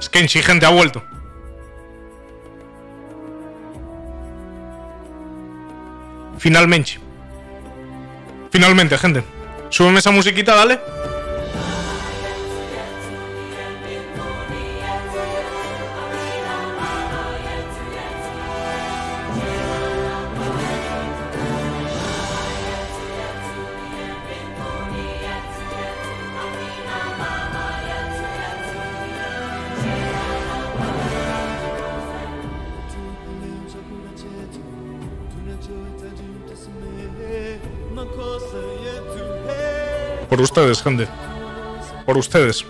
Es que ha vuelto. Finalmente. Finalmente, gente. Súbeme esa musiquita, dale. Por ustedes, gente. Por ustedes.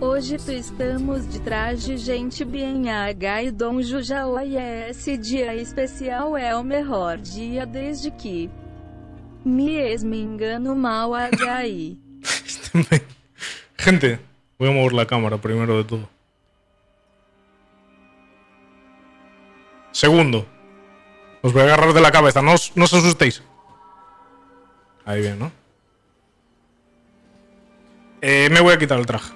Hoje estamos de traje gente bem H e Dom Jujaó e esse dia especial é o melhor dia desde que me me engano mal HI. gente, vou mover a cámara primeiro de tudo. Segundo, os voy a agarrar de la cabeza, no os, no os asustéis. Ahí bien, ¿no? Eh, me voy a quitar el traje.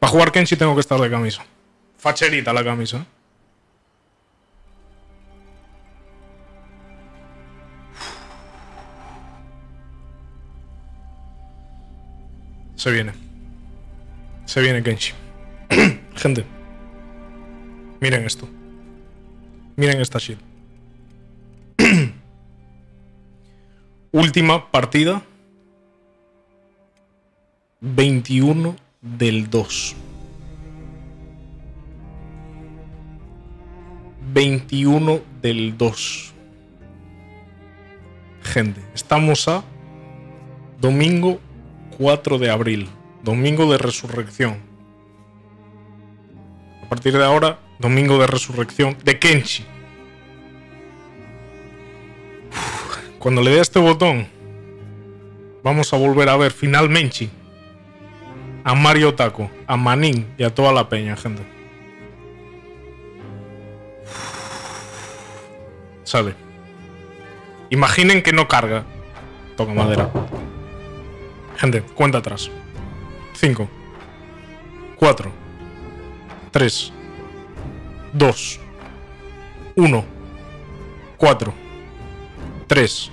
Para jugar Kenshi tengo que estar de camisa. Facherita la camisa. ¿eh? Se viene. Se viene Kenshi. Gente. Miren esto. Miren esta shit. Última partida 21 del 2. 21 del 2. Gente, estamos a domingo 4 de abril, domingo de resurrección. A partir de ahora, domingo de resurrección de Kenshi. cuando le dé este botón, vamos a volver a ver finalmente a Mario Taco, a Manín y a toda la peña, gente. Sale. Imaginen que no carga. Toca madera. Gente, cuenta atrás. 5, 4, 3, 2, 1, 4, 3,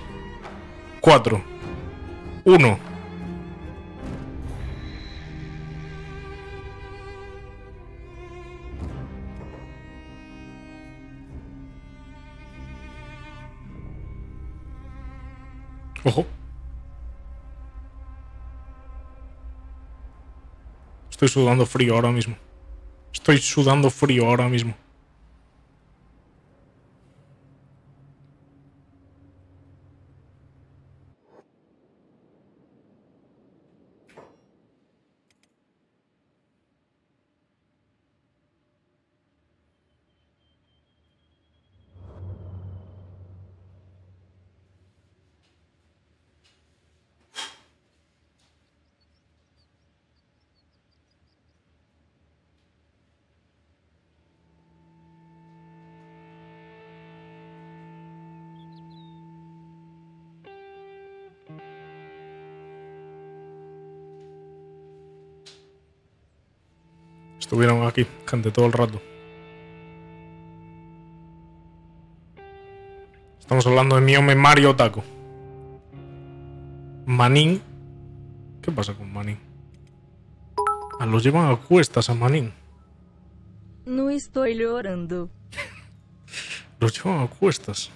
4, 1. Ojo. Estoy sudando frío ahora mismo. Estoy sudando frío ahora mismo. todo el rato. Estamos hablando de mi Miome Mario Taco. Manin. ¿Qué pasa con Manin? Ah, lo los llevan a cuestas a Manin No estoy llorando. Los llevan a cuestas.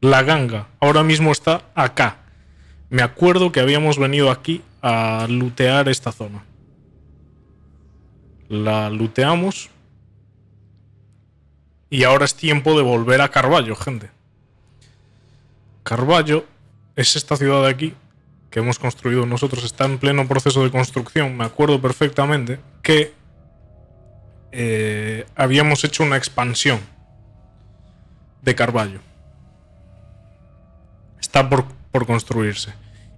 La ganga. Ahora mismo está acá. Me acuerdo que habíamos venido aquí a lutear esta zona la luteamos Y ahora es tiempo de volver a Carballo, gente. Carballo es esta ciudad de aquí que hemos construido nosotros. Está en pleno proceso de construcción. Me acuerdo perfectamente que eh, habíamos hecho una expansión de Carballo. Está por, construirse.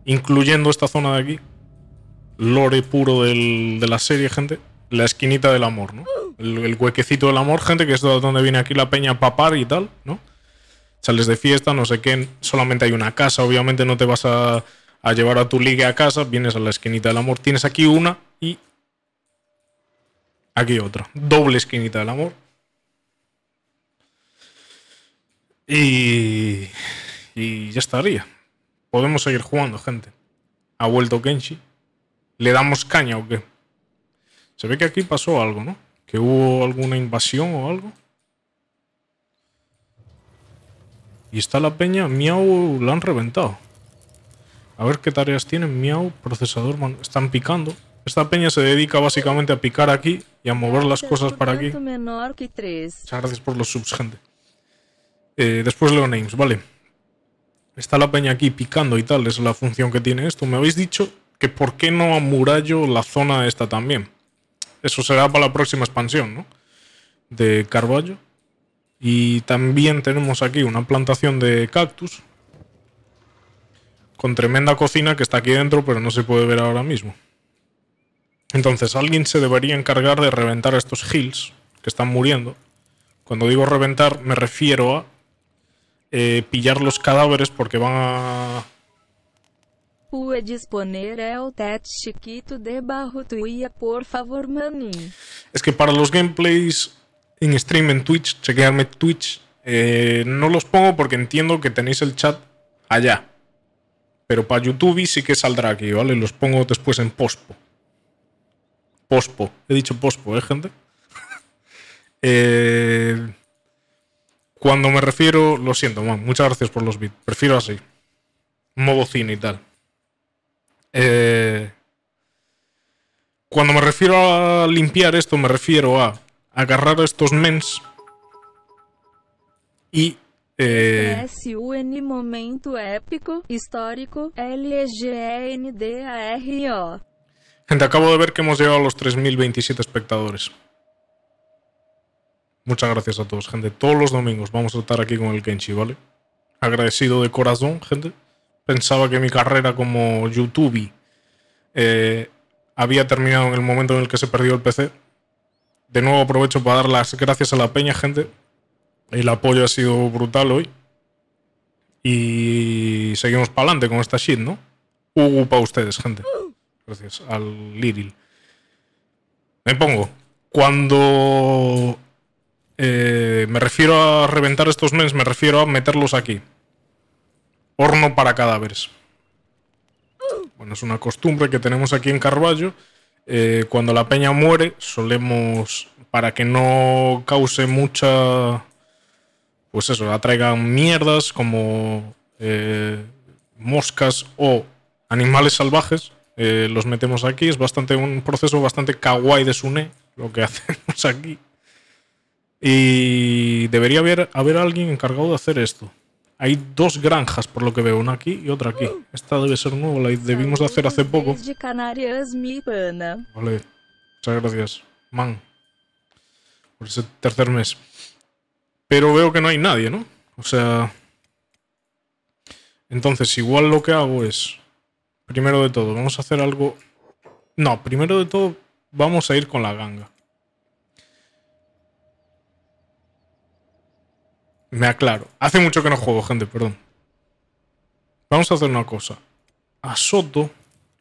Incluyendo esta zona de aquí. Lore puro de la serie, gente la esquinita del amor, ¿no? El, huequecito del amor, gente que es donde viene aquí la peña papar y tal, ¿no? Sales de fiesta, no sé qué, solamente hay una casa, obviamente no te vas a, a llevar a tu ligue a casa, vienes a la esquinita del amor, tienes aquí una y aquí otra, doble esquinita del amor. Y, y ya estaría. Podemos seguir jugando, gente. Ha vuelto Kenshi. ¿Le damos caña o qué? Se ve que aquí pasó algo, ¿no? Que hubo alguna invasión o algo. Y está la peña. Miau la han reventado. A ver qué tareas tienen. Miau, procesador. Man... Están picando. Esta peña se dedica básicamente a picar aquí y a mover las cosas para aquí. Muchas gracias por los subs, gente. Eh, después leo names, vale. Está la peña aquí picando y tal, es la función que tiene esto. Me habéis dicho que por qué no amurallo la zona esta también. Eso será para la próxima expansión, ¿no? De Carballo. Y también tenemos aquí una plantación de cactus. Con tremenda cocina que está aquí dentro, pero no se puede ver ahora mismo. Entonces, alguien se debería encargar de reventar estos hills que están muriendo. Cuando digo reventar, me refiero a eh, pillar los cadáveres porque van a tuya, por favor, Es que para los gameplays en stream en Twitch, chequearme Twitch, eh, no los pongo porque entiendo que tenéis el chat allá. Pero para YouTube sí que saldrá aquí, ¿vale? Los pongo después en pospo. Pospo. He dicho pospo, ¿eh, gente? Eh, cuando me refiero, lo siento, man, muchas gracias por los bits. Prefiero así. Modo cine y tal. Eh, cuando me refiero a limpiar esto, me refiero a agarrar estos mens y eh, n momento épico, histórico, L-E-G-E-N-D-A-R-I-O Gente, acabo de ver que hemos llegado a los 3.027 espectadores. Muchas gracias a todos, gente. Todos los domingos vamos a estar aquí con el Kenshi, ¿vale? Agradecido de corazón, gente pensaba que mi carrera como YouTube eh, había terminado en el momento en el que se perdió el PC. De nuevo aprovecho para dar las gracias a la peña, gente. El apoyo ha sido brutal hoy. Y seguimos para adelante con esta shit, ¿no? Hugo para ustedes, gente. Gracias al Liril. Me pongo. Cuando eh, me refiero a reventar estos mens, me refiero a meterlos aquí horno para cadáveres. Bueno, es una costumbre que tenemos aquí en Carballo. Eh, cuando la peña muere, solemos, para que no cause mucha, pues eso, atraigan mierdas como eh, moscas o animales salvajes, eh, los metemos aquí. Es bastante un proceso bastante kawaii de Sune, lo que hacemos aquí. Y debería haber, haber alguien encargado de hacer esto. Hay dos granjas, por lo que veo, una aquí y otra aquí. Esta debe ser nueva, la debimos de hacer hace poco. Vale, muchas gracias, man, por ese tercer mes. Pero veo que no hay nadie, ¿no? O sea... Entonces, igual lo que hago es... Primero de todo, vamos a hacer algo... No, primero de todo, vamos a ir con la ganga. Me aclaro. Hace mucho que no juego, gente, perdón. Vamos a hacer una cosa. A Soto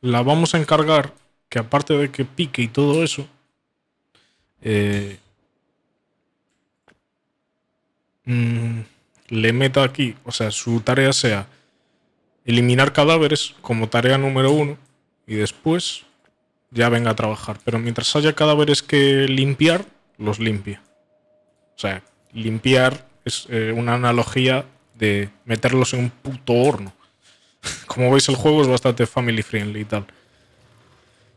la vamos a encargar que aparte de que pique y todo eso, eh, mm, le meta aquí, o sea, su tarea sea eliminar cadáveres como tarea número uno y después ya venga a trabajar. Pero mientras haya cadáveres que limpiar, los limpia. O sea, limpiar es eh, una analogía de meterlos en un puto horno. Como veis, el juego es bastante family friendly y tal.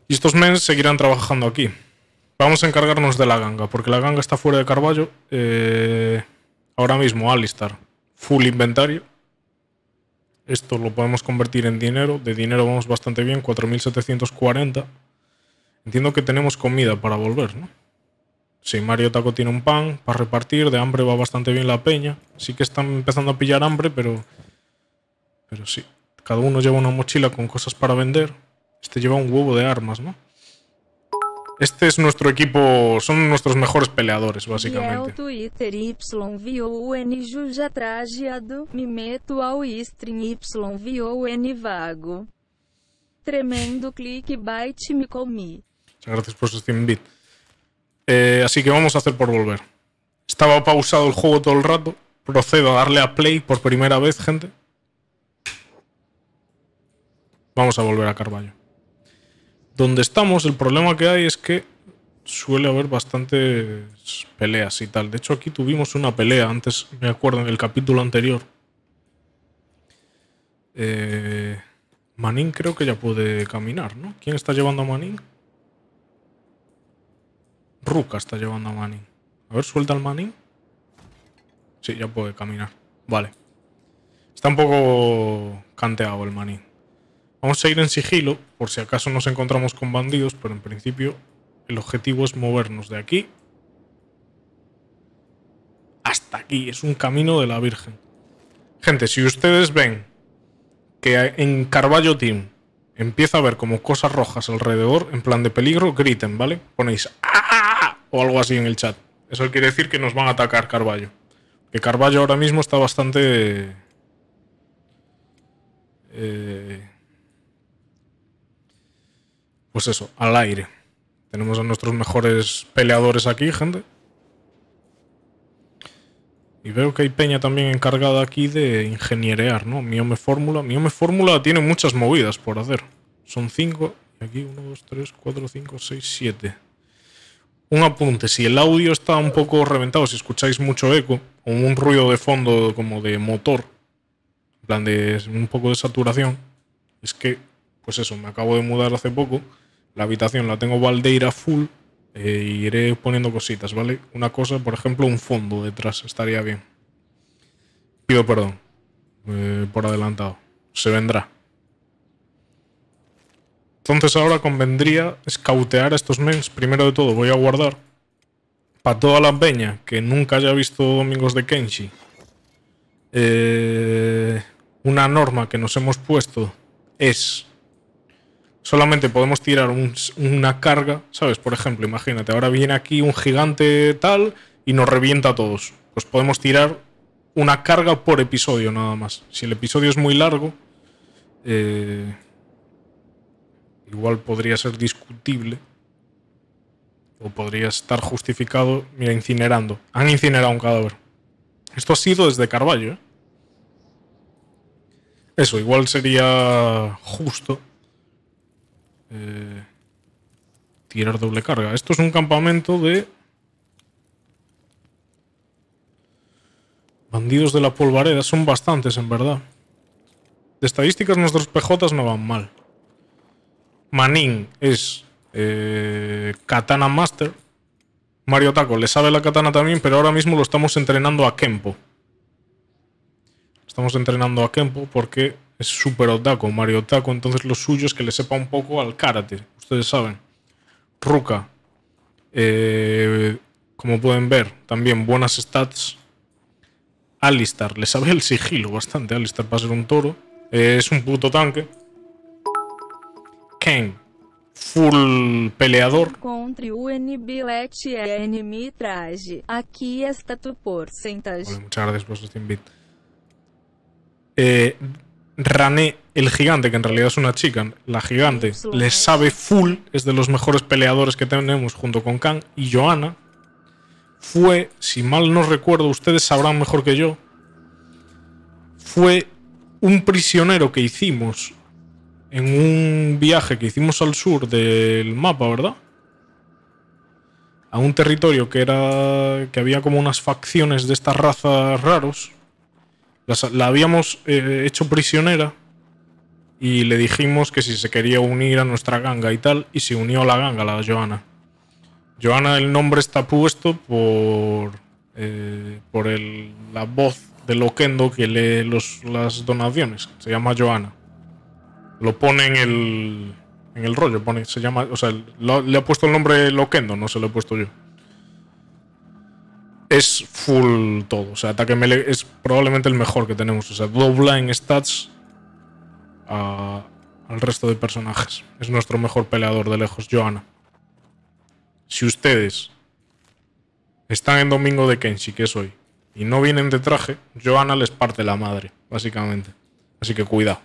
Y estos mens seguirán trabajando aquí. Vamos a encargarnos de la ganga, porque la ganga está fuera de Carballo. Eh, ahora mismo, Alistar, full inventario. Esto lo podemos convertir en dinero. De dinero vamos bastante bien, 4.740. Entiendo que tenemos comida para volver, ¿no? Si Mario Taco tiene un pan para repartir, de hambre va bastante bien la peña. Sí que están empezando a pillar hambre, pero. Pero sí. Cada uno lleva una mochila con cosas para vender. Este lleva un huevo de armas, ¿no? Este es nuestro equipo, son nuestros mejores peleadores, básicamente. Muchas me Tremendo me Gracias por su 100 bits. Eh, así que vamos a hacer por volver. Estaba pausado el juego todo el rato. Procedo a darle a play por primera vez, gente. Vamos a volver a Carballo. Donde estamos, el problema que hay es que suele haber bastantes peleas y tal. De hecho, aquí tuvimos una pelea antes, me acuerdo, en el capítulo anterior. Eh, Manín creo que ya puede caminar, ¿no? ¿Quién está llevando a Manín? Ruka está llevando a Manning. A ver, suelta al maní Sí, ya puede caminar. Vale. Está un poco canteado el maní Vamos a ir en sigilo, por si acaso nos encontramos con bandidos, pero en principio el objetivo es movernos de aquí hasta aquí. Es un camino de la Virgen. Gente, si ustedes ven que en Carballo Team empieza a ver como cosas rojas alrededor, en plan de peligro, griten, ¿vale? Ponéis ¡Ah! ah o algo así en el chat. Eso quiere decir que nos van a atacar Carballo. Que Carballo ahora mismo está bastante... Eh, pues eso, al aire. Tenemos a nuestros mejores peleadores aquí, gente. Y veo que hay peña también encargada aquí de ingenierear, ¿no? Miome Fórmula. Miome Fórmula tiene muchas movidas por hacer. Son cinco. Aquí, uno, 2, tres, cuatro, cinco, seis, siete un apunte, si el audio está un poco reventado, si escucháis mucho eco o un ruido de fondo como de motor, en plan de un poco de saturación, es que, pues eso, me acabo de mudar hace poco, la habitación la tengo baldeira full e iré poniendo cositas, ¿vale? Una cosa, por ejemplo, un fondo detrás, estaría bien. Pido perdón eh, por adelantado, se vendrá. Entonces ahora convendría escautear estos mens. Primero de todo voy a guardar para toda la peña que nunca haya visto Domingos de Kenshi. Eh, una norma que nos hemos puesto es solamente podemos tirar una carga, ¿sabes? Por ejemplo, imagínate, ahora viene aquí un gigante tal y nos revienta a todos. Pues podemos tirar una carga por episodio nada más. Si el episodio es muy largo, eh, igual podría ser discutible o podría estar justificado, mira, incinerando. Han incinerado un cadáver. Esto ha sido desde Carballo. ¿eh? Eso, igual sería justo eh, tirar doble carga. Esto es un campamento de bandidos de la polvareda. Son bastantes, en verdad. De estadísticas nuestros PJs no van mal. Manin es eh, Katana Master. Mario Taco le sabe la katana también, pero ahora mismo lo estamos entrenando a Kempo. Estamos entrenando a Kempo porque es super otaku, Mario Taco, entonces lo suyo es que le sepa un poco al karate, ustedes saben. Ruka. Eh, como pueden ver, también buenas stats. Alistar, le sabe el sigilo bastante, Alistar va a ser un toro. Eh, es un puto tanque. Full peleador. traje. está tu porcentaje. muchas gracias por su este invit eh, Rané, el gigante, que en realidad es una chica, la gigante, le sabe full, es de los mejores peleadores que tenemos junto con Khan y Johanna. Fue, si mal no recuerdo, ustedes sabrán mejor que yo, fue un prisionero que hicimos en un viaje que hicimos al sur del mapa, ¿verdad? A un territorio que era. que había como unas facciones de estas razas raros. la habíamos eh, hecho prisionera y le dijimos que si se quería unir a nuestra ganga y tal, y se unió a la ganga, la Joana. Joana, el nombre está puesto por. Eh, por el, la voz de Loquendo que lee las donaciones. Se llama Joana. Lo pone en el, en el rollo, pone, se llama, o sea, le ha puesto el nombre Loquendo, no se lo he puesto yo. Es full todo, o sea, ataque melee es probablemente el mejor que tenemos, o sea, dobla en stats al resto de personajes. Es nuestro mejor peleador de lejos, Johanna. Si ustedes están en Domingo de Kenshi, que es hoy, y no vienen de traje, Johanna les parte la madre, básicamente. Así que cuidado.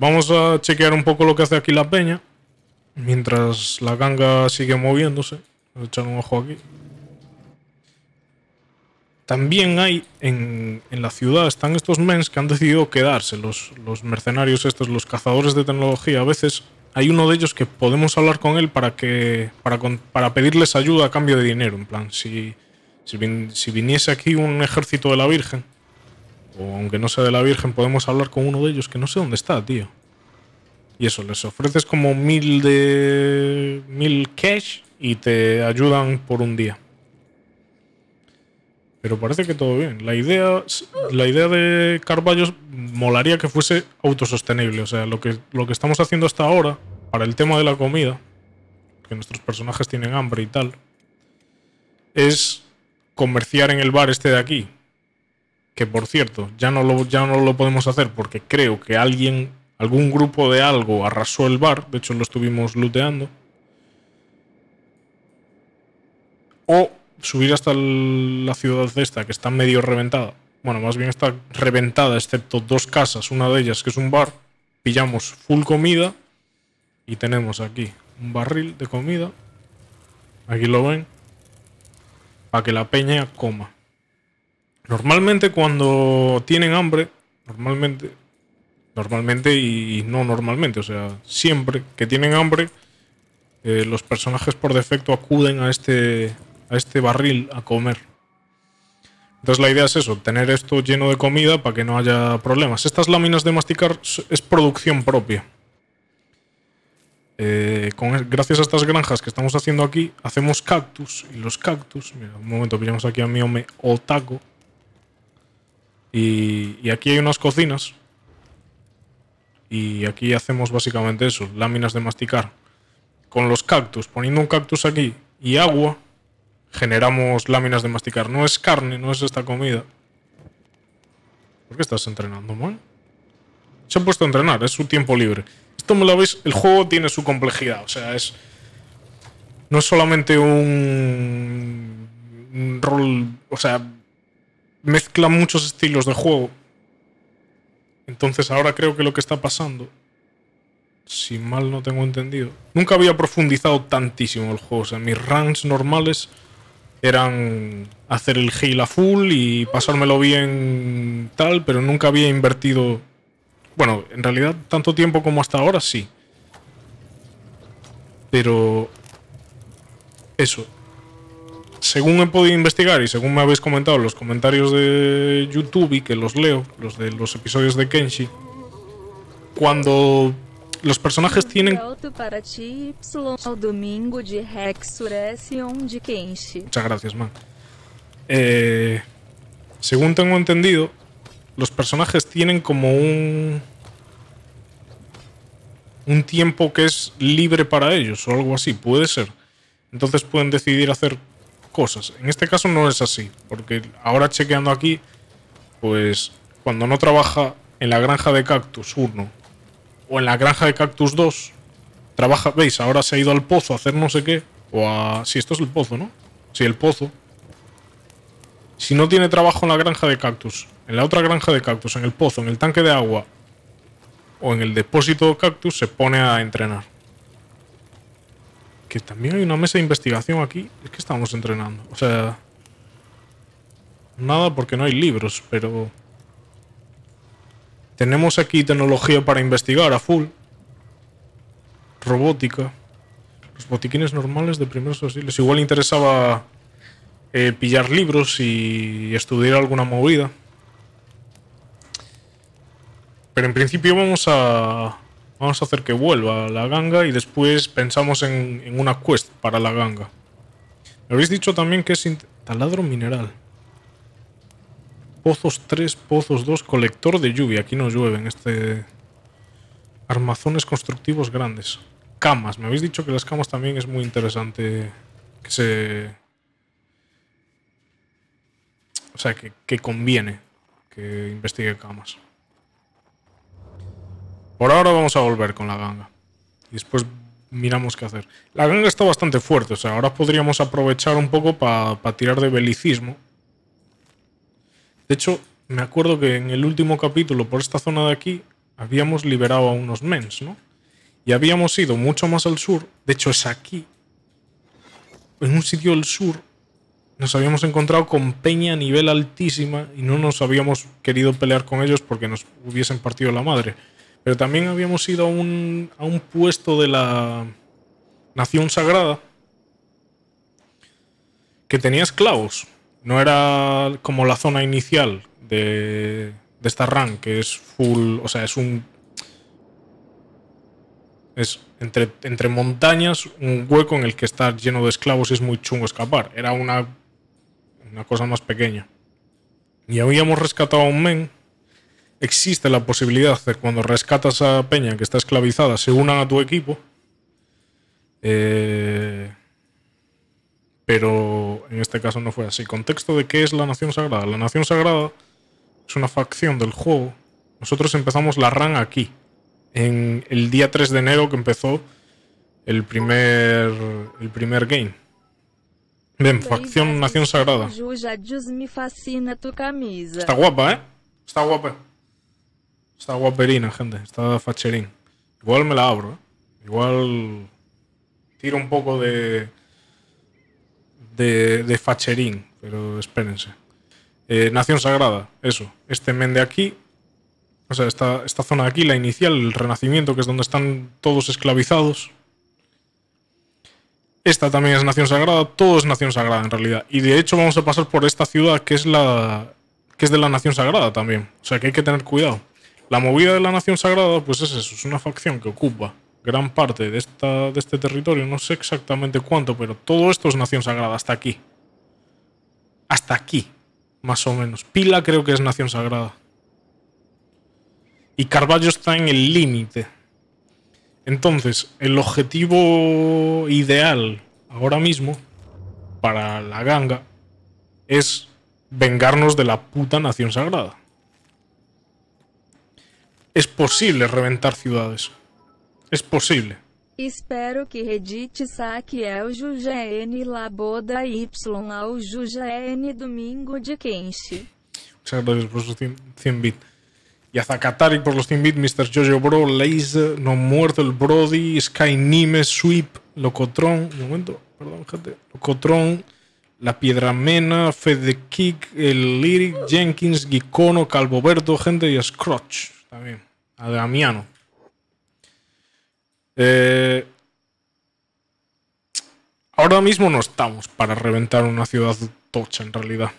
Vamos a chequear un poco lo que hace aquí la peña. Mientras la ganga sigue moviéndose. Vamos echar un ojo aquí. También hay en, la ciudad, están estos mens que han decidido quedarse, los, los mercenarios estos, los cazadores de tecnología. A veces hay uno de ellos que podemos hablar con él para, que, para, para pedirles ayuda a cambio de dinero. En plan, si, si viniese aquí un ejército de la Virgen, o aunque no sea de la Virgen, podemos hablar con uno de ellos que no sé dónde está, tío. Y eso, les ofreces como mil de. mil cash y te ayudan por un día. Pero parece que todo bien. La idea, la idea de Carballos molaría que fuese autosostenible. O sea, lo que, lo que estamos haciendo hasta ahora para el tema de la comida, que nuestros personajes tienen hambre y tal, es comerciar en el bar este de aquí, que por cierto, ya no, lo, ya no lo podemos hacer porque creo que alguien, algún grupo de algo arrasó el bar, de hecho lo estuvimos looteando. O subir hasta la ciudad de esta, que está medio reventada. Bueno, más bien está reventada, excepto dos casas, una de ellas que es un bar. Pillamos full comida y tenemos aquí un barril de comida. Aquí lo ven. Para que la peña coma. Normalmente cuando tienen hambre, normalmente, normalmente y, no normalmente, o sea, siempre que tienen hambre, eh, los personajes por defecto acuden a este, a este barril a comer. Entonces la idea es eso, tener esto lleno de comida para que no haya problemas. Estas láminas de masticar es producción propia. Eh, con, gracias a estas granjas que estamos haciendo aquí, hacemos cactus. Y los cactus, mira, un momento pillamos aquí a mi me Otago. Y, aquí hay unas cocinas. Y aquí hacemos básicamente eso, láminas de masticar. Con los cactus, poniendo un cactus aquí y agua, generamos láminas de masticar. No es carne, no es esta comida. ¿Por qué estás entrenando, man? Se ha puesto a entrenar, es su tiempo libre. Esto me lo veis, el juego tiene su complejidad, o sea, es... No es solamente un, un rol, o sea, mezcla muchos estilos de juego. Entonces ahora creo que lo que está pasando, si mal no tengo entendido, nunca había profundizado tantísimo el juego. O sea, mis runs normales eran hacer el heal a full y pasármelo bien tal, pero nunca había invertido, bueno, en realidad tanto tiempo como hasta ahora sí. Pero eso, según he podido investigar y según me habéis comentado los comentarios de YouTube y que los leo, los de los episodios de Kenshi, cuando los personajes tienen. Muchas gracias, man. Eh, según tengo entendido, los personajes tienen como un. un tiempo que es libre para ellos o algo así, puede ser. Entonces pueden decidir hacer cosas. En este caso no es así, porque ahora chequeando aquí, pues cuando no trabaja en la granja de cactus 1 o en la granja de cactus 2, trabaja, veis, ahora se ha ido al pozo a hacer no sé qué, o a... Si esto es el pozo, ¿no? Si el pozo. Si no tiene trabajo en la granja de cactus, en la otra granja de cactus, en el pozo, en el tanque de agua o en el depósito de cactus, se pone a entrenar. Que también hay una mesa de investigación aquí. Es que estamos entrenando. O sea... Nada porque no hay libros, pero... Tenemos aquí tecnología para investigar a full. Robótica. Los botiquines normales de primeros auxilios. Igual interesaba eh, pillar libros y estudiar alguna movida. Pero en principio vamos a, Vamos a hacer que vuelva la ganga y después pensamos en, una quest para la ganga. Me habéis dicho también que es taladro mineral. Pozos 3, pozos 2, colector de lluvia. Aquí no llueve en Este... Armazones constructivos grandes. Camas. Me habéis dicho que las camas también es muy interesante que se... O sea, que conviene que investigue camas. Por ahora vamos a volver con la ganga. Y después miramos qué hacer. La ganga está bastante fuerte, o sea, ahora podríamos aprovechar un poco para tirar de belicismo. De hecho, me acuerdo que en el último capítulo, por esta zona de aquí, habíamos liberado a unos mens, ¿no? Y habíamos ido mucho más al sur, de hecho es aquí, en un sitio del sur, nos habíamos encontrado con peña a nivel altísima y no nos habíamos querido pelear con ellos porque nos hubiesen partido la madre. Pero también habíamos ido a un, a un puesto de la Nación Sagrada que tenía esclavos. No era como la zona inicial de, de esta run, que es full, o sea, es un... Es entre, entre montañas un hueco en el que estar lleno de esclavos y es muy chungo escapar. Era una, una cosa más pequeña. Y habíamos rescatado a un men existe la posibilidad de cuando rescatas a Peña que está esclavizada, se unan a tu equipo. Eh, pero en este caso no fue así. Contexto de qué es la Nación Sagrada. La Nación Sagrada es una facción del juego. Nosotros empezamos la RAN aquí, en el día 3 de enero que empezó el primer, el primer game. Ven, facción Nación Sagrada. Está guapa, ¿eh? Está guapa. Está guaperina, gente. Está facherín. Igual me la abro. ¿eh? Igual tiro un poco de, de, facherín, pero espérense. Eh, Nación Sagrada, eso. Este men de aquí, o sea, esta, esta zona de aquí, la inicial, el Renacimiento, que es donde están todos esclavizados. Esta también es Nación Sagrada, todo es Nación Sagrada en realidad. Y de hecho vamos a pasar por esta ciudad que es la que es de la Nación Sagrada también. O sea que hay que tener cuidado. La movida de la Nación Sagrada, pues es eso, es una facción que ocupa gran parte de, esta, de este territorio, no sé exactamente cuánto, pero todo esto es Nación Sagrada, hasta aquí. Hasta aquí, más o menos. Pila creo que es Nación Sagrada. Y Carballo está en el límite. Entonces, el objetivo ideal ahora mismo para la ganga es vengarnos de la puta Nación Sagrada. Es posible reventar ciudades. Es posible. Espero que Reddit saque El Jujaen e la boda Y al Jujén domingo de Kenshi. Muchas gracias por sus 100 bits. Y a Zakatari por los 100 bits, Mr. Jojo Bro, Laser, No Muerto, El Brody, Sky Nimes, Sweep, Locotron. Un momento, perdón, gente. Locotron, La Piedra Mena, Fed the Kick, El Lyric, Jenkins, Gicono, Calvoberto, gente y Scrotch también a Damiano. Eh, ahora mismo no estamos para reventar una ciudad tocha en realidad.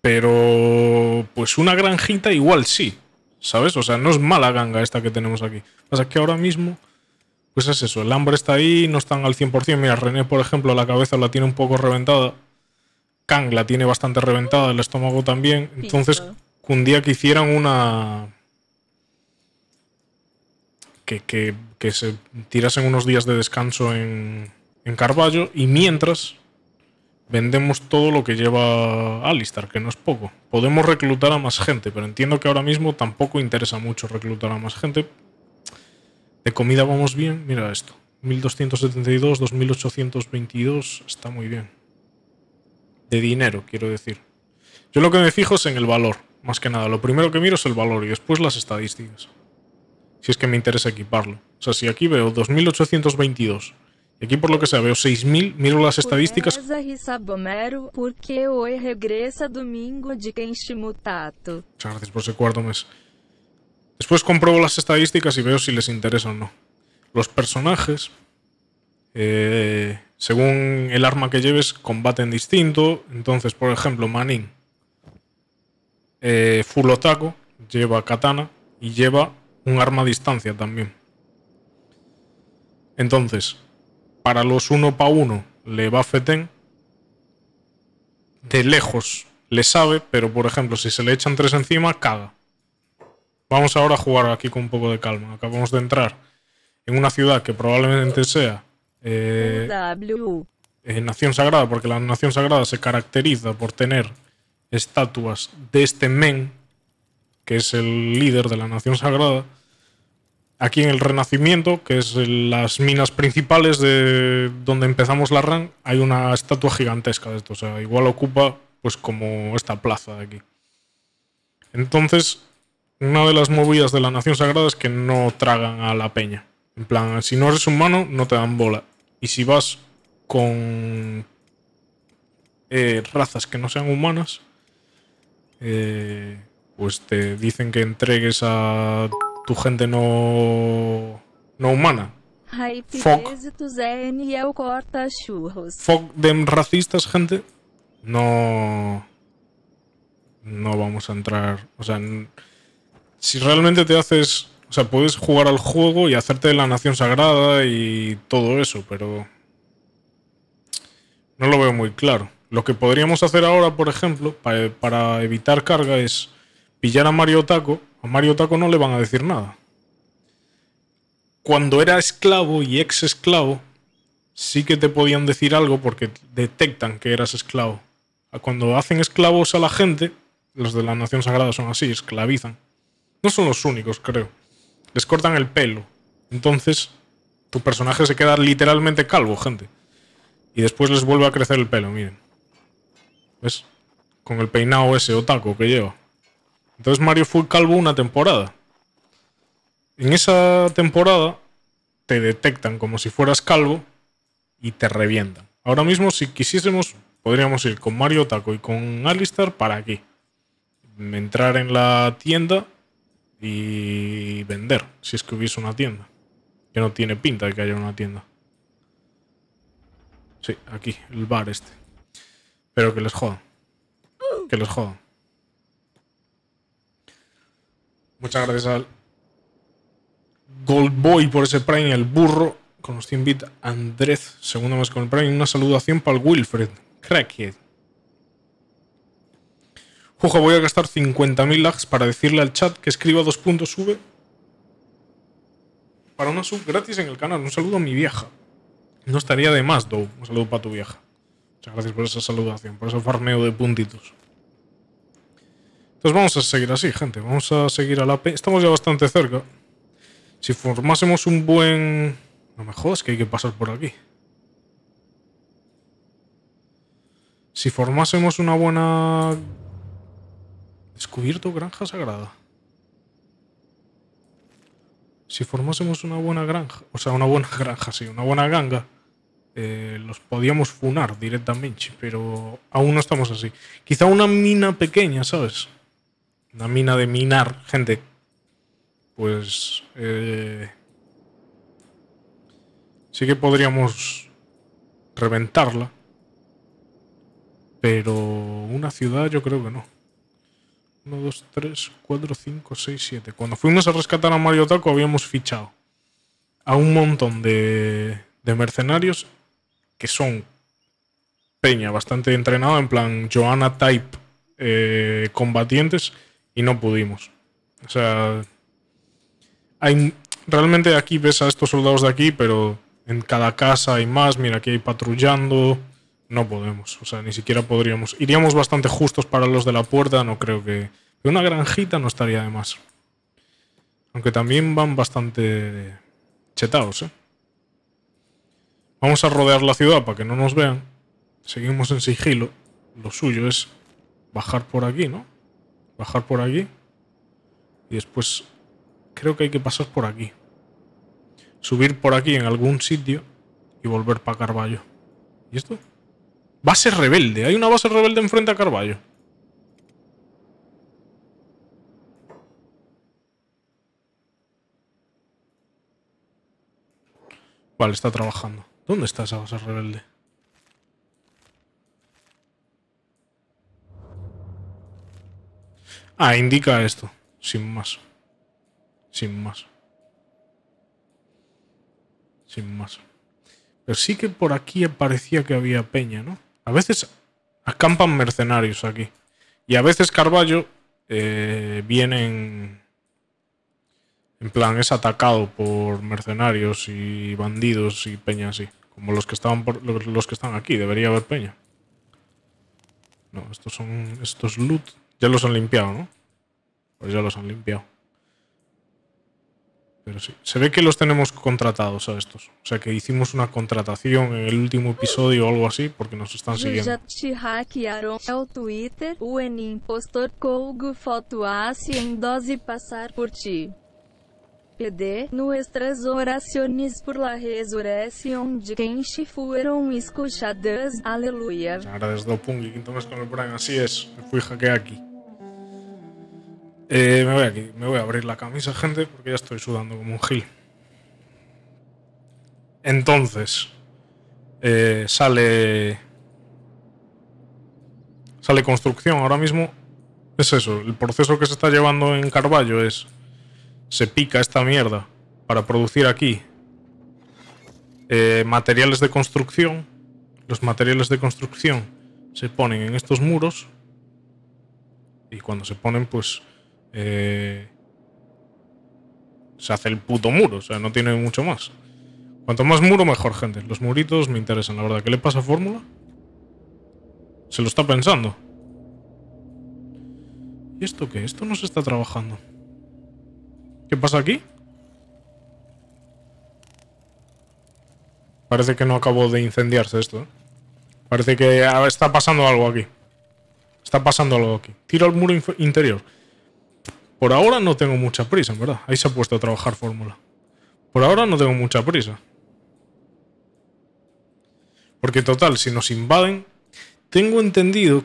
Pero pues una granjita igual sí. ¿Sabes? O sea, no es mala ganga esta que tenemos aquí. Pasa que ahora mismo, pues es eso, el hambre está ahí, no están al 100%. Mira, René, por ejemplo, la cabeza la tiene un poco reventada. Kang la tiene bastante reventada, el estómago también. Entonces, un día que hicieran una, que, se tirasen unos días de descanso en, en Carballo y mientras vendemos todo lo que lleva Alistar, que no es poco. Podemos reclutar a más gente, pero entiendo que ahora mismo tampoco interesa mucho reclutar a más gente. De comida vamos bien, mira esto. 1272, 2822, está muy bien. De dinero, quiero decir. Yo lo que me fijo es en el valor, más que nada. Lo primero que miro es el valor y después las estadísticas si es que me interesa equiparlo. O sea, si aquí veo 2822 y aquí por lo que sea veo 6000, miro las estadísticas. Muchas gracias por ese cuarto mes. Después compruebo las estadísticas y veo si les interesa o no. Los personajes, eh, según el arma que lleves, combaten distinto. Entonces, por ejemplo, Manin, eh, Full lleva katana y lleva un arma a distancia también. Entonces, para los uno para uno le va Feten. De lejos le sabe, pero por ejemplo, si se le echan tres encima, caga. Vamos ahora a jugar aquí con un poco de calma. Acabamos de entrar en una ciudad que probablemente sea eh, eh, Nación Sagrada, porque la Nación Sagrada se caracteriza por tener estatuas de este men que es el líder de la Nación Sagrada, aquí en el Renacimiento, que es las minas principales de donde empezamos la RAN, hay una estatua gigantesca de esto. O sea, igual ocupa pues como esta plaza de aquí. Entonces, una de las movidas de la Nación Sagrada es que no tragan a la peña. En plan, si no eres humano, no te dan bola. Y si vas con eh, razas que no sean humanas, eh, pues te dicen que entregues a tu gente no, no humana. Fuck. Fuck them racistas, gente. No. No vamos a entrar. O sea, si realmente te haces. O sea, puedes jugar al juego y hacerte la nación sagrada y todo eso, pero. No lo veo muy claro. Lo que podríamos hacer ahora, por ejemplo, para evitar carga es pillar a Mario Taco, a Mario Taco no le van a decir nada. Cuando era esclavo y ex esclavo, sí que te podían decir algo porque detectan que eras esclavo. Cuando hacen esclavos a la gente, los de la Nación Sagrada son así, esclavizan. No son los únicos, creo. Les cortan el pelo. Entonces, tu personaje se queda literalmente calvo, gente. Y después les vuelve a crecer el pelo, miren. ¿Ves? Con el peinado ese otaco que lleva. Entonces Mario fue calvo una temporada. En esa temporada te detectan como si fueras calvo y te revientan. Ahora mismo, si quisiésemos, podríamos ir con Mario Taco y con Alistar para aquí. Entrar en la tienda y vender, si es que hubiese una tienda. Que no tiene pinta de que haya una tienda. Sí, aquí, el bar este. Pero que les jodan. Que les jodan. Muchas gracias al Goldboy por ese Prime, el burro, con los 100 bits. Andrés, segundo más con el Prime. Una saludación para el Wilfred. Crackhead. Ojo, voy a gastar 50.000 lags para decirle al chat que escriba dos puntos sube para una sub gratis en el canal. Un saludo a mi vieja. No estaría de más, Dou. Un saludo para tu vieja. Muchas gracias por esa saludación, por ese farmeo de puntitos. Entonces pues vamos a seguir así, gente. Vamos a seguir a la Estamos ya bastante cerca. Si formásemos un buen... No me jodas que hay que pasar por aquí. Si formásemos una buena... Descubierto granja sagrada. Si formásemos una buena granja... O sea, una buena granja, sí. Una buena ganga. Eh, los podíamos funar directamente, pero aún no estamos así. Quizá una mina pequeña, ¿sabes? una mina de minar gente, pues eh, sí que podríamos reventarla. Pero una ciudad yo creo que no. 1, 2, 3, 4, 5, 6, 7. Cuando fuimos a rescatar a Mario Taco habíamos fichado a un montón de, de mercenarios que son peña bastante entrenado... en plan Johanna Type eh, combatientes y no pudimos. O sea, hay, realmente aquí ves a estos soldados de aquí, pero en cada casa hay más, mira, aquí hay patrullando, no podemos, o sea, ni siquiera podríamos. Iríamos bastante justos para los de la puerta, no creo que... Una granjita no estaría de más. Aunque también van bastante chetados, ¿eh? Vamos a rodear la ciudad para que no nos vean. Seguimos en sigilo. Lo suyo es bajar por aquí, ¿no? bajar por aquí y después creo que hay que pasar por aquí. Subir por aquí en algún sitio y volver para Carballo. ¿Y esto? Base rebelde. Hay una base rebelde enfrente a Carballo. Vale, está trabajando. ¿Dónde está esa base rebelde? Ah, indica esto, sin más. Sin más. Sin más. Pero sí que por aquí parecía que había peña, ¿no? A veces acampan mercenarios aquí. Y a veces Carballo eh, viene en, en plan, es atacado por mercenarios y bandidos y peña así. Como los que estaban por, los que están aquí, debería haber peña. No, estos son. estos loot ya los han limpiado, ¿no? Pues ya los han limpiado. Pero sí. Se ve que los tenemos contratados a estos. O sea que hicimos una contratación en el último episodio o algo así porque nos están siguiendo. Pede nuestras oraciones por la resurrección de quienes fueron escuchadas. Aleluya. Ahora desde Pungi, quinto mes con el Brian, así es. Me fui jaque aquí. Eh, me voy aquí, me voy a abrir la camisa, gente, porque ya estoy sudando como un gil. Entonces, eh, sale. Sale construcción ahora mismo. Es eso, el proceso que se está llevando en Carballo es se pica esta mierda para producir aquí eh, materiales de construcción. Los materiales de construcción se ponen en estos muros y cuando se ponen pues eh, se hace el puto muro, o sea, no tiene mucho más. Cuanto más muro, mejor, gente. Los muritos me interesan, la verdad. ¿Qué le pasa a Fórmula? Se lo está pensando. ¿Y esto qué? Esto no se está trabajando. ¿Qué pasa aquí? Parece que no acabo de incendiarse esto. Parece que está pasando algo aquí. Está pasando algo aquí. Tiro al muro interior. Por ahora no tengo mucha prisa, ¿verdad? Ahí se ha puesto a trabajar fórmula. Por ahora no tengo mucha prisa. Porque total, si nos invaden, tengo entendido,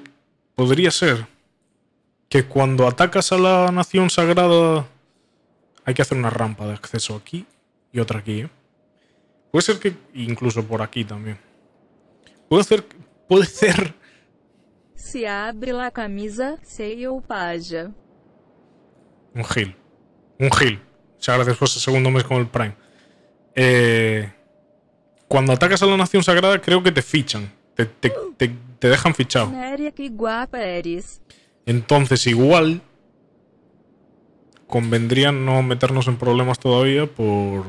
podría ser, que cuando atacas a la nación sagrada hay que hacer una rampa de acceso aquí y otra aquí. Puede ser que incluso por aquí también. Puede ser, puede ser. Se abre la camisa, se paja. Un gil. Un gil. Muchas gracias por ese segundo mes con el Prime. Eh, cuando atacas a la Nación Sagrada, creo que te fichan. Te, te dejan fichado. Entonces, igual convendría no meternos en problemas todavía por...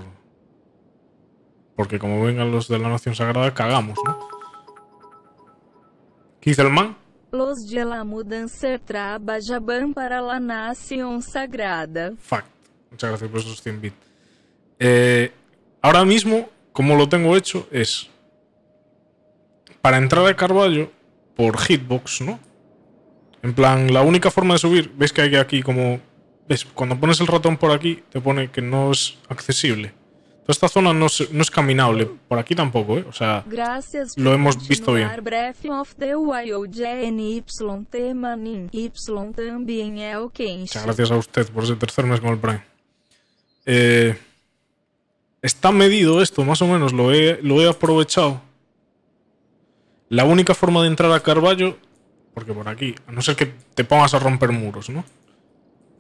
Porque como vengan los de la Nación Sagrada, cagamos, ¿no? man? Los de la mudanza trabajaban para la Nación Sagrada. Fact. Muchas gracias por esos 100 bits. Eh, ahora mismo, como lo tengo hecho, es... Para entrar al Carballo, por hitbox, ¿no? En plan, la única forma de subir, ves que hay aquí como cuando pones el ratón por aquí, te pone que no es accesible. Toda esta zona no es, caminable. Por aquí tampoco, ¿eh? O sea, lo hemos visto bien. Eh, Muchas gracias a usted por ese tercer mes con el Prime. Eh, está medido esto, más o menos. Lo he, lo he aprovechado. La única forma de entrar a Carballo, porque por aquí, a no ser que te pongas a romper muros, ¿no?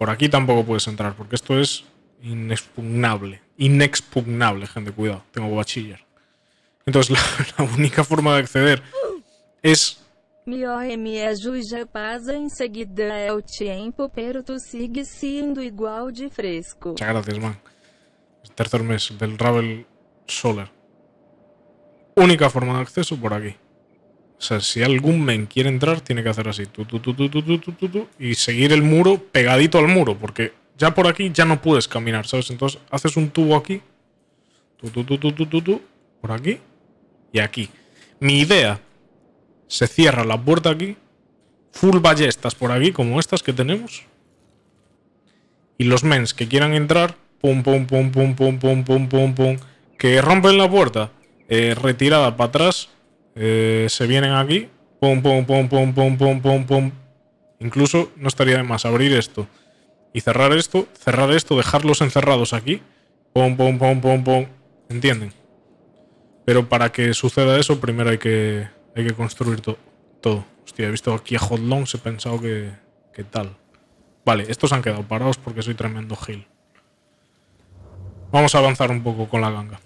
Por aquí tampoco puedes entrar, porque esto es inexpugnable. Inexpugnable, gente, cuidado. Tengo bachiller. Entonces, la, única forma de acceder es Mi e pasa em seguida pero tú sigues siendo igual de fresco. Muchas gracias, man. tercer mes del Ravel Solar. Única forma de acceso por aquí. O sea, si algún men quiere entrar, tiene que hacer así, tu, y seguir el muro pegadito al muro, porque ya por aquí ya no puedes caminar, ¿sabes? Entonces haces un tubo aquí, por aquí y aquí. Mi idea, se cierra la puerta aquí, full ballestas por aquí, como estas que tenemos, y los mens que quieran entrar, pum, pum, pum, pum, pum, pum, pum, pum, pum, que rompen la puerta, retirada para atrás, eh, se vienen aquí. Pum, pum, pum, pum, pum, pum, pum, pum. Incluso no estaría de más abrir esto. Y cerrar esto, cerrar esto, dejarlos encerrados aquí. Pum, pum, pum, pum, pum. ¿Entienden? Pero para que suceda eso, primero hay que, que construir todo. Hostia, he visto aquí a Hot se he pensado que, que tal. Vale, estos han quedado parados porque soy tremendo gil. Vamos a avanzar un poco con la ganga.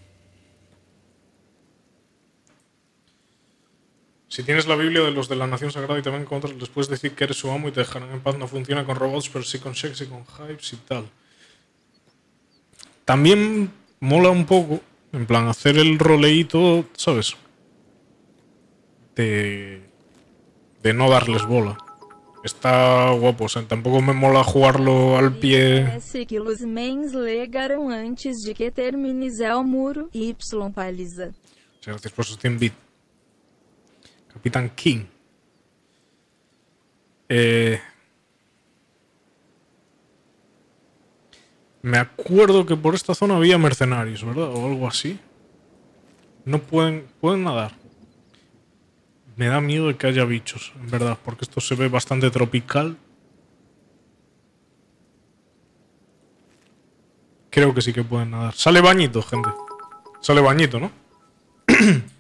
Si tienes la Biblia de los de la Nación Sagrada y te van a encontrar después decir que eres su amo y te dejarán en paz, no funciona con robots, pero sí con sexy con Hypes y tal. También mola un poco, en plan, hacer el roleíto, ¿sabes? De, no darles bola. Está guapo, o sea, tampoco me mola jugarlo al pie. parece que los mains legaron antes de que termines el muro y paliza. Gracias por sus 100 bits. Capitán King. Eh, me acuerdo que por esta zona había mercenarios, ¿verdad? O algo así. No pueden, pueden nadar. Me da miedo de que haya bichos, en verdad, porque esto se ve bastante tropical. Creo que sí que pueden nadar. Sale bañito, gente. Sale bañito, ¿no?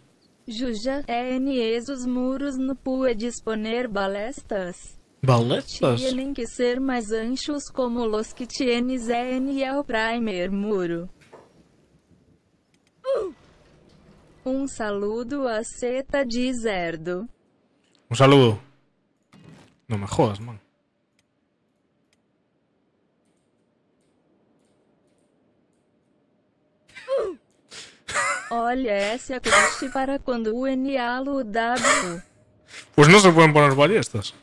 Juja, é ENES os muros no pu é disponer balestas. Balestas? Tinham que ser mais anchos como los que tienes é é o primer muro. Uh! Um saludo a seta de Zerdo. Um saludo. Não me jodas, mano. para cuando Pues no se pueden poner ballestas.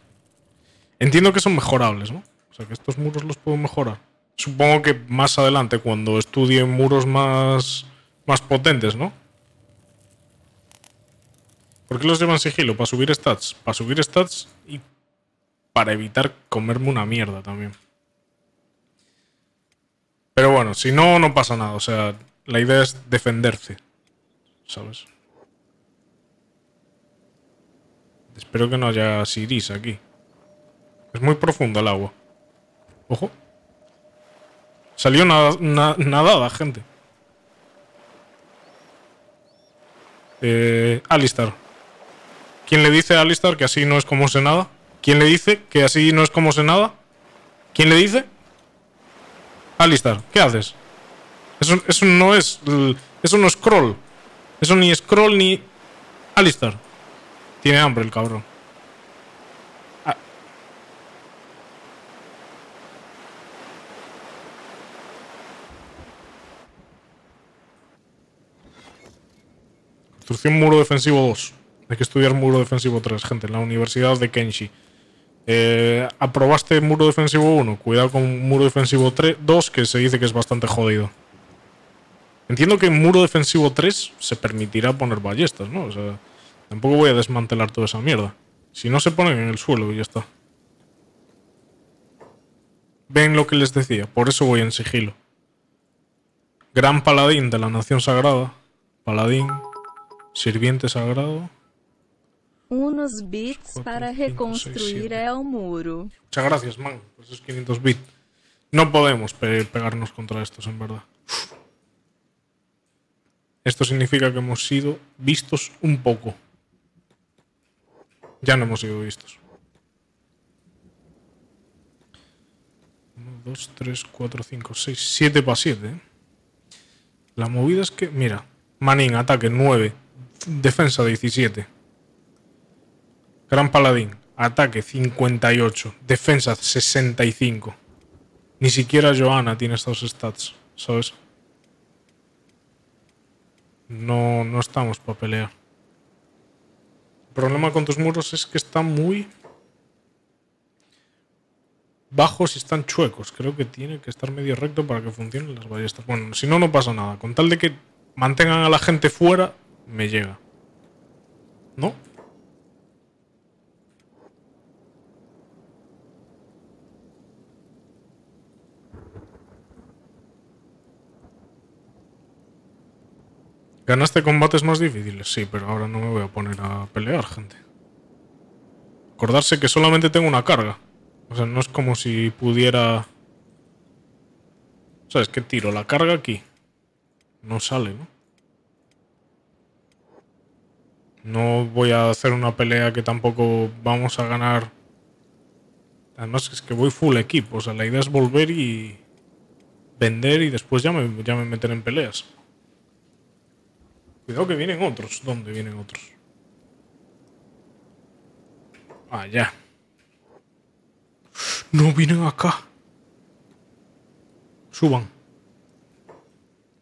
Entiendo que son mejorables, ¿no? O sea, que estos muros los puedo mejorar. Supongo que más adelante, cuando estudie muros más, más potentes, ¿no? ¿Por qué los llevan sigilo? Para subir stats. Para subir stats y para evitar comerme una mierda también. Pero bueno, si no, no pasa nada. O sea, la idea es defenderse. Espero que no haya siris aquí. Es muy profunda el agua. Ojo. Salió nadada, gente. Eh, Alistar. ¿Quién le dice a Alistar que así no es como se nada? ¿Quién le dice que así no es como se nada? ¿Quién le dice? Alistar, ¿qué haces? Eso, no es... Eso no es scroll eso ni Scroll ni Alistar. Tiene hambre el cabrón. Ah. Construcción muro defensivo 2. Hay que estudiar muro defensivo 3, gente, en la Universidad de Kenshi. Eh, aprobaste muro defensivo 1, cuidado con muro defensivo 2, que se dice que es bastante jodido. Entiendo que en muro defensivo 3 se permitirá poner ballestas, ¿no? O sea, tampoco voy a desmantelar toda esa mierda. Si no se ponen en el suelo y ya está. Ven lo que les decía, por eso voy en sigilo. Gran paladín de la nación sagrada. Paladín, sirviente sagrado. Unos bits para reconstruir el muro. Muchas gracias, man. Por esos 500 bits. No podemos pegarnos contra estos, en verdad. Esto significa que hemos sido vistos un poco. Ya no hemos sido vistos. 1, 2, 3, 4, 5, 6, 7 para 7. La movida es que, mira, Manín, ataque 9, defensa 17. Gran Paladín, ataque 58, defensa 65. Ni siquiera Joana tiene estos stats, ¿sabes? No, no estamos para pelear. El problema con tus muros es que están muy bajos y están chuecos. Creo que tiene que estar medio recto para que funcionen las ballestas. Bueno, si no, no pasa nada. Con tal de que mantengan a la gente fuera, me llega. ¿No? Ganaste combates más difíciles, sí, pero ahora no me voy a poner a pelear, gente. Acordarse que solamente tengo una carga. O sea, no es como si pudiera... ¿Sabes qué tiro? La carga aquí. No sale, ¿no? No voy a hacer una pelea que tampoco vamos a ganar. Además es que voy full equipo. O sea, la idea es volver y vender y después ya me, ya me meter en peleas. Cuidado que vienen otros. ¿Dónde vienen otros? Allá. Ah, no vienen acá. Suban.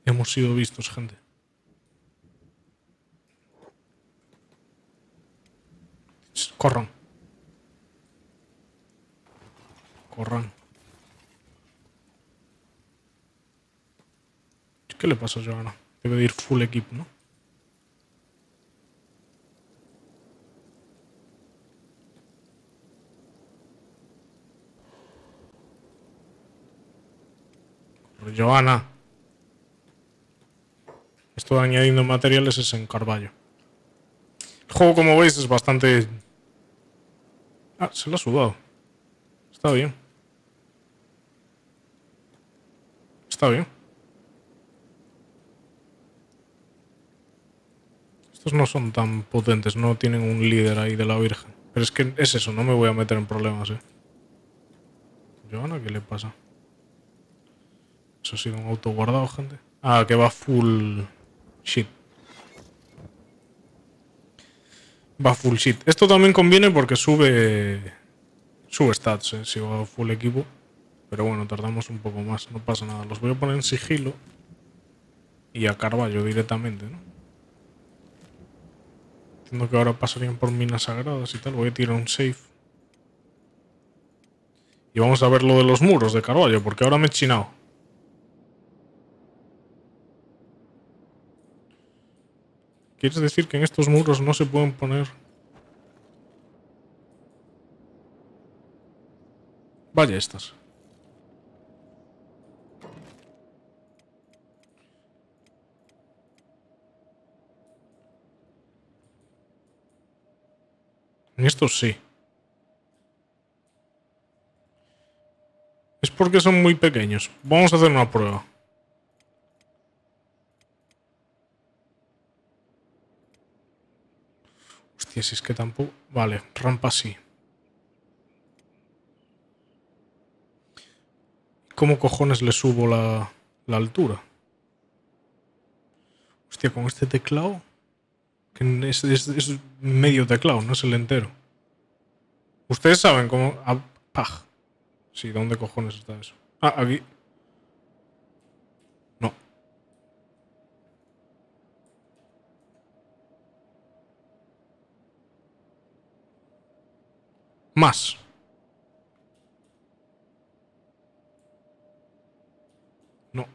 Hemos sido vistos, gente. Corran. Corran. ¿Qué le pasa a Joana? Debe de ir full equipo, ¿no? Joana. Esto añadiendo materiales es en Carballo. El juego, como veis, es bastante... Ah, se lo ha sudado. Está bien. Está bien. Estos no son tan potentes, no tienen un líder ahí de la Virgen. Pero es que es eso, no me voy a meter en problemas, eh. Joana, ¿qué le pasa? Eso ha sido un auto guardado, gente. Ah, que va full shit. Va full shit. Esto también conviene porque sube... Sube stats, eh, si va full equipo. Pero bueno, tardamos un poco más, no pasa nada. Los voy a poner en sigilo. Y a Carballo directamente, ¿no? Entiendo que ahora pasarían por minas sagradas y tal. Voy a tirar un safe. Y vamos a ver lo de los muros de Carvallo. porque ahora me he chinado. ¿Quieres decir que en estos muros no se pueden poner? Vaya estas. En estos sí. Es porque son muy pequeños. Vamos a hacer una prueba. Hostia, si es que tampoco... Vale, rampa sí. ¿Cómo cojones le subo la, altura? Hostia, con este teclado... es, medio teclado, no es el entero. Ustedes saben cómo... Ah, paj. Sí, ¿dónde cojones está eso? Ah, aquí... Más. No.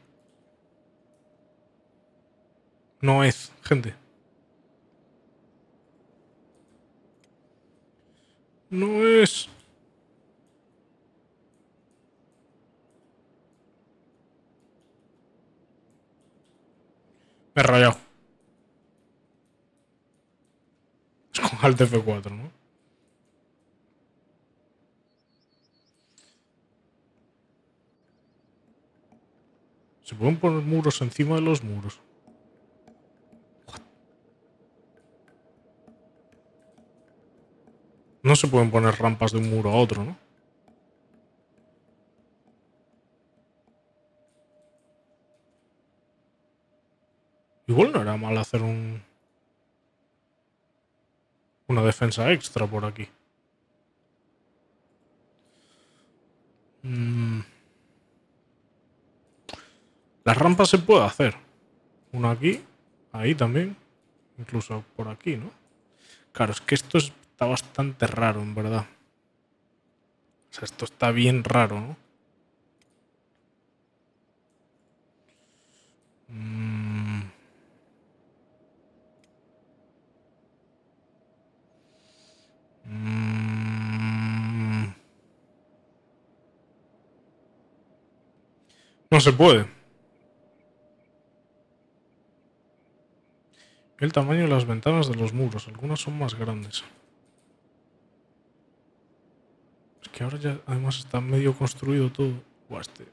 No es, gente. No es. Me he rayado. Es con Alt F4, ¿no? Se pueden poner muros encima de los muros. No se pueden poner rampas de un muro a otro, ¿no? Igual no era mal hacer un... Una defensa extra por aquí. Mmm... Las rampas se puede hacer. Una aquí, ahí también. Incluso por aquí, ¿no? Claro, es que esto está bastante raro, en verdad. O sea, esto está bien raro, ¿no? Mm. Mm. No se puede. El tamaño de las ventanas de los muros. Algunas son más grandes. Es que ahora ya además está medio construido todo. Guaste.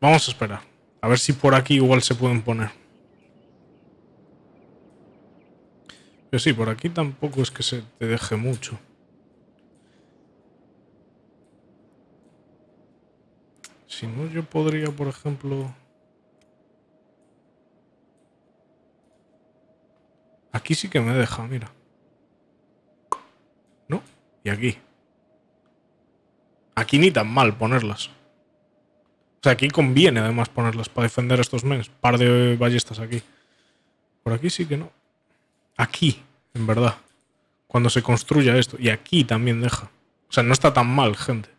Vamos a esperar. A ver si por aquí igual se pueden poner. Pero sí, por aquí tampoco es que se te deje mucho. Si no, yo podría, por ejemplo... Aquí sí que me deja, mira. ¿No? Y aquí. Aquí ni tan mal ponerlas. O sea, aquí conviene además ponerlas para defender estos menes. Par de ballestas aquí. Por aquí sí que no. Aquí, en verdad. Cuando se construya esto. Y aquí también deja. O sea, no está tan mal, gente.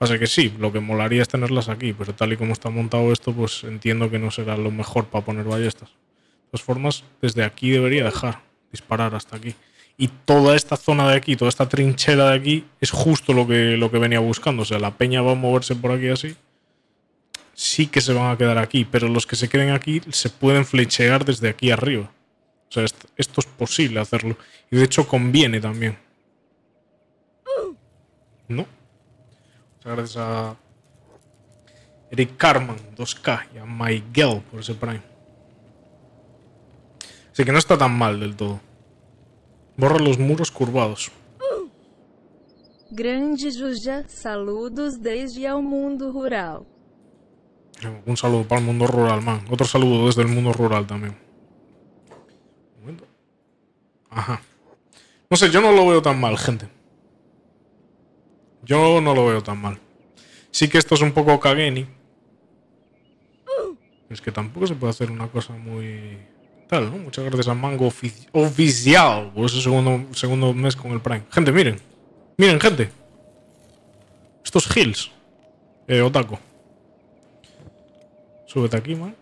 Pasa que sí, lo que molaría es tenerlas aquí, pero tal y como está montado esto, pues entiendo que no será lo mejor para poner ballestas. De todas formas, desde aquí debería dejar disparar hasta aquí. Y toda esta zona de aquí, toda esta trinchera de aquí, es justo lo que, lo que venía buscando. O sea, la peña va a moverse por aquí así. Sí que se van a quedar aquí, pero los que se queden aquí se pueden flechear desde aquí arriba. O sea, esto es posible hacerlo. Y de hecho conviene también. ¿No? gracias a Eric Carman, 2K, y a Miguel por ese Prime. Así que no está tan mal del todo. Borra los muros curvados. Grande Juja, saludos desde el mundo rural. Un saludo para el mundo rural, man. Otro saludo desde el mundo rural también. Un momento. Ajá. No sé, yo no lo veo tan mal, gente. Yo no lo veo tan mal. Sí que esto es un poco Kageni. Es que tampoco se puede hacer una cosa muy... Tal, ¿no? Muchas gracias a Mango Oficial por pues ese segundo, segundo mes con el Prime. Gente, miren. Miren, gente. Estos hills. Eh, Otaku. Súbete aquí, man.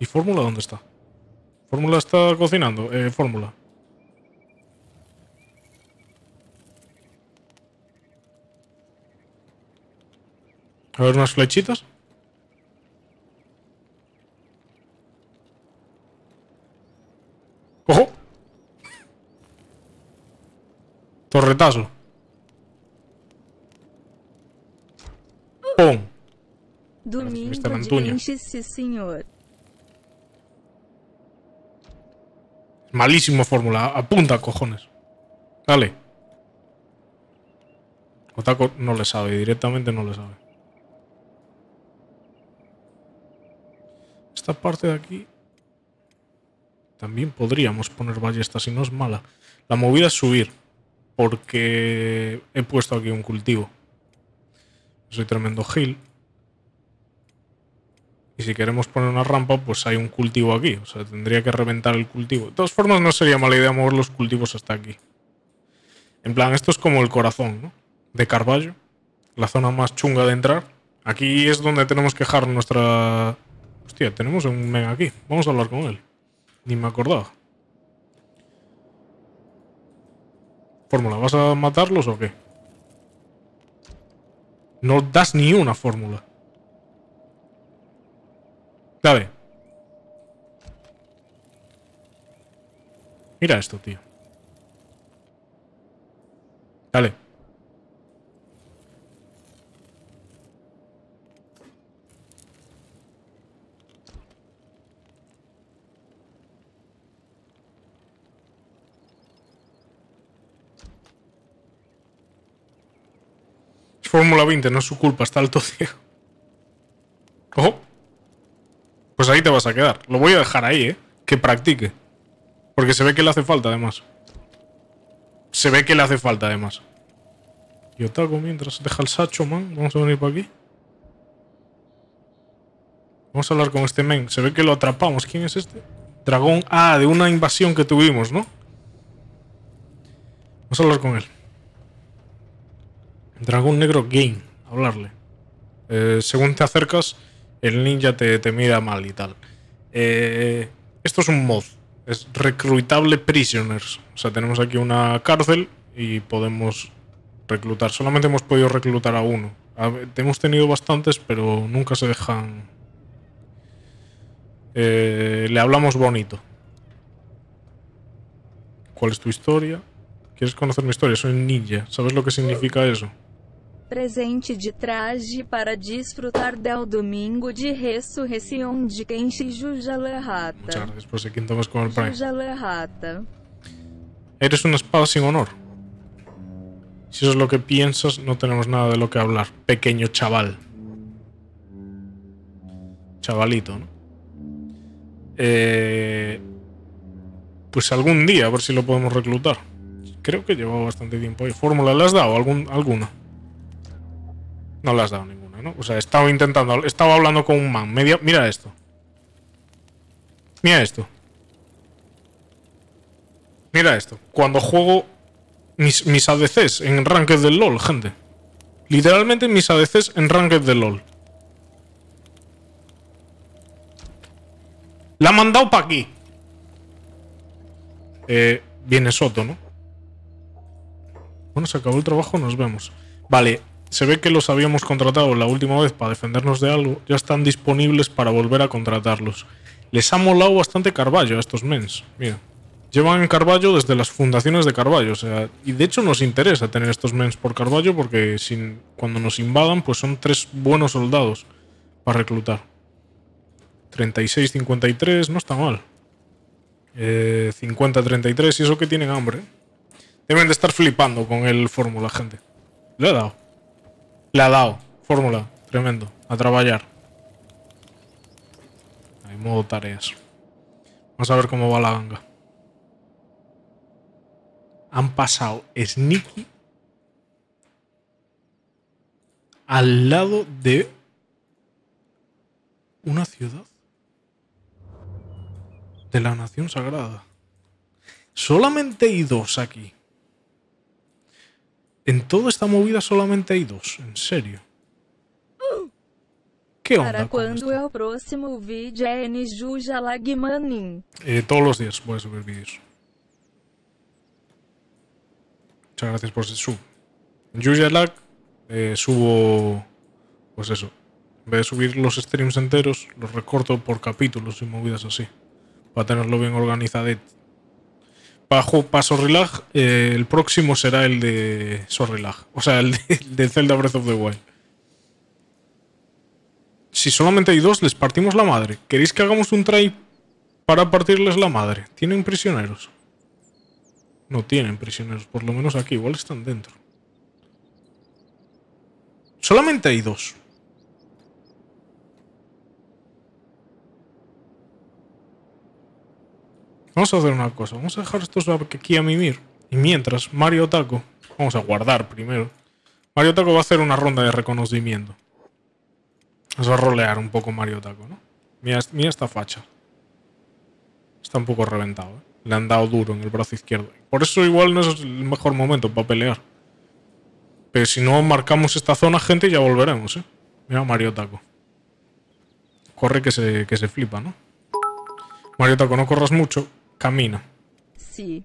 ¿Y Fórmula dónde está? ¿Fórmula está cocinando? Eh, Fórmula. A ver, unas flechitas. ¡Ojo! Torretazo. ¡Pum! Domingo sí, señor. Malísimo fórmula. Apunta, cojones. Dale. Otaco no le sabe, directamente no le sabe. esta parte de aquí también podríamos poner ballesta si no es mala. La movida es subir, porque he puesto aquí un cultivo. Soy tremendo gil. Y si queremos poner una rampa, pues hay un cultivo aquí. O sea, tendría que reventar el cultivo. De todas formas, no sería mala idea mover los cultivos hasta aquí. En plan, esto es como el corazón, ¿no? De Carballo. La zona más chunga de entrar. Aquí es donde tenemos que dejar nuestra Hostia, tenemos un mega aquí. Vamos a hablar con él. Ni me acordaba. Fórmula, ¿vas a matarlos o qué? No das ni una fórmula. Dale. Mira esto, tío. Dale. Fórmula 20, no es su culpa, está alto ciego. Ojo. Pues ahí te vas a quedar. Lo voy a dejar ahí, ¿eh? Que practique. Porque se ve que le hace falta, además. Se ve que le hace falta, además. Yo tago mientras deja el Sacho, man. Vamos a venir por aquí. Vamos a hablar con este men. Se ve que lo atrapamos. ¿Quién es este? Dragón. a ah, de una invasión que tuvimos, ¿no? Vamos a hablar con él. Dragón Negro Game, hablarle. Eh, según te acercas, el ninja te, mira mal y tal. Eh, esto es un mod, es reclutable prisoners. O sea, tenemos aquí una cárcel y podemos reclutar. Solamente hemos podido reclutar a uno. hemos tenido bastantes, pero nunca se dejan... Eh, le hablamos bonito. ¿Cuál es tu historia? ¿Quieres conocer mi historia? Soy ninja. ¿Sabes lo que significa eso? presente de traje para disfrutar del domingo de resurrección de Kenshi Muchas gracias por ese quinto con el Prime. Eres una espada sin honor. Si eso es lo que piensas, no tenemos nada de lo que hablar. Pequeño chaval. Chavalito, ¿no? Eh, pues algún día, a ver si lo podemos reclutar. Creo que lleva bastante tiempo ahí. ¿Fórmula le has dado? ¿Algún, ¿Alguna? No le has dado ninguna, ¿no? O sea, estaba intentando... Estaba hablando con un man. Media, mira esto. Mira esto. Mira esto. Cuando juego mis, mis ADCs en Ranked del LoL, gente. Literalmente mis ADCs en Ranked del LoL. La ha mandado para aquí. Eh, viene Soto, ¿no? Bueno, se acabó el trabajo, nos vemos. Vale, se ve que los habíamos contratado la última vez para defendernos de algo, ya están disponibles para volver a contratarlos. Les ha molado bastante Carballo a estos mens. Mira, llevan en Carballo desde las fundaciones de Carballo. y de hecho nos interesa tener estos mens por Carballo porque cuando nos invadan, pues son tres buenos soldados para reclutar. 36-53, no está mal. 50-33, eh, y eso que tienen hambre. Deben de estar flipando con el fórmula, gente. Le he dado. Le ha dado. Fórmula. Tremendo. A trabajar. Hay modo tareas. Vamos a ver cómo va la ganga. Han pasado Sneaky al lado de una ciudad de la nación sagrada. Solamente hay dos aquí. En toda esta movida solamente hay dos, en serio. ¿Qué onda? ¿Para cuándo el próximo vídeo en Lagmanin? Eh, todos los días voy a subir vídeos. Muchas gracias por su sub. Juja Lag eh, subo. Pues eso. En vez de subir los streams enteros, los recorto por capítulos y movidas así. Para tenerlo bien organizado bajo paso relaj, eh, el próximo será el de sorrelaj, o sea, el de, el Zelda Breath of the Wild. Si solamente hay dos, les partimos la madre. ¿Queréis que hagamos un try para partirles la madre? ¿Tienen prisioneros? No tienen prisioneros, por lo menos aquí, igual están dentro. Solamente hay dos. Vamos a hacer una cosa. Vamos a dejar estos aquí a mimir. Y mientras, Mario Taco. Vamos a guardar primero. Mario Taco va a hacer una ronda de reconocimiento. Nos va a rolear un poco Mario Taco, ¿no? Mira, esta facha. Está un poco reventado, ¿eh? Le han dado duro en el brazo izquierdo. Por eso igual no es el mejor momento para pelear. Pero si no marcamos esta zona, gente, ya volveremos, ¿eh? Mira Mario Taco. Corre que se, que se flipa, ¿no? Mario Taco, no corras mucho camino. Sí.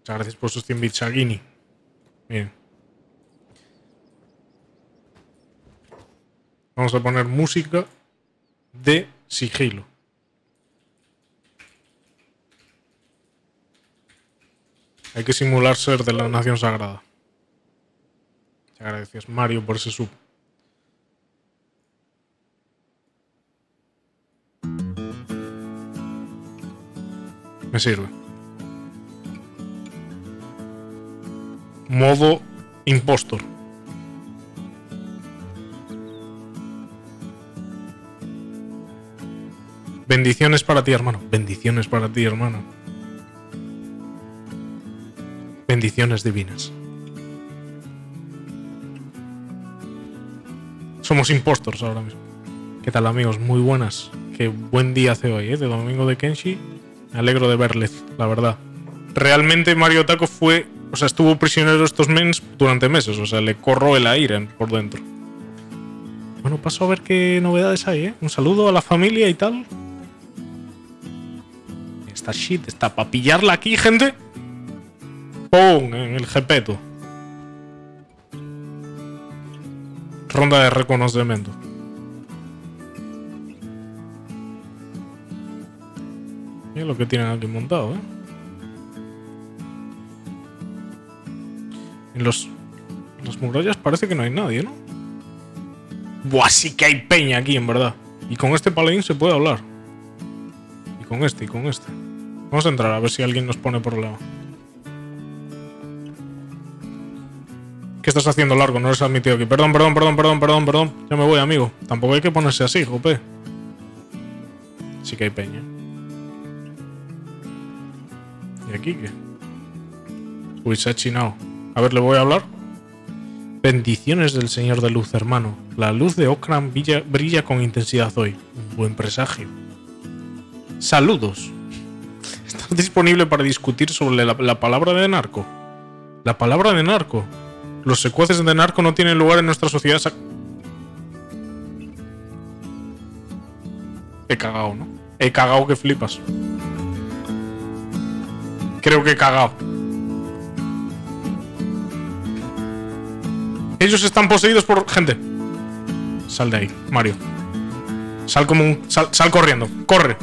Muchas gracias por sus 100 bits, Shagini. Bien. Vamos a poner música de sigilo. Hay que simular ser de la nación sagrada. Muchas gracias, Mario, por ese sub. Me sirve. Modo impostor. Bendiciones para ti, hermano. Bendiciones para ti, hermano. Bendiciones divinas. Somos impostors ahora mismo. ¿Qué tal, amigos? Muy buenas. Qué buen día hace hoy, ¿eh? De domingo de Kenshi me alegro de verles, la verdad. Realmente Mario Taco fue, o sea, estuvo prisionero estos mens durante meses, o sea, le corro el aire por dentro. Bueno, paso a ver qué novedades hay, ¿eh? Un saludo a la familia y tal. Esta shit está para pillarla aquí, gente. ¡Pum! En el jepeto. Ronda de reconocimiento. lo que tienen aquí montado, ¿eh? En los, murallas parece que no hay nadie, ¿no? Buah, sí que hay peña aquí, en verdad. Y con este paladín se puede hablar. Y con este, y con este. Vamos a entrar a ver si alguien nos pone problema. ¿Qué estás haciendo largo? No eres admitido aquí. Perdón, perdón, perdón, perdón, perdón, perdón. Ya me voy, amigo. Tampoco hay que ponerse así, jope. Sí que hay peña aquí qué? ha A ver, le voy a hablar. Bendiciones del Señor de Luz, hermano. La luz de Okran brilla, con intensidad hoy. Un buen presagio. Saludos. ¿Estás disponible para discutir sobre la, palabra de narco? La palabra de narco. Los secuaces de narco no tienen lugar en nuestra sociedad. He cagado, ¿no? He cagado que flipas. Creo que he cagado. Ellos están poseídos por gente. Sal de ahí, Mario. Sal como un. Sal, corriendo. Corre.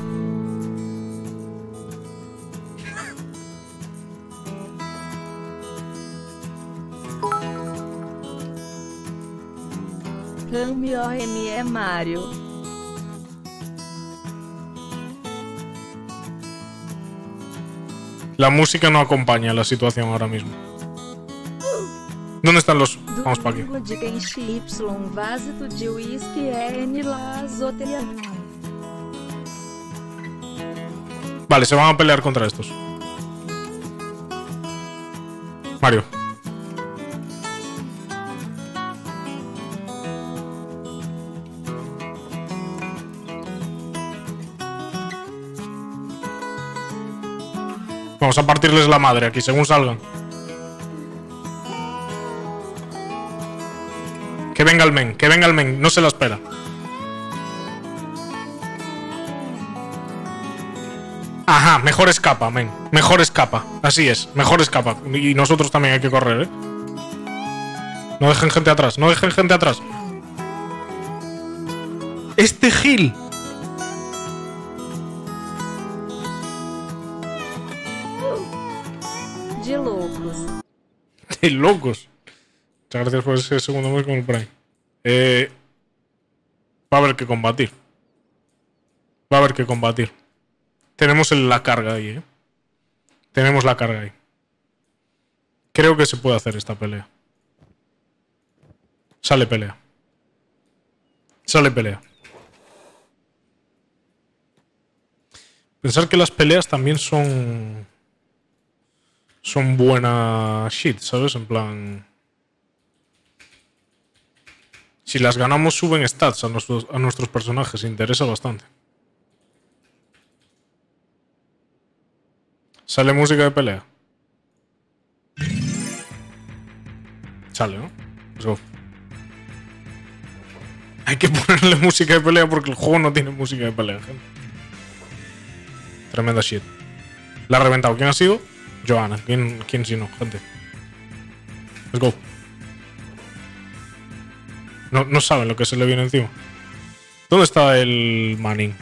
Mario. La música no acompaña la situación ahora mismo. ¿Dónde están los...? Vamos para aquí. Vale, se van a pelear contra estos. Mario. Vamos a partirles la madre aquí, según salgan. Que venga el men, que venga el men, no se la espera. Ajá, mejor escapa, men. Mejor escapa. Así es, mejor escapa. Y nosotros también hay que correr, ¿eh? No dejen gente atrás, no dejen gente atrás. Este Gil locos. Muchas gracias por ese segundo mes con el Prime. Eh, va a haber que combatir. Va a haber que combatir. Tenemos la carga ahí, ¿eh? Tenemos la carga ahí. Creo que se puede hacer esta pelea. Sale pelea. Sale pelea. Pensar que las peleas también son son buena shit, ¿sabes? En plan. Si las ganamos, suben stats a nuestros, a nuestros personajes. Interesa bastante. ¿Sale música de pelea? Sale, ¿no? Let's Hay que ponerle música de pelea porque el juego no tiene música de pelea, gente. Tremenda shit. La ha reventado. ¿Quién ha sido? Joana. ¿Quién, sino si no? Gente. Let's go. No, no saben lo que se le viene encima. ¿Dónde está el Manning?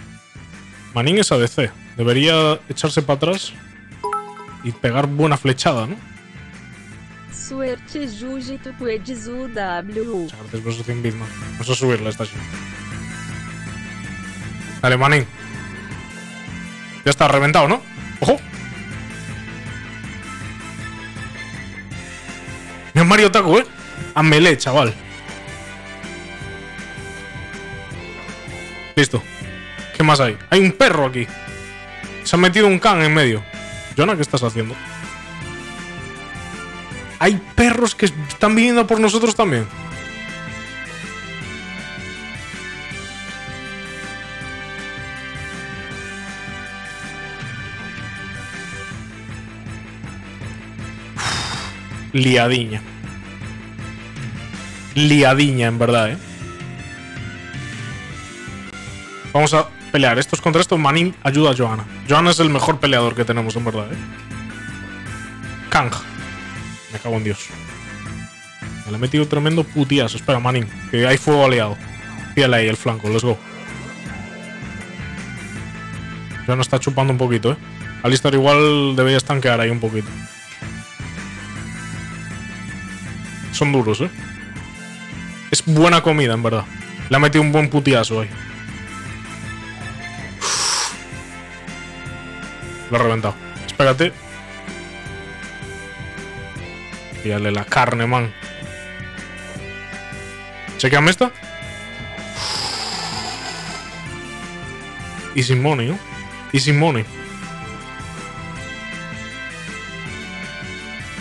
Manning es ADC. Debería echarse para atrás y pegar buena flechada, ¿no? Suerte Jujito, Puedes Vamos a subir la estación. Dale, Manning. Ya está reventado, ¿no? ¡Ojo! Me Mario Taco, ¿eh? A melee, chaval. Listo. ¿Qué más hay? Hay un perro aquí. Se ha metido un can en medio. Jonah, ¿qué estás haciendo? Hay perros que están viniendo por nosotros también. liadiña. Liadiña, en verdad, ¿eh? Vamos a pelear estos contra estos. Manin ayuda a Johanna. Johanna es el mejor peleador que tenemos, en verdad, ¿eh? Kang. Me cago en Dios. Me le he metido tremendo putias. Espera, Manin. Que hay fuego aliado. Píale ahí el flanco. Let's go. Johanna está chupando un poquito, ¿eh? Alistar igual debería estanquear ahí un poquito. son duros, ¿eh? Es buena comida, en verdad. Le ha metido un buen putiazo ahí. Lo ha reventado. Espérate. dale la carne, man. ¿Chequeame esta? Y sin money, ¿no? Y money.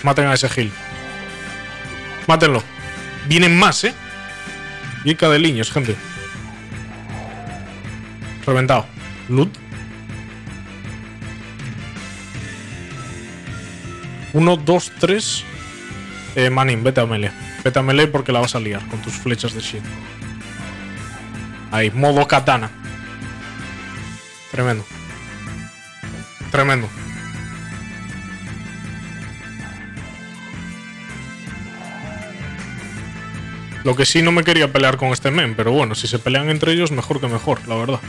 Maten a ese Gil. Mátenlo. Vienen más, ¿eh? Y de líneas, gente. Reventado. Loot. Uno, dos, tres. Eh, Manin, vete a melee. Vete a porque la vas a liar con tus flechas de shit. Ahí, modo katana. Tremendo. Tremendo. Lo que sí no me quería pelear con este men, pero bueno, si se pelean entre ellos, mejor que mejor, la verdad.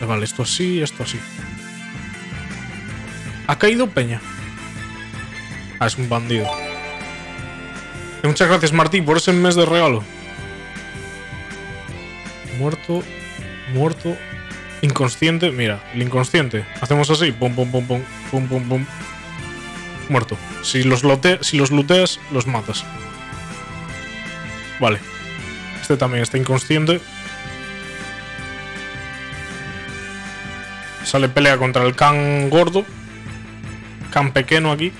Eh, vale, esto así, esto así. Ha caído Peña. Ah, es un bandido. Eh, muchas gracias, Martín, por ese mes de regalo. Muerto, muerto, inconsciente. Mira, el inconsciente. Hacemos así, pum, pum, pum, pum, pum, pum, pum muerto. Si los, lote, si los looteas, los matas. Vale. Este también está inconsciente. Sale pelea contra el can gordo. Can pequeño aquí.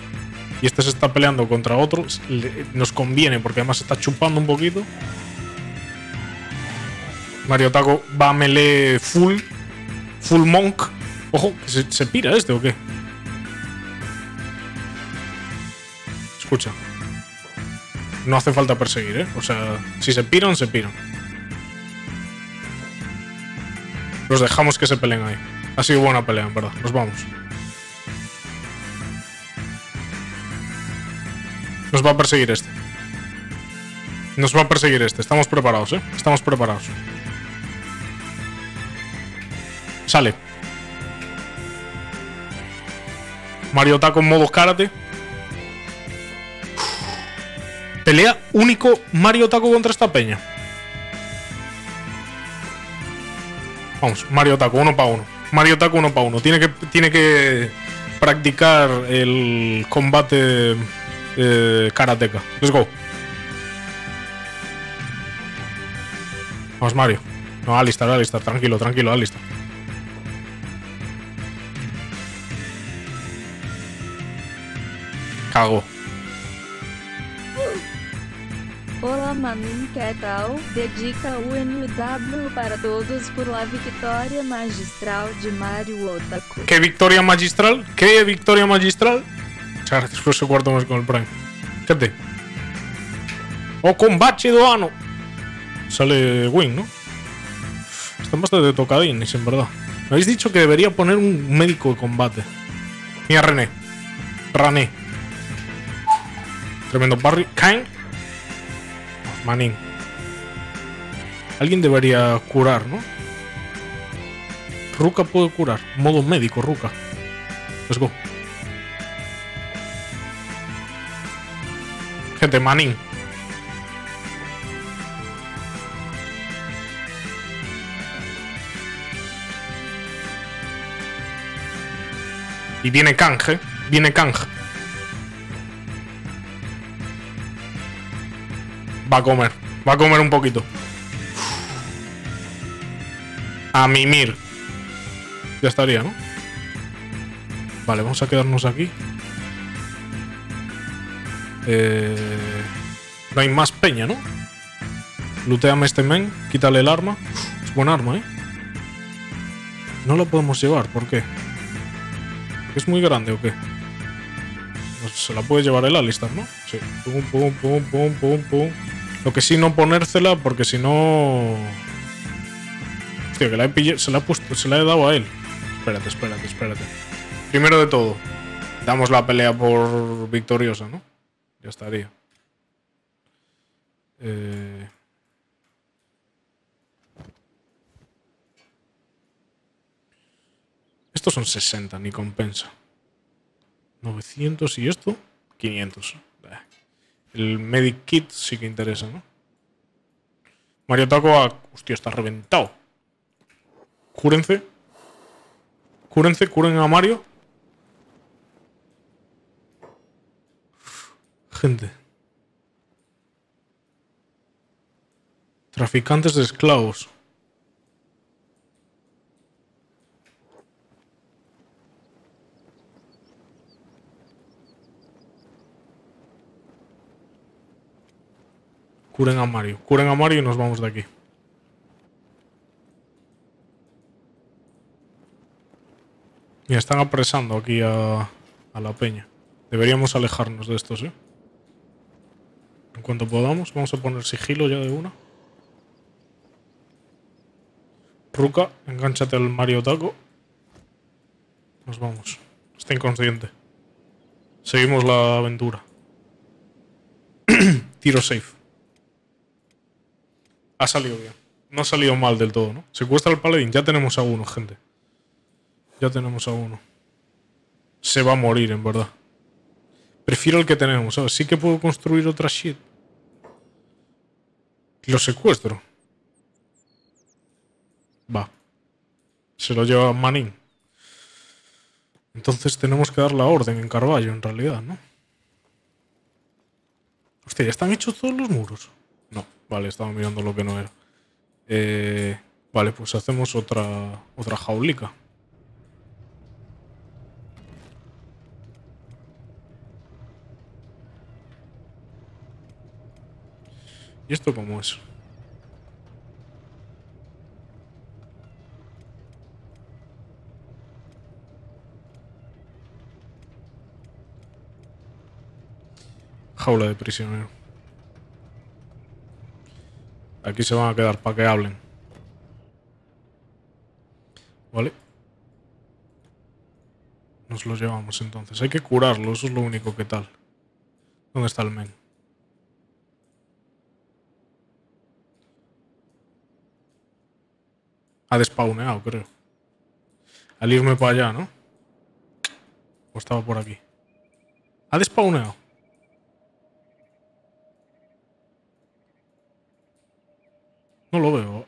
Y este se está peleando contra otro. Nos conviene porque además está chupando un poquito. Mario Taco va a melee full. Full monk. Ojo, ¿se, se pira este o qué? Escucha. No hace falta perseguir, ¿eh? O sea, si se piran, se piran. Los dejamos que se peleen ahí. Ha sido buena pelea, en verdad. Nos vamos. Nos va a perseguir este. Nos va a perseguir este. Estamos preparados, ¿eh? Estamos preparados. Sale. Mario está con modo karate. Pelea único Mario Taco contra esta peña. Vamos, Mario Taco, uno para uno. Mario Taco uno para uno. Tiene que, tiene que practicar el combate eh, karateca. Let's go. Vamos, Mario. No, Alistar, Alistar, tranquilo, tranquilo, Alistar. Cago. Hola, mamín. que tal? Dedica un NW para todos por la victoria magistral de Mario Otaku. ¿Qué victoria magistral? ¿Qué victoria magistral? sea, gracias por su cuarto más con el Prime. te? O combate do Sale Wing, ¿no? Están bastante tocadines, en verdad. Me habéis dicho que debería poner un médico de combate. Mira, René. René. Tremendo Barry, Kain. Manín. Alguien debería curar, ¿no? Ruka puede curar. Modo médico, Ruka. Let's go. Gente, Manín. Y viene Kang, ¿eh? Viene Kang. Va a comer. Va a comer un poquito. A mimir. Ya estaría, ¿no? Vale, vamos a quedarnos aquí. Eh, no hay más peña, ¿no? Luteame este men. Quítale el arma. Es buen arma, ¿eh? No lo podemos llevar. ¿Por qué? ¿Es muy grande o qué? Pues se la puede llevar el Alistar, ¿no? Sí. Pum, pum, pum, pum, pum, pum. Lo que sí, no ponérsela porque si no. Hostia, que la he se, la se la he dado a él. Espérate, espérate, espérate. Primero de todo, damos la pelea por victoriosa, ¿no? Ya estaría. Eh. Estos son 60, ni compensa. 900 y esto, 500. El Medic Kit sí que interesa, ¿no? Mario Taco, ah, hostia, está reventado. Cúrense. Cúrense, curen a Mario. Gente. Traficantes de esclavos. Curen a Mario. Curen a Mario y nos vamos de aquí. Y están apresando aquí a, la peña. Deberíamos alejarnos de estos, ¿eh? En cuanto podamos, vamos a poner sigilo ya de una. Ruka, enganchate al Mario Taco. Nos vamos. Está inconsciente. Seguimos la aventura. Tiro safe ha salido bien. No ha salido mal del todo, ¿no? Secuestra al paladín, ya tenemos a uno, gente. Ya tenemos a uno. Se va a morir, en verdad. Prefiero el que tenemos, ver, Sí que puedo construir otra shit. Lo secuestro. Va. Se lo lleva Manin. Entonces tenemos que dar la orden en Carballo, en realidad, ¿no? Hostia, ya están hechos todos los muros. Vale, estaba mirando lo que no era. Eh, vale, pues hacemos otra, otra jaulica. ¿Y esto cómo es? Jaula de prisionero. Aquí se van a quedar para que hablen. ¿Vale? Nos lo llevamos entonces. Hay que curarlo, eso es lo único que tal. ¿Dónde está el men? Ha despauneado, creo. Al irme para allá, ¿no? O estaba por aquí. Ha despauneado. No lo veo.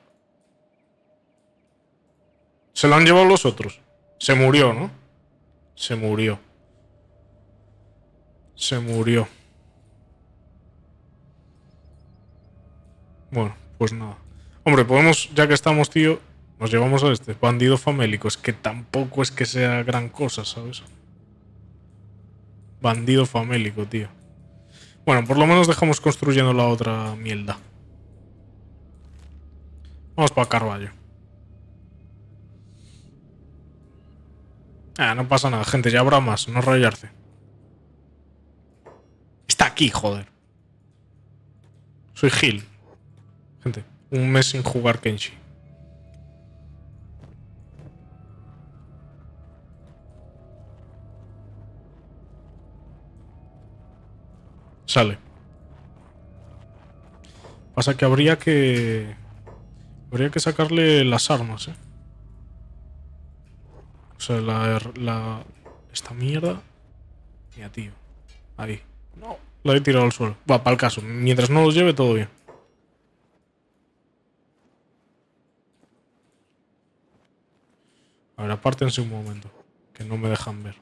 Se lo han llevado los otros. Se murió, ¿no? Se murió. Se murió. Bueno, pues nada. Hombre, podemos, ya que estamos, tío, nos llevamos a este bandido famélico. Es que tampoco es que sea gran cosa, ¿sabes? Bandido famélico, tío. Bueno, por lo menos dejamos construyendo la otra mierda. Vamos para Carvalho. Ah, no pasa nada, gente, ya habrá más, no rayarse. Está aquí, joder. Soy Gil. Gente, un mes sin jugar Kenshi. Sale. Pasa que habría que... Habría que sacarle las armas, eh. O sea, la... esta mierda... Mira, tío. Ahí. No. La he tirado al suelo. Va, para el caso. Mientras no los lleve, todo bien. A ver, apártense un momento. Que no me dejan ver.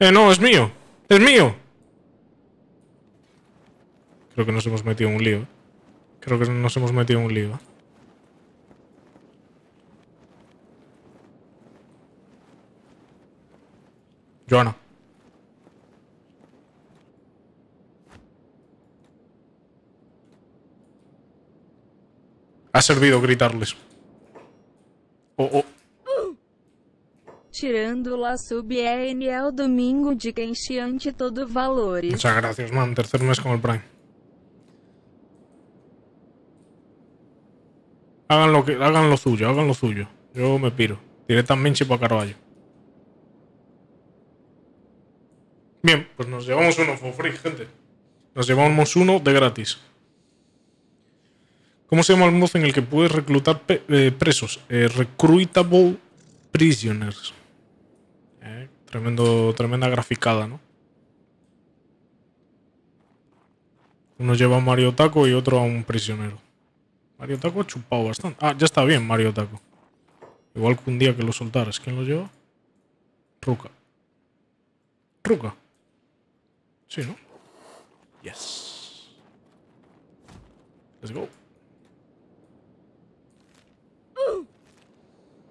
Eh, no, es mío. Es mío. Creo que nos hemos metido en un lío. Creo que nos hemos metido en un lío. Joana. Ha servido gritarles. Oh, oh. Tirando la sub -N, domingo de que todo valores. Muchas gracias, man. Tercer mes con el Prime. Hagan lo, que, hagan lo suyo, hagan lo suyo. Yo me piro. Directamente para Carballo. Bien, pues nos llevamos uno for free, gente. Nos llevamos uno de gratis. ¿Cómo se llama el mozo en el que puedes reclutar eh, presos? Eh, recruitable Prisoners. Eh, tremendo, tremenda graficada, ¿no? Uno lleva a Mario Taco y otro a un prisionero. Mario Taco ha chupado bastante. Ah, ya está bien Mario Taco. Igual que un día que lo soltaras. ¿Quién lo lleva? Ruka. ¿Ruka? Sí, ¿no? Yes. Let's go.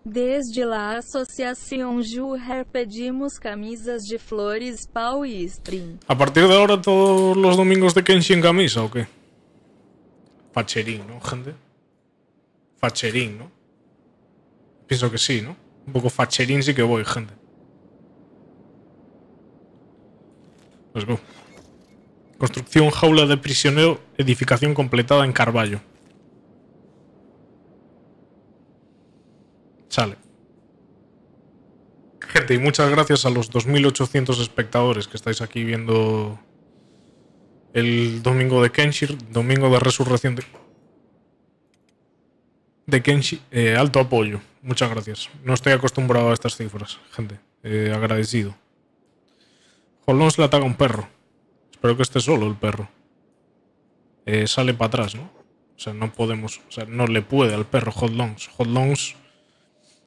Desde la Asociación Juher pedimos camisas de flores, pau y ¿A partir de ahora todos los domingos de Kenshin camisa o qué? Facherín, ¿no, gente? Facherín, ¿no? Pienso que sí, ¿no? Un poco facherín sí que voy, gente. Let's go. Construcción jaula de prisionero, edificación completada en Carballo. Sale. Gente, y muchas gracias a los 2.800 espectadores que estáis aquí viendo el domingo de Kenshir, domingo de resurrección de, de Kenshir. Eh, alto apoyo, muchas gracias. No estoy acostumbrado a estas cifras, gente. Eh, agradecido. agradecido. Longs le ataca a un perro. Espero que esté solo el perro. Eh, sale para atrás, ¿no? O sea, no podemos, o sea, no le puede al perro Hot Longs. Hot Longs,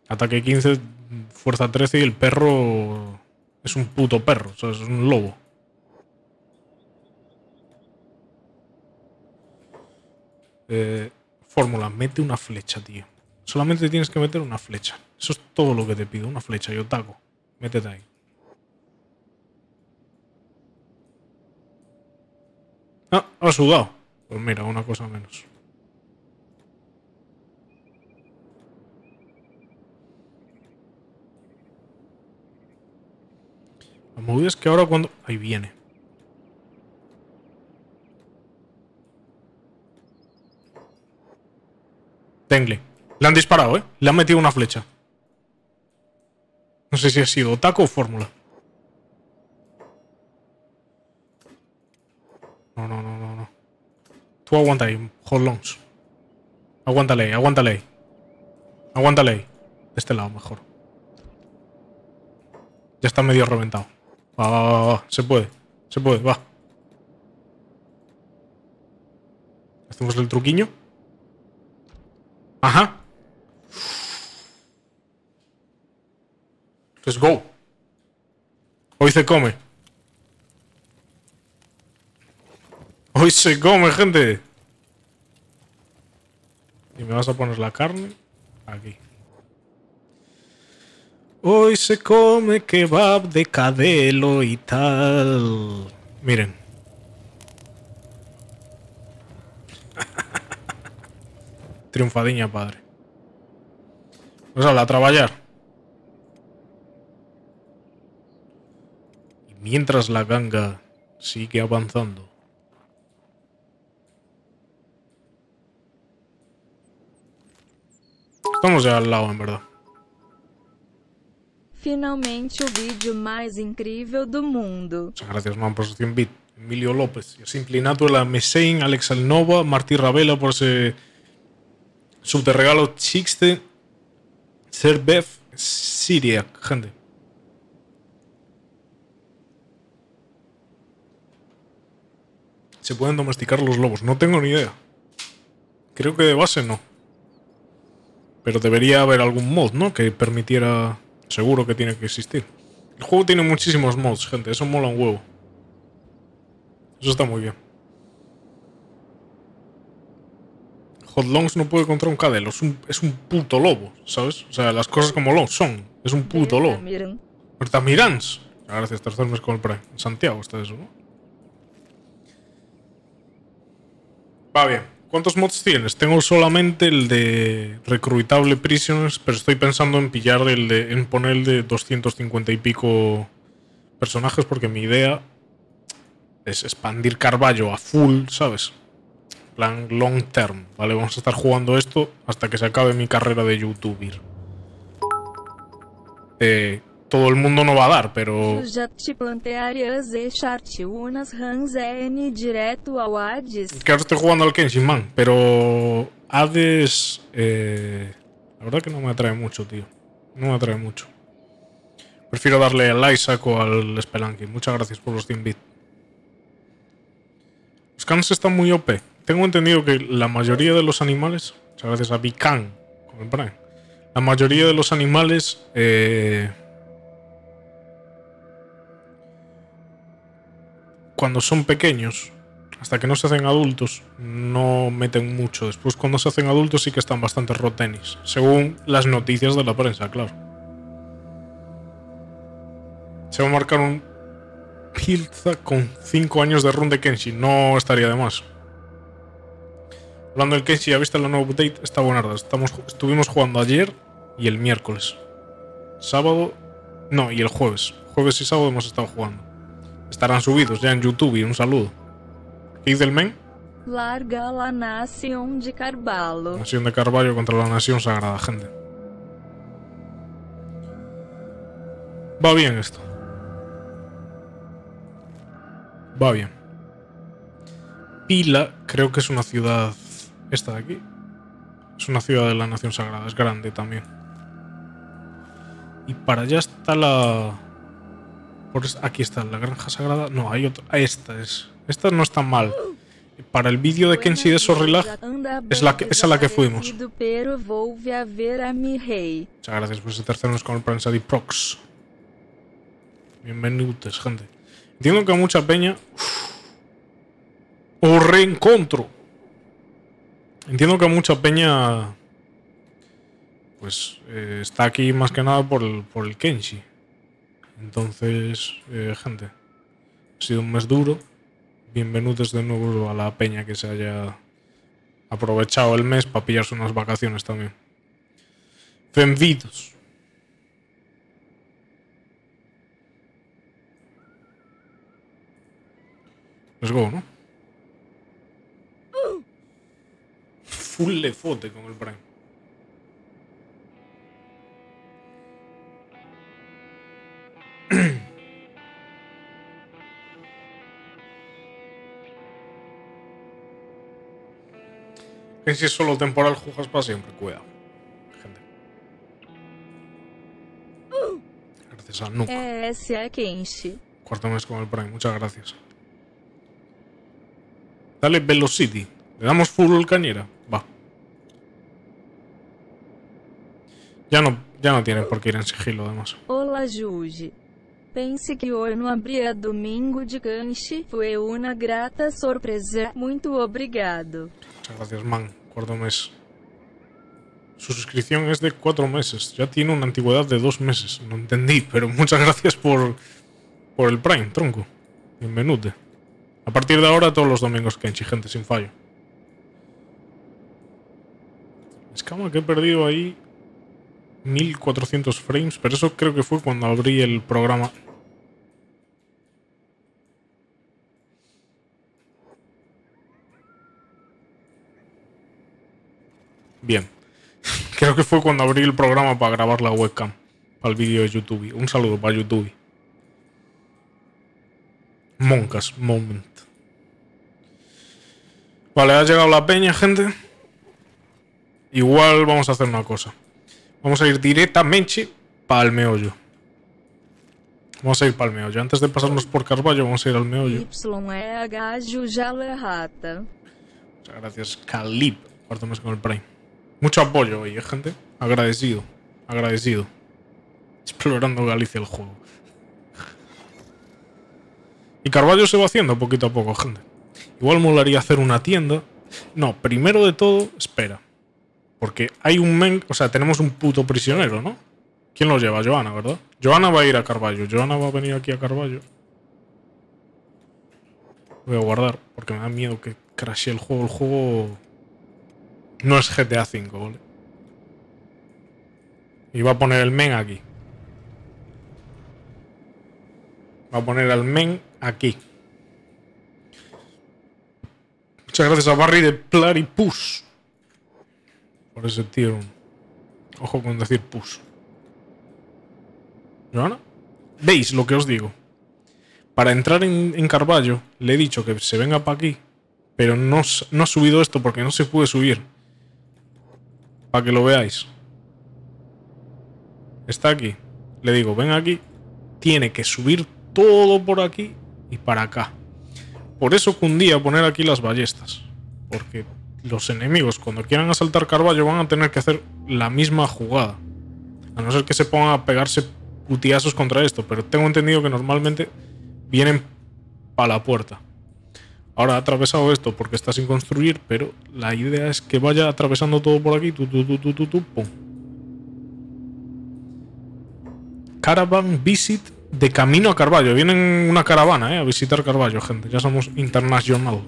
ataque 15, fuerza 13 y el perro es un puto perro, o sea, es un lobo. eh, fórmula, mete una flecha, tío. Solamente tienes que meter una flecha. Eso es todo lo que te pido, una flecha. Yo taco. Métete ahí. Ah, ha sudado. Pues mira, una cosa menos. La movida es que ahora cuando... Ahí viene. Tengle. Le han disparado, ¿eh? Le han metido una flecha. No sé si ha sido taco o fórmula. No, no, no, no, no. Tú aguanta ahí, Hollons. Aguántale ahí, aguántale ahí. Aguántale ahí. De este lado mejor. Ya está medio reventado. Va, va, va, va, Se puede. Se puede, va. Hacemos el truquiño. Ajá. Let's go. Hoy se come. Hoy se come, gente. Y me vas a poner la carne aquí. Hoy se come kebab de cadelo y tal. Miren triunfadiña, padre. Pues habla, a trabajar. Y mientras la ganga sigue avanzando. Estamos ya al lado, en verdad. Finalmente el vídeo más increíble del mundo. Muchas gracias, man, por su 100 bits. Emilio López, Simplinato, la Mesein, Alex Alnova, Martí Ravela por ese regalo, Chixte. Serbev Siria, gente. Se pueden domesticar los lobos. No tengo ni idea. Creo que de base no. Pero debería haber algún mod, ¿no? Que permitiera... Seguro que tiene que existir. El juego tiene muchísimos mods, gente. Eso mola un huevo. Eso está muy bien. Hot Longs no puede encontrar un cadelo. Es un, puto lobo, ¿sabes? O sea, las cosas como lo son. Es un puto lobo. Mirans. Ah, gracias, tercer mes con el Santiago está eso, ¿no? Va bien. ¿Cuántos mods tienes? Tengo solamente el de recruitable prisoners, pero estoy pensando en pillar el de, en poner el de 250 y pico personajes porque mi idea es expandir Carballo a full, ¿sabes? plan long term, ¿vale? Vamos a estar jugando esto hasta que se acabe mi carrera de youtuber. Eh, todo el mundo no va a dar, pero... ahora estoy jugando al Kenshin Man, pero Hades... Eh, la verdad que no me atrae mucho, tío. No me atrae mucho. Prefiero darle al Isaac o al Spelunky. Muchas gracias por los 100 bits. Los canes están muy OP tengo entendido que la mayoría de los animales, gracias a Vikan la mayoría de los animales eh, cuando son pequeños, hasta que no se hacen adultos, no meten mucho. Después cuando se hacen adultos sí que están bastante rotenis, según las noticias de la prensa, claro. Se va a marcar un Pilza con 5 años de run de Kenshi, no estaría de más. Hablando del si ¿ya viste la nueva update? Está buena Estamos, estuvimos jugando ayer y el miércoles. Sábado. No, y el jueves. Jueves y sábado hemos estado jugando. Estarán subidos ya en YouTube y un saludo. ¿Qué del el men? Larga la nación de Carvalho. Nación de Carvalho contra la nación sagrada, gente. Va bien esto. Va bien. Pila creo que es una ciudad esta de aquí. Es una ciudad de la Nación Sagrada, es grande también. Y para allá está la... Por aquí está la Granja Sagrada. No, hay otra. Ah, esta es. Esta no está mal. Para el vídeo de Kenshi de Sorrilaj, es, la que, es a la que fuimos. Muchas gracias por pues, ese tercero con el prensa de Prox. Bienvenidos, gente. Entiendo que a mucha peña... ¡O reencontro! Entiendo que mucha peña pues eh, está aquí más que nada por el, por el Kenshi. Entonces, eh, gente, ha sido un mes duro. Bienvenidos de nuevo a la peña que se haya aprovechado el mes para pillarse unas vacaciones también. Fenvidos Let's go, ¿no? full lefote con el Prime. que si es solo temporal jugas para siempre, cuidado. Gente. Gracias a Nuka. Cuarto mes con el Prime, muchas gracias. Dale Velocity. Le damos full cañera. Ya no, ya no tienen por qué ir en sigilo, además. Hola, Juji. Pense que hoy no habría domingo de canche. Fue una grata sorpresa. Muito obrigado. Muchas gracias, man. Cuarto mes. Su suscripción es de cuatro meses. Ya tiene una antigüedad de dos meses. No entendí, pero muchas gracias por, por el Prime, tronco. de. A partir de ahora, todos los domingos Kenchi, gente, sin fallo. Escama que he perdido ahí 1400 frames, pero eso creo que fue cuando abrí el programa. Bien. Creo que fue cuando abrí el programa para grabar la webcam. Para el vídeo de YouTube. Un saludo para YouTube. Moncas Moment. Vale, ha llegado la peña, gente. Igual vamos a hacer una cosa. Vamos a ir directamente para el meollo. Vamos a ir para el meollo. Antes de pasarnos por Carballo, vamos a ir al meollo. Muchas gracias, Calip. más con el Prime. Mucho apoyo hoy, ¿eh, gente. Agradecido. Agradecido. Explorando Galicia el juego. Y Carballo se va haciendo poquito a poco, gente. Igual molaría hacer una tienda. No, primero de todo, espera. Porque hay un men, o sea, tenemos un puto prisionero, ¿no? ¿Quién lo lleva? Joana, ¿verdad? Joana va a ir a Carballo. Joana va a venir aquí a Carballo. Voy a guardar, porque me da miedo que crashe el juego. El juego no es GTA V, ¿vale? Y va a poner el men aquí. Va a poner al men aquí. Muchas gracias a Barry de Plaripus por ese tío. Ojo con decir push. ¿Veis lo que os digo? Para entrar en, Carballo, le he dicho que se venga para aquí. Pero no, ha subido esto porque no se puede subir. Para que lo veáis. Está aquí. Le digo, ven aquí. Tiene que subir todo por aquí y para acá. Por eso cundía poner aquí las ballestas. Porque los enemigos cuando quieran asaltar Carballo van a tener que hacer la misma jugada. A no ser que se pongan a pegarse cutiazos contra esto, pero tengo entendido que normalmente vienen para la puerta. Ahora ha atravesado esto porque está sin construir, pero la idea es que vaya atravesando todo por aquí. Caravan Visit de camino a Carballo. Vienen una caravana eh, a visitar Carballo, gente. Ya somos internacional.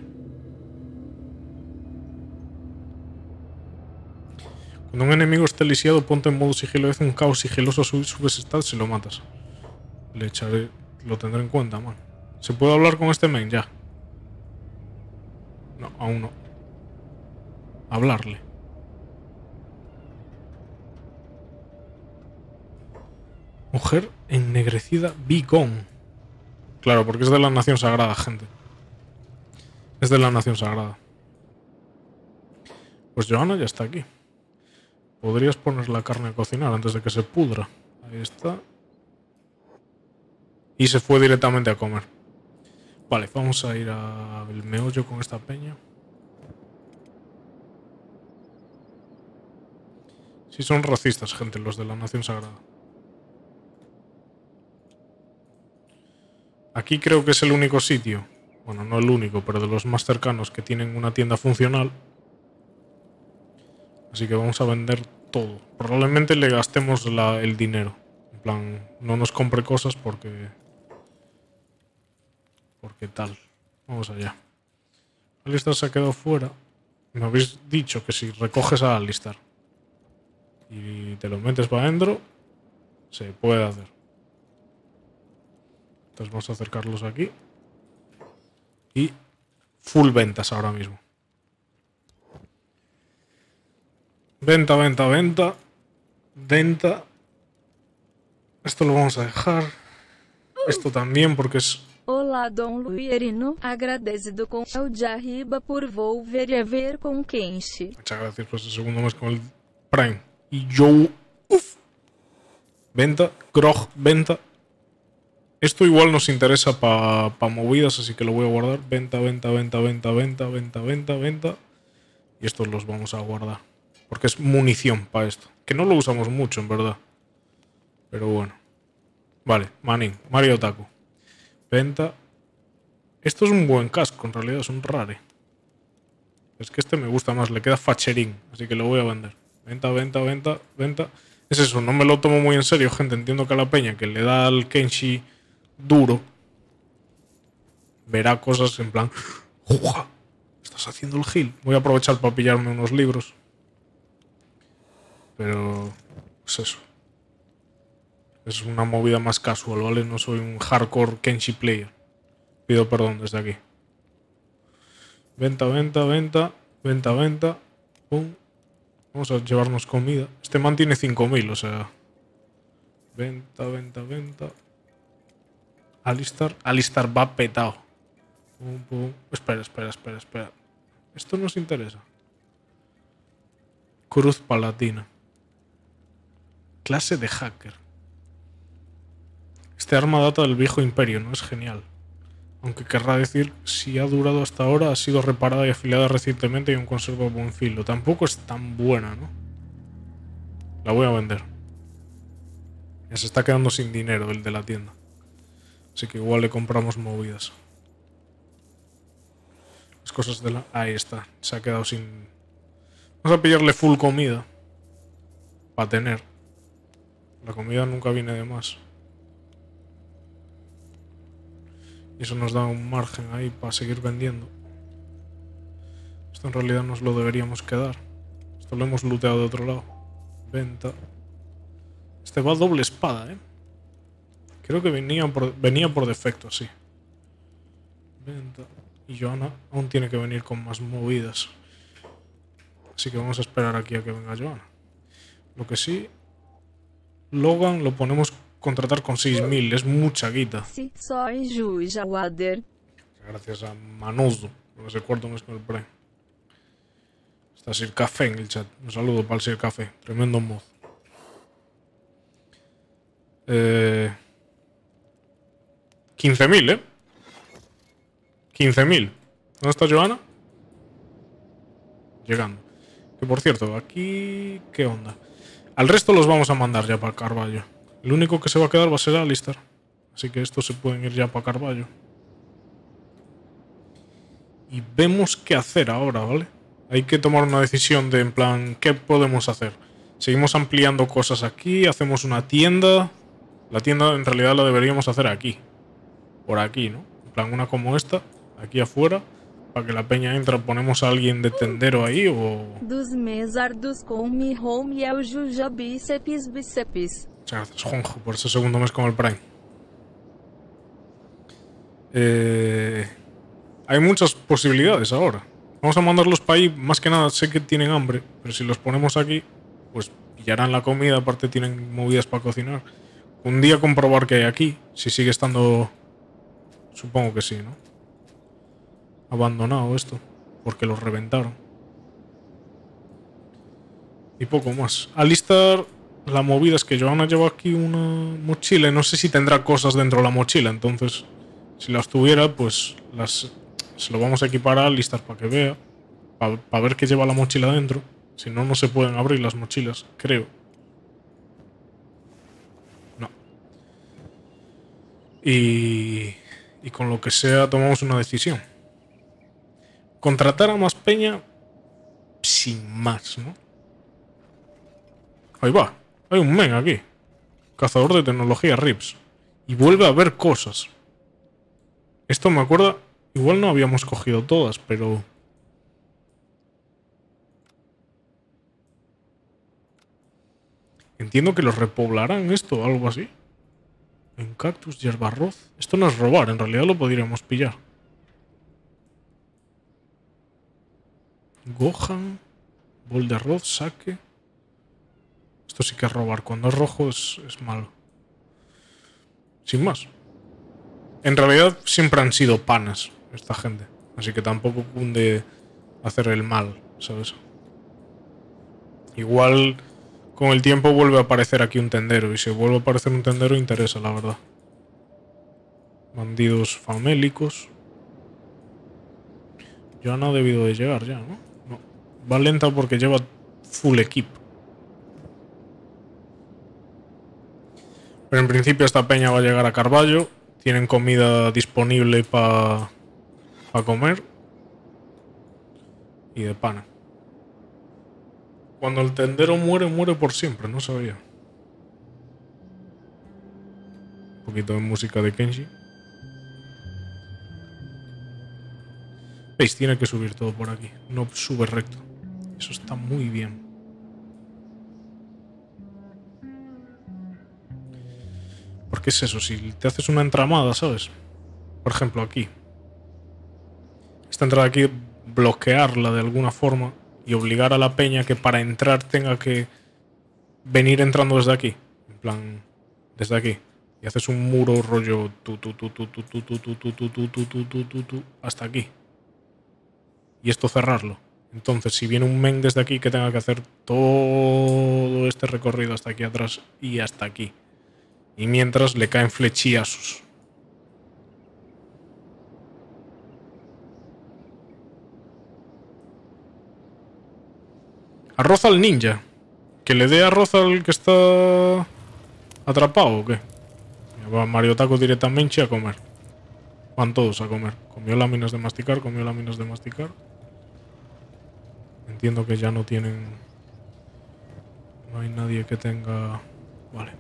Cuando un enemigo esté lisiado, ponte en modo sigilo. es un caos sigiloso, subes stats si lo matas. Le echaré... Lo tendré en cuenta, man. ¿Se puede hablar con este main ya? No, aún no. Hablarle. Mujer ennegrecida, be Claro, porque es de la nación sagrada, gente. Es de la nación sagrada. Pues Johanna ya está aquí. Podrías poner la carne a cocinar antes de que se pudra. Ahí está. Y se fue directamente a comer. Vale, vamos a ir al meollo con esta peña. Si sí son racistas, gente, los de la Nación Sagrada. Aquí creo que es el único sitio, bueno, no el único, pero de los más cercanos que tienen una tienda funcional Así que vamos a vender todo. Probablemente le gastemos la, el dinero. En plan, no nos compre cosas porque... Porque tal. Vamos allá. Alistar se ha quedado fuera. Me habéis dicho que si recoges a Alistar y te lo metes para adentro, se puede hacer. Entonces vamos a acercarlos aquí. Y full ventas ahora mismo. Venta, venta, venta. Venta. Esto lo vamos a dejar. Esto también porque es... Hola, don Luierino. Agradecido con de arriba por volver a ver con Muchas gracias por ese segundo más con el Prime. Y yo... Uf. Venta, Grog, venta. Esto igual nos interesa para pa movidas, así que lo voy a guardar. Venta, venta, venta, venta, venta, venta, venta, venta. Y estos los vamos a guardar. Porque es munición para esto. Que no lo usamos mucho, en verdad. Pero bueno. Vale, Manin, Mario Taco. Venta. Esto es un buen casco, en realidad es un rare. Es que este me gusta más, le queda facherín, así que lo voy a vender. Venta, venta, venta, venta. Es eso, no me lo tomo muy en serio, gente. Entiendo que a la peña que le da al Kenshi duro, verá cosas en plan... ¡Juja! Estás haciendo el gil. Voy a aprovechar para pillarme unos libros. Pero, pues eso. Es una movida más casual, ¿vale? No soy un hardcore Kenshi player. Pido perdón desde aquí. Venta, venta, venta, venta, venta. Vamos a llevarnos comida. Este man tiene 5000, o sea... Venta, venta, venta. Alistar. Alistar va petado. Espera, espera, espera, espera. Esto nos interesa. Cruz palatina. Clase de hacker. Este arma data del viejo imperio, ¿no? Es genial. Aunque querrá decir, si ha durado hasta ahora, ha sido reparada y afiliada recientemente y conservo de buen filo. Tampoco es tan buena, ¿no? La voy a vender. se está quedando sin dinero el de la tienda. Así que igual le compramos movidas. Las cosas de la... Ahí está. Se ha quedado sin... Vamos a pillarle full comida. Para tener. La comida nunca viene de más. Y eso nos da un margen ahí para seguir vendiendo. Esto en realidad nos lo deberíamos quedar. Esto lo hemos looteado de otro lado. Venta. Este va doble espada, ¿eh? Creo que venía por, venía por defecto, sí. Venta. Y Johanna aún tiene que venir con más movidas. Así que vamos a esperar aquí a que venga Johanna. Lo que sí Logan lo ponemos contratar con 6.000, es mucha guita. Sí, soy Wader. Gracias a Manudo, no recuerdo cuarto el pre. Está Sir Café en el chat. Un saludo para el Sir Café, tremendo mod. Eh, 15.000, ¿eh? 15.000. ¿Dónde está Joana? Llegando. Que por cierto, aquí... ¿Qué onda? Al resto los vamos a mandar ya para Carballo. El único que se va a quedar va a ser Alistar. Así que estos se pueden ir ya para Carballo. Y vemos qué hacer ahora, ¿vale? Hay que tomar una decisión de, en plan, ¿qué podemos hacer? Seguimos ampliando cosas aquí, hacemos una tienda. La tienda en realidad la deberíamos hacer aquí. Por aquí, ¿no? En plan, una como esta, aquí afuera para que la peña entra, ponemos a alguien de tendero ahí o... Dos Muchas gracias, Juanjo, por ese segundo mes con el Prime. Eh, hay muchas posibilidades ahora. Vamos a mandarlos para ahí, más que nada sé que tienen hambre, pero si los ponemos aquí, pues pillarán la comida, aparte tienen movidas para cocinar. Un día comprobar que hay aquí, si sigue estando... Supongo que sí, ¿no? abandonado esto, porque los reventaron. Y poco más. Alistar, la movida es que Johanna lleva aquí una mochila y no sé si tendrá cosas dentro de la mochila, entonces si las tuviera, pues las se lo vamos a equipar a Alistar para que vea, para ver qué lleva la mochila dentro. Si no, no se pueden abrir las mochilas, creo. No. Y, y con lo que sea tomamos una decisión contratar a más peña sin más, ¿no? Ahí va. Hay un men aquí. Cazador de tecnología RIPS. Y vuelve a ver cosas. Esto me acuerda... Igual no habíamos cogido todas, pero... Entiendo que los repoblarán esto algo así. En cactus, arroz... Esto no es robar, en realidad lo podríamos pillar. Gohan, bol de saque. Esto sí que es robar. Cuando es rojo es, malo. Sin más. En realidad siempre han sido panas esta gente. Así que tampoco cunde hacer el mal, ¿sabes? Igual con el tiempo vuelve a aparecer aquí un tendero. Y si vuelve a aparecer un tendero interesa, la verdad. Bandidos famélicos. Ya no ha debido de llegar ya, ¿no? Va lenta porque lleva full equipo. Pero en principio esta peña va a llegar a Carballo. Tienen comida disponible para comer. Y de pana. Cuando el tendero muere, muere por siempre, no sabía. Un poquito de música de Kenji. ¿Veis? Tiene que subir todo por aquí. No sube recto. Eso está muy bien. Porque es eso, si te haces una entramada, ¿sabes? Por ejemplo, aquí. Esta entrada aquí, bloquearla de alguna forma y obligar a la peña que para entrar tenga que venir entrando desde aquí. En plan, desde aquí. Y haces un muro rollo hasta aquí. Y esto cerrarlo. Entonces, si viene un men desde aquí que tenga que hacer todo este recorrido hasta aquí atrás y hasta aquí. Y mientras le caen sus Arroz al ninja. Que le dé arroz al que está atrapado o qué. Va Mario Taco directamente a comer. Van todos a comer. Comió láminas de masticar, comió láminas de masticar. Entiendo que ya no tienen... No hay nadie que tenga... Vale.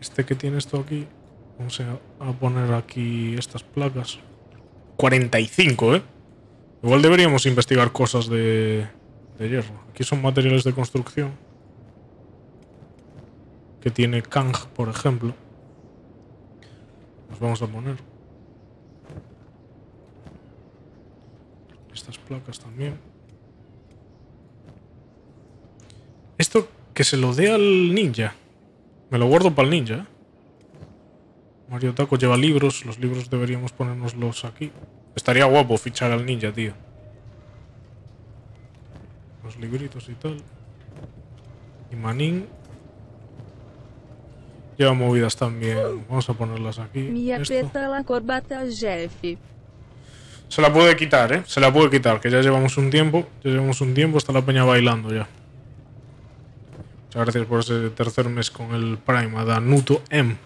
Este que tiene esto aquí... Vamos a poner aquí estas placas. 45, ¿eh? Igual deberíamos investigar cosas de, de hierro. Aquí son materiales de construcción. Que tiene Kang, por ejemplo. Los vamos a poner. Estas placas también. Esto que se lo dé al ninja. Me lo guardo para el ninja. Mario Taco lleva libros. Los libros deberíamos ponernoslos aquí. Estaría guapo fichar al ninja, tío. Los libritos y tal. Y Manin. Lleva movidas también. Vamos a ponerlas aquí. la corbata, Se la puede quitar, ¿eh? Se la puede quitar, que ya llevamos un tiempo. Ya llevamos un tiempo. Está la peña bailando ya gracias por ese tercer mes con el Prima Danuto M.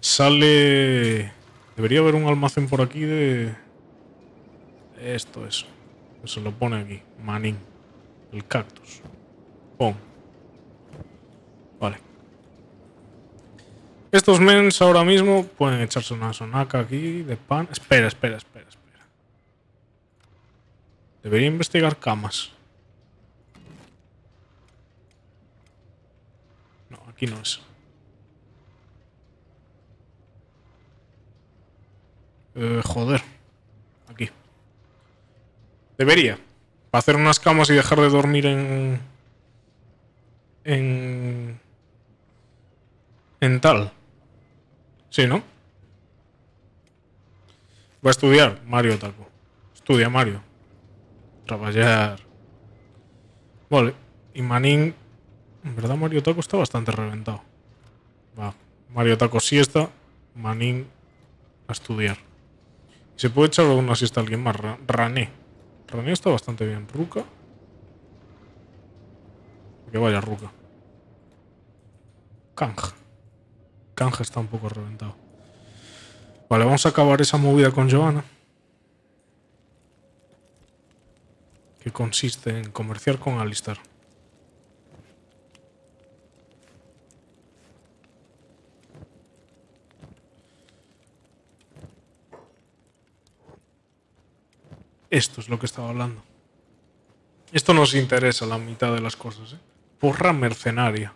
Sale... Debería haber un almacén por aquí de... Esto eso. Se lo pone aquí. Manín. El cactus. Pon. Vale. Estos mens ahora mismo pueden echarse una sonaca aquí de pan. Espera, espera, espera, espera. Debería investigar camas. Aquí no es. Eh, joder. Aquí. Debería. Para hacer unas camas y dejar de dormir en... En... En tal. Sí, ¿no? Va a estudiar Mario talco Estudia Mario. Trabajar. Vale. Y Manín en verdad Mario Taco está bastante reventado. Va, Mario Taco siesta, Manín a estudiar. Se puede echar alguna siesta a alguien más, Rané. Rané está bastante bien, Ruka. Que vaya Ruka. Kang. Kang está un poco reventado. Vale, vamos a acabar esa movida con Giovanna. Que consiste en comerciar con Alistar. Esto es lo que estaba hablando. Esto nos interesa la mitad de las cosas, ¿eh? Porra mercenaria.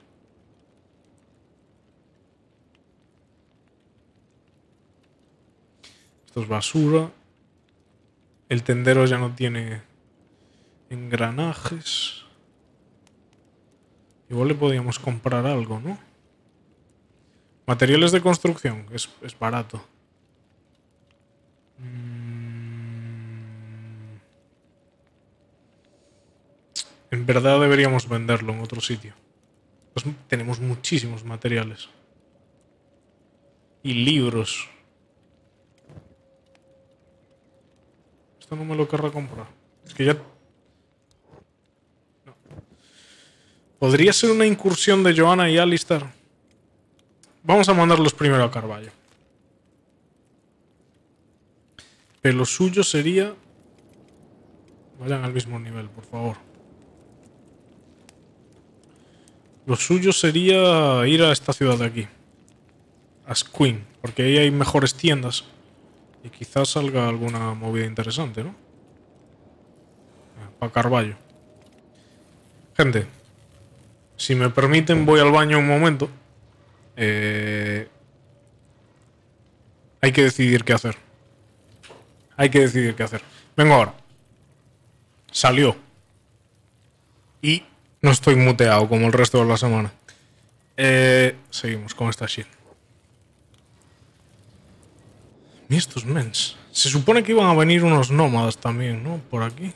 Esto es basura. El tendero ya no tiene engranajes. Igual le podíamos comprar algo, ¿no? Materiales de construcción, es, es barato. En verdad deberíamos venderlo en otro sitio. Pues tenemos muchísimos materiales. Y libros. Esto no me lo querrá comprar. Es que ya... No. Podría ser una incursión de Joana y Alistair. Vamos a mandarlos primero a Carballo. Pero lo suyo sería... Vayan al mismo nivel, por favor. Lo suyo sería ir a esta ciudad de aquí. A Squeen. Porque ahí hay mejores tiendas. Y quizás salga alguna movida interesante, ¿no? Ah, Para Carballo. Gente. Si me permiten, voy al baño un momento. Eh, hay que decidir qué hacer. Hay que decidir qué hacer. Vengo ahora. Salió. Y no estoy muteado como el resto de la semana. Eh, seguimos con esta shit. Mira estos mens. Se supone que iban a venir unos nómadas también, ¿no? Por aquí.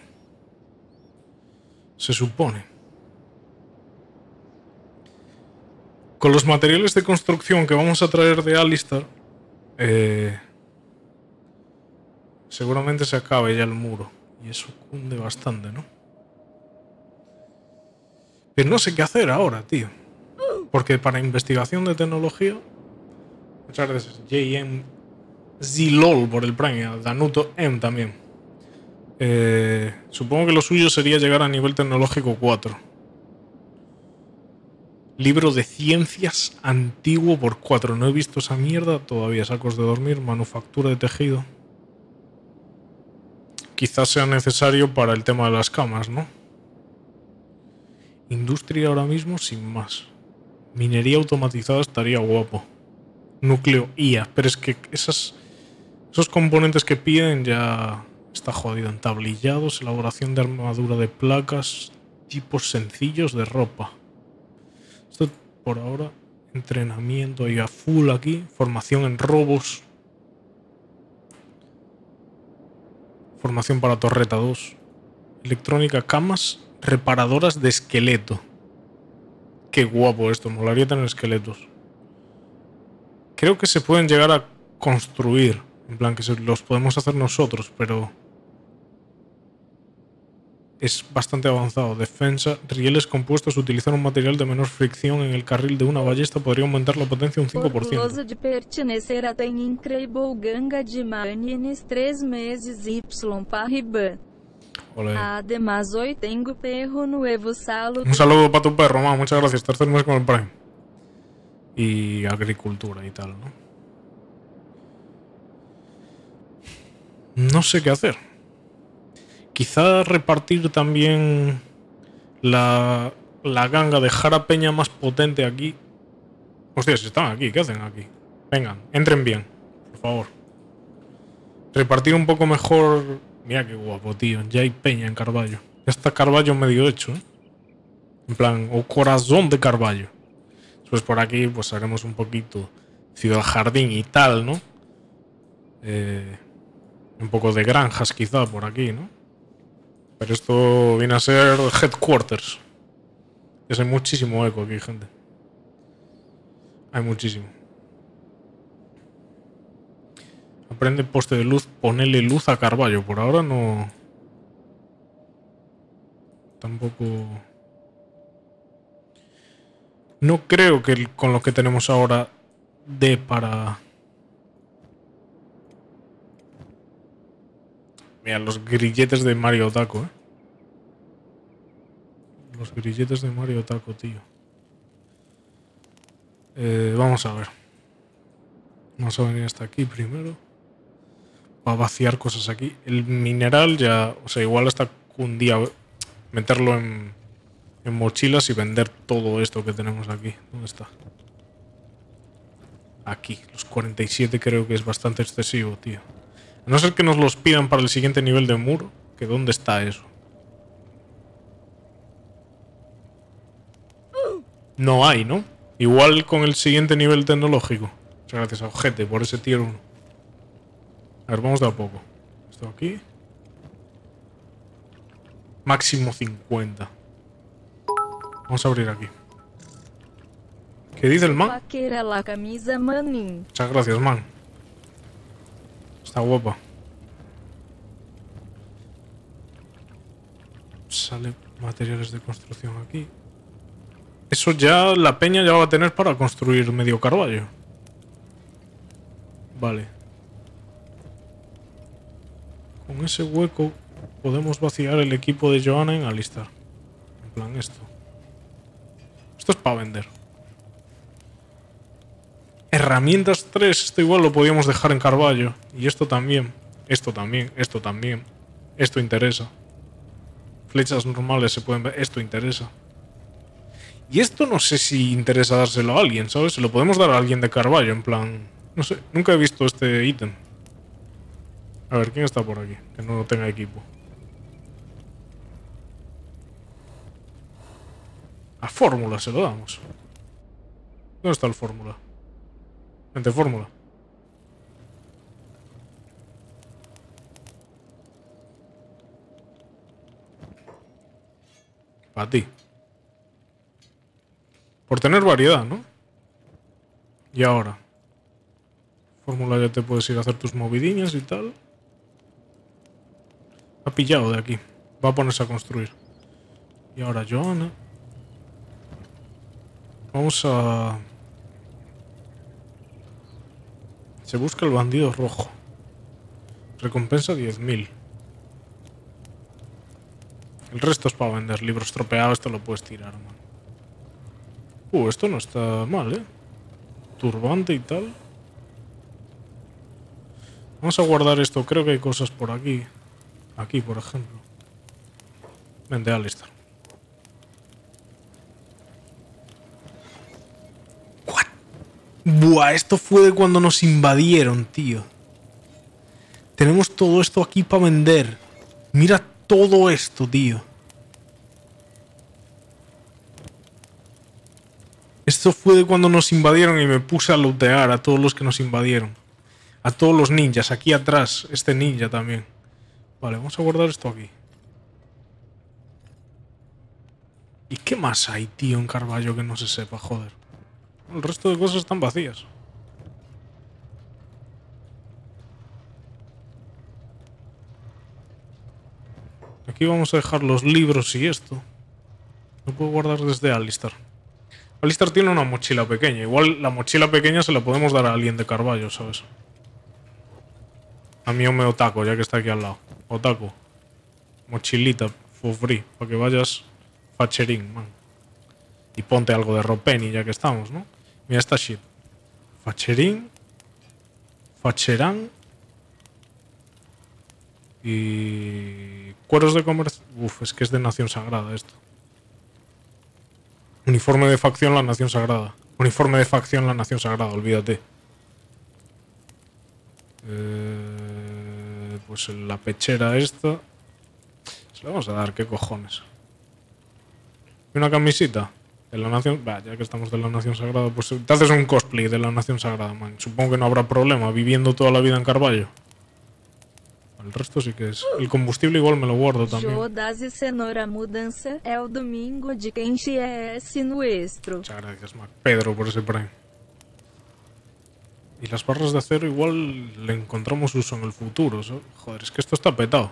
Se supone. Con los materiales de construcción que vamos a traer de Alistar, eh, seguramente se acabe ya el muro. Y eso cunde bastante, ¿no? Pero no sé qué hacer ahora, tío. Porque para investigación de tecnología... Muchas gracias, JM Zilol por el premio, Danuto M también. Eh, supongo que lo suyo sería llegar a nivel tecnológico 4. Libro de ciencias antiguo por 4. No he visto esa mierda todavía. Sacos de dormir, manufactura de tejido. Quizás sea necesario para el tema de las camas, ¿no? Industria ahora mismo sin más. Minería automatizada estaría guapo. Núcleo IA, pero es que esas, esos componentes que piden ya está jodido. Entablillados, elaboración de armadura de placas, tipos sencillos de ropa. Esto por ahora, entrenamiento ahí a full aquí, formación en robos. Formación para torreta 2. Electrónica, camas reparadoras de esqueleto. Qué guapo esto, molaría tener esqueletos. Creo que se pueden llegar a construir. En plan, que los podemos hacer nosotros, pero... Es bastante avanzado. Defensa, rieles compuestos, utilizar un material de menor fricción en el carril de una ballesta podría aumentar la potencia un 5%. de pertenecer a ganga de meses y Además, hoy tengo perro nuevo, saludo. Un saludo para tu perro, mamá. Muchas gracias. Tercer este mes con el Prime. Y agricultura y tal, ¿no? No sé qué hacer. Quizá repartir también la, la ganga de Jara Peña más potente aquí. Hostias, están aquí. ¿Qué hacen aquí? Vengan, entren bien, por favor. Repartir un poco mejor Mira qué guapo, tío. Ya hay peña en Carballo. Ya está Carballo medio hecho, ¿eh? En plan, o corazón de Carballo. Después pues por aquí, pues haremos un poquito Ciudad Jardín y tal, ¿no? Eh, un poco de granjas quizá por aquí, ¿no? Pero esto viene a ser headquarters. Es hay muchísimo eco aquí, gente. Hay muchísimo. Prende poste de luz, ponele luz a Carballo. Por ahora no... Tampoco... No creo que con lo que tenemos ahora dé para... Mira, los grilletes de Mario Taco, eh. Los grilletes de Mario Taco, tío. Eh, vamos a ver. Vamos a venir hasta aquí primero va a vaciar cosas aquí. El mineral ya, o sea, igual hasta un día meterlo en, mochilas y vender todo esto que tenemos aquí. ¿Dónde está? Aquí, los 47 creo que es bastante excesivo, tío. A no ser que nos los pidan para el siguiente nivel de muro, que ¿dónde está eso? No hay, ¿no? Igual con el siguiente nivel tecnológico. gracias a Ojete por ese tier 1. A ver, vamos de a poco. Esto aquí. Máximo 50. Vamos a abrir aquí. ¿Qué dice el man? Muchas gracias, man. Está guapa. Sale materiales de construcción aquí. Eso ya la peña ya va a tener para construir medio carballo. Vale. Con ese hueco podemos vaciar el equipo de Johanna en alistar. En plan esto. Esto es para vender. Herramientas 3. Esto igual lo podíamos dejar en Carballo. Y esto también. Esto también. Esto también. Esto interesa. Flechas normales se pueden ver. Esto interesa. Y esto no sé si interesa dárselo a alguien, ¿sabes? Se lo podemos dar a alguien de Carballo, en plan... No sé, nunca he visto este ítem. A ver, ¿quién está por aquí? Que no tenga equipo. A fórmula se lo damos. ¿Dónde está el fórmula? Gente, fórmula. Para ti. Por tener variedad, ¿no? Y ahora. Fórmula ya te puedes ir a hacer tus movidiñas y tal. Ha pillado de aquí. Va a ponerse a construir. Y ahora Joana. Vamos a... Se busca el bandido rojo. Recompensa 10.000. El resto es para vender. Libros tropeados esto lo puedes tirar, man. Uh, esto no está mal, ¿eh? Turbante y tal. Vamos a guardar esto. Creo que hay cosas por aquí. Aquí, por ejemplo. Vende listo. ¿What? Buah, esto fue de cuando nos invadieron, tío. Tenemos todo esto aquí para vender. Mira todo esto, tío. Esto fue de cuando nos invadieron y me puse a lootear a todos los que nos invadieron. A todos los ninjas, aquí atrás, este ninja también. Vale, vamos a guardar esto aquí. ¿Y qué más hay, tío, en Carballo que no se sepa? Joder. El resto de cosas están vacías. Aquí vamos a dejar los libros y esto. Lo puedo guardar desde Alistar. Alistar tiene una mochila pequeña. Igual la mochila pequeña se la podemos dar a alguien de Carballo, ¿sabes? A mí me otaco, ya que está aquí al lado otaku. Mochilita, for free, para que vayas facherín, man. Y ponte algo de ropeni, ya que estamos, ¿no? Mira esta shit. Facherín. Facherán. Y... Cueros de comercio... Uf, es que es de Nación Sagrada esto. Uniforme de facción, la Nación Sagrada. Uniforme de facción, la Nación Sagrada, olvídate. Eh pues la pechera esta. Se la vamos a dar, qué cojones. Y una camisita de la Nación... ya que estamos de la Nación Sagrada, pues te haces un cosplay de la Nación Sagrada, man. Supongo que no habrá problema viviendo toda la vida en Carballo. El resto sí que es. El combustible igual me lo guardo también. el domingo e Muchas gracias, Pedro, por ese premio. Y las barras de acero igual le encontramos uso en el futuro. Joder, es que esto está petado.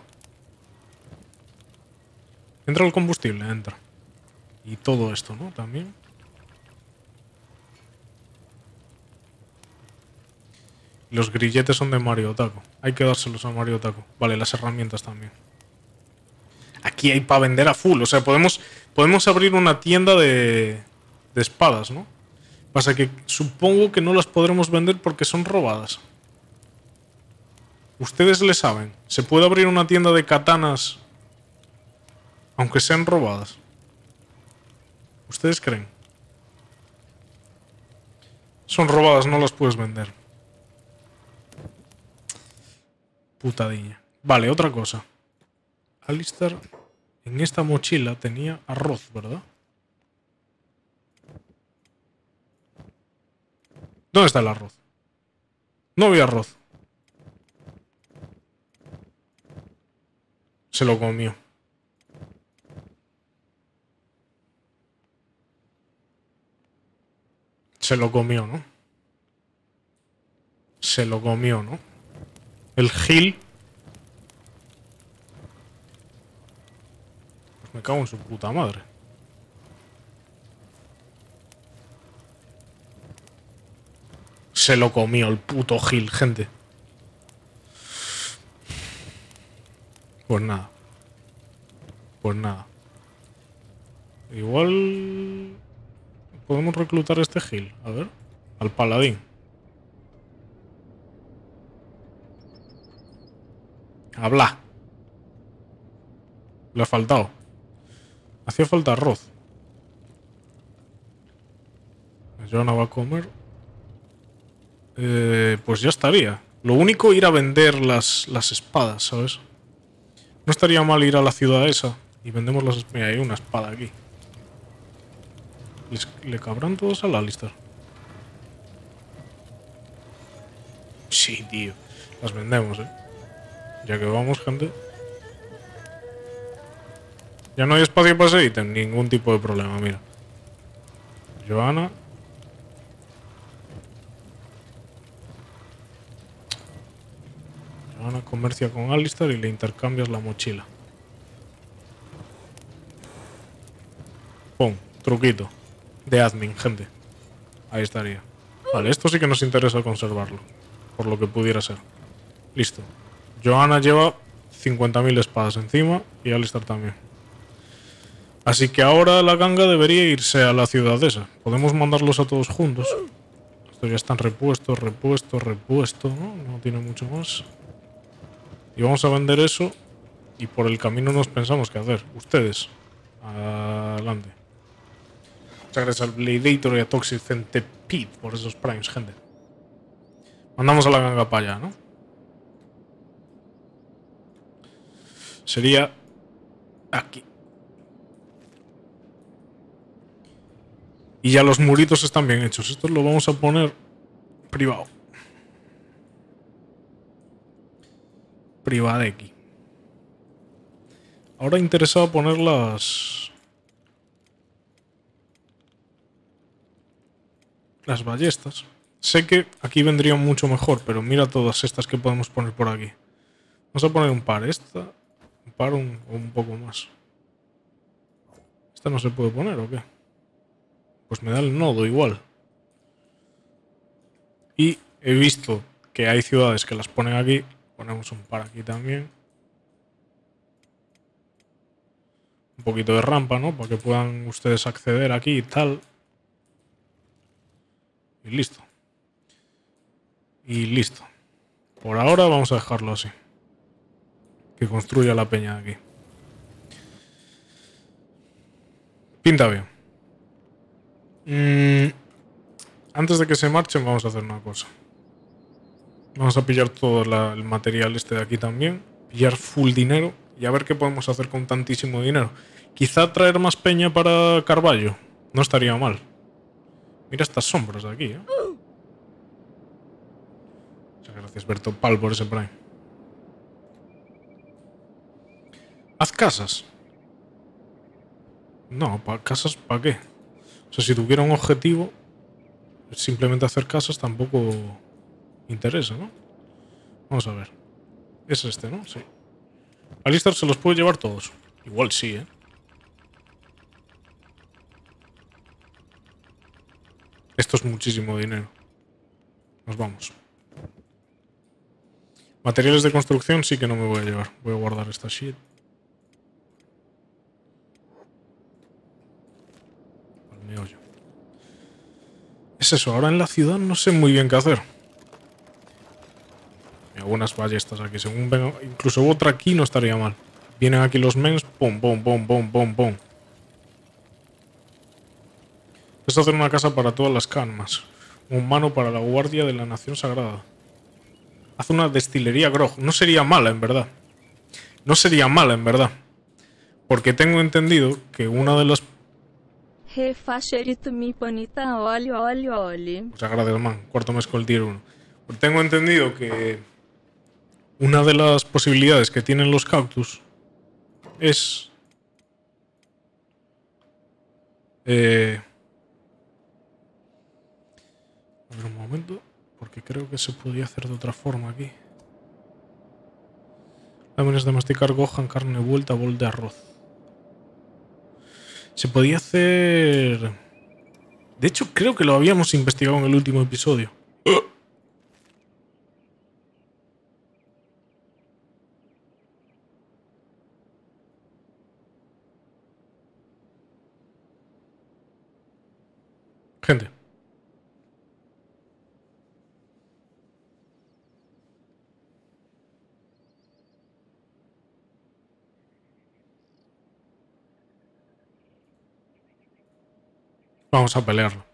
Entra el combustible, entra. Y todo esto, ¿no? También. Los grilletes son de Mario Taco. Hay que dárselos a Mario Taco. Vale, las herramientas también. Aquí hay para vender a full. O sea, podemos, podemos abrir una tienda de, de espadas, ¿no? Pasa que supongo que no las podremos vender porque son robadas. Ustedes le saben. Se puede abrir una tienda de katanas aunque sean robadas. ¿Ustedes creen? Son robadas, no las puedes vender. Putadilla. Vale, otra cosa. Alistair en esta mochila tenía arroz, ¿verdad? ¿Dónde está el arroz? No había arroz. Se lo comió. Se lo comió, ¿no? Se lo comió, ¿no? El Gil. Pues me cago en su puta madre. Se lo comió el puto Gil, gente. Pues nada. Pues nada. Igual... Podemos reclutar este Gil. A ver. Al paladín. Habla. Le ha faltado. Hacía falta arroz. Yo no va a comer. Eh, pues ya estaría. Lo único, ir a vender las, las espadas, ¿sabes? No estaría mal ir a la ciudad esa. Y vendemos las... Mira, hay una espada aquí. ¿Le cabrán todos a la lista? Sí, tío. Las vendemos, ¿eh? Ya que vamos, gente. Ya no hay espacio para ese ítem. Ningún tipo de problema, mira. Joana, Joana comercia con Alistair y le intercambias la mochila. Pum, truquito. De admin, gente. Ahí estaría. Vale, esto sí que nos interesa conservarlo. Por lo que pudiera ser. Listo. Joana lleva 50.000 espadas encima y Alistair también. Así que ahora la ganga debería irse a la ciudad esa. Podemos mandarlos a todos juntos. Esto ya están repuestos, repuesto, repuesto. No, no tiene mucho más. Y vamos a vender eso y por el camino nos pensamos que hacer. Ustedes. Adelante. Muchas gracias al Bladeator y a Toxic por esos primes, gente. Mandamos a la ganga para allá, ¿no? Sería aquí. Y ya los muritos están bien hechos. Esto lo vamos a poner privado. privada aquí. Ahora interesado poner las... Las ballestas. Sé que aquí vendrían mucho mejor, pero mira todas estas que podemos poner por aquí. Vamos a poner un par. Esta, un par o un, un poco más. ¿Esta no se puede poner o qué? Pues me da el nodo igual. Y he visto que hay ciudades que las ponen aquí Ponemos un par aquí también. Un poquito de rampa, ¿no? Para que puedan ustedes acceder aquí y tal. Y listo. Y listo. Por ahora vamos a dejarlo así. Que construya la peña de aquí. Pinta bien. Mm, antes de que se marchen vamos a hacer una cosa. Vamos a pillar todo el material este de aquí también. Pillar full dinero y a ver qué podemos hacer con tantísimo dinero. Quizá traer más peña para Carballo. No estaría mal. Mira estas sombras de aquí, ¿eh? Muchas gracias, Berto por ese prime. Haz casas. No, ¿pa' casas, ¿para qué? O sea, si tuviera un objetivo, simplemente hacer casas tampoco interesa, ¿no? Vamos a ver. Es este, ¿no? Sí. Alistar se los puede llevar todos. Igual sí, ¿eh? Esto es muchísimo dinero. Nos vamos. Materiales de construcción sí que no me voy a llevar. Voy a guardar esta shit. Es eso, ahora en la ciudad no sé muy bien qué hacer. Eh, y algunas ballestas aquí. Según vengo, incluso otra aquí no estaría mal. Vienen aquí los mens. Pum, pum, pum, pum, pum, pum. Es hacer una casa para todas las calmas. Un mano para la guardia de la nación sagrada. Haz una destilería grog. No sería mala, en verdad. No sería mala, en verdad. Porque tengo entendido que una de las... Muchas gracias, man. Cuarto mes con el tier 1. Tengo entendido que una de las posibilidades que tienen los cactus es... Eh, a ver un momento, porque creo que se podía hacer de otra forma aquí. Láminas de masticar, gohan, carne vuelta, bol de arroz. Se podía hacer... De hecho, creo que lo habíamos investigado en el último episodio. ¡Oh! Gente. Vamos a pelearlo.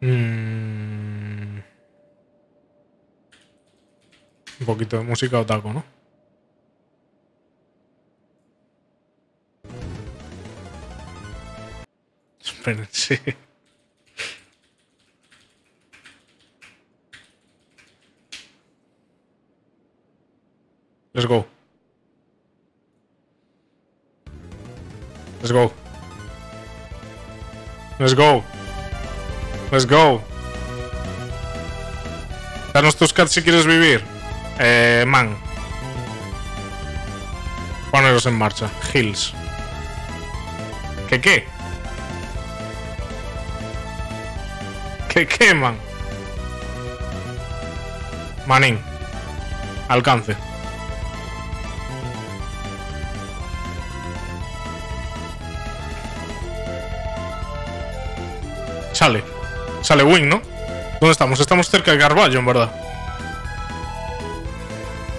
Mmm poquito de música otaku, ¿no? Sí. Let's go. Let's go. Let's go. Let's go. Danos tus cartas si quieres vivir. Eh, man. Poneros en marcha. Hills. ¿Qué qué? ¿Qué qué, man? Manín. Alcance. Sale. Sale Wing, ¿no? ¿Dónde estamos? Estamos cerca de garballo en verdad.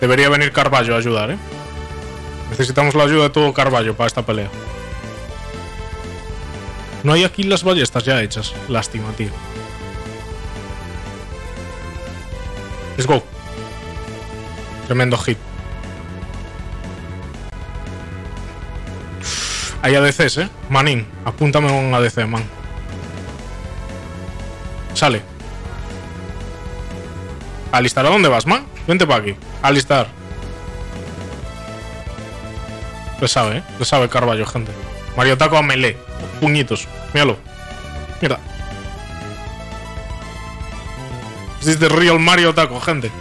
Debería venir Carballo a ayudar, ¿eh? Necesitamos la ayuda de todo Carballo para esta pelea. No hay aquí las ballestas ya hechas. Lástima, tío. Let's go. Tremendo hit. Hay ADCs, ¿eh? Manín, apúntame un ADC, man. Sale. Alistar, ¿a dónde vas, man? Vente para aquí. Alistar. Se sabe, ¿eh? sabe Carballo, gente. Mario Taco a melee. Puñitos. Míralo. Mira. This is the real Mario Taco, gente.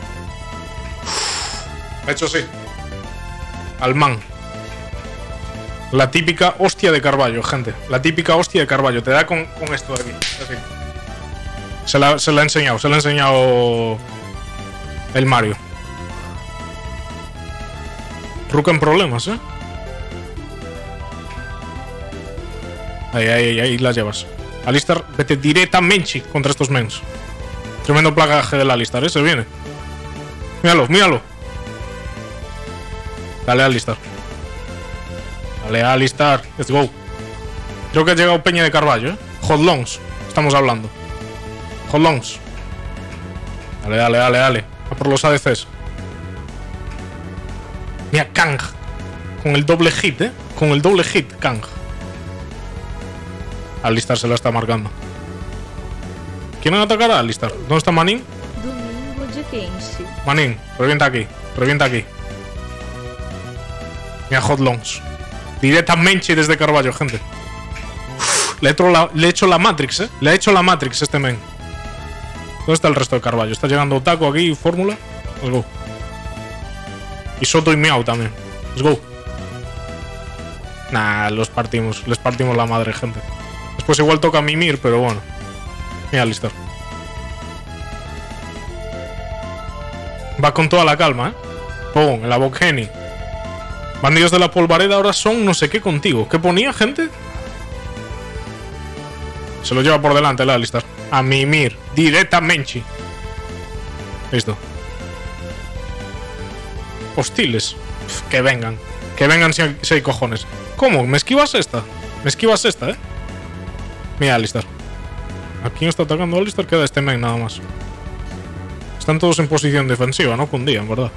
hecho sí. Al man. La típica hostia de Carballo, gente. La típica hostia de Carballo. Te da con, esto de aquí. Se se la ha enseñado, se la ha enseñado el Mario. Ruca en problemas, ¿eh? Ahí, ahí, ahí, la llevas. Alistar, vete directamente contra estos mens. Tremendo plagaje del Alistar, ¿eh? Se viene. Míralo, míralo. Dale, Alistar. Dale, Alistar. Let's go. Creo que ha llegado Peña de Carballo, ¿eh? Hot Longs, estamos hablando. Hot Longs. Dale, dale, dale, dale. A por los ADCs. Mira, Kang. Con el doble hit, ¿eh? Con el doble hit, Kang. Alistar se la está marcando. ¿Quieren atacar a Alistar? ¿Dónde está Manin? Domingo Manin, revienta aquí. Revienta aquí. Mira, Hot Longs. Directamente desde Carballo, gente. le, he hecho la, le la Matrix, ¿eh? Le ha hecho la Matrix este men. ¿Dónde está el resto de Carballo? Está llegando Taco aquí, Fórmula. Y Soto y Miau también. Let's go. Nah, los partimos. Les partimos la madre, gente. Después igual toca a Mimir, pero bueno. Mira, listo. Va con toda la calma, ¿eh? Pong, la Abogheni. Bandidos de la polvareda ahora son no sé qué contigo. ¿Qué ponía, gente? Se lo lleva por delante la Alistar A Mimir. Directamente. Listo hostiles. que vengan. Que vengan si hay, cojones. ¿Cómo? ¿Me esquivas esta? Me esquivas esta, ¿eh? Mira, Alistar. ¿A quién está atacando Alistar? Queda este main nada más. Están todos en posición defensiva, ¿no? Cundía, en verdad.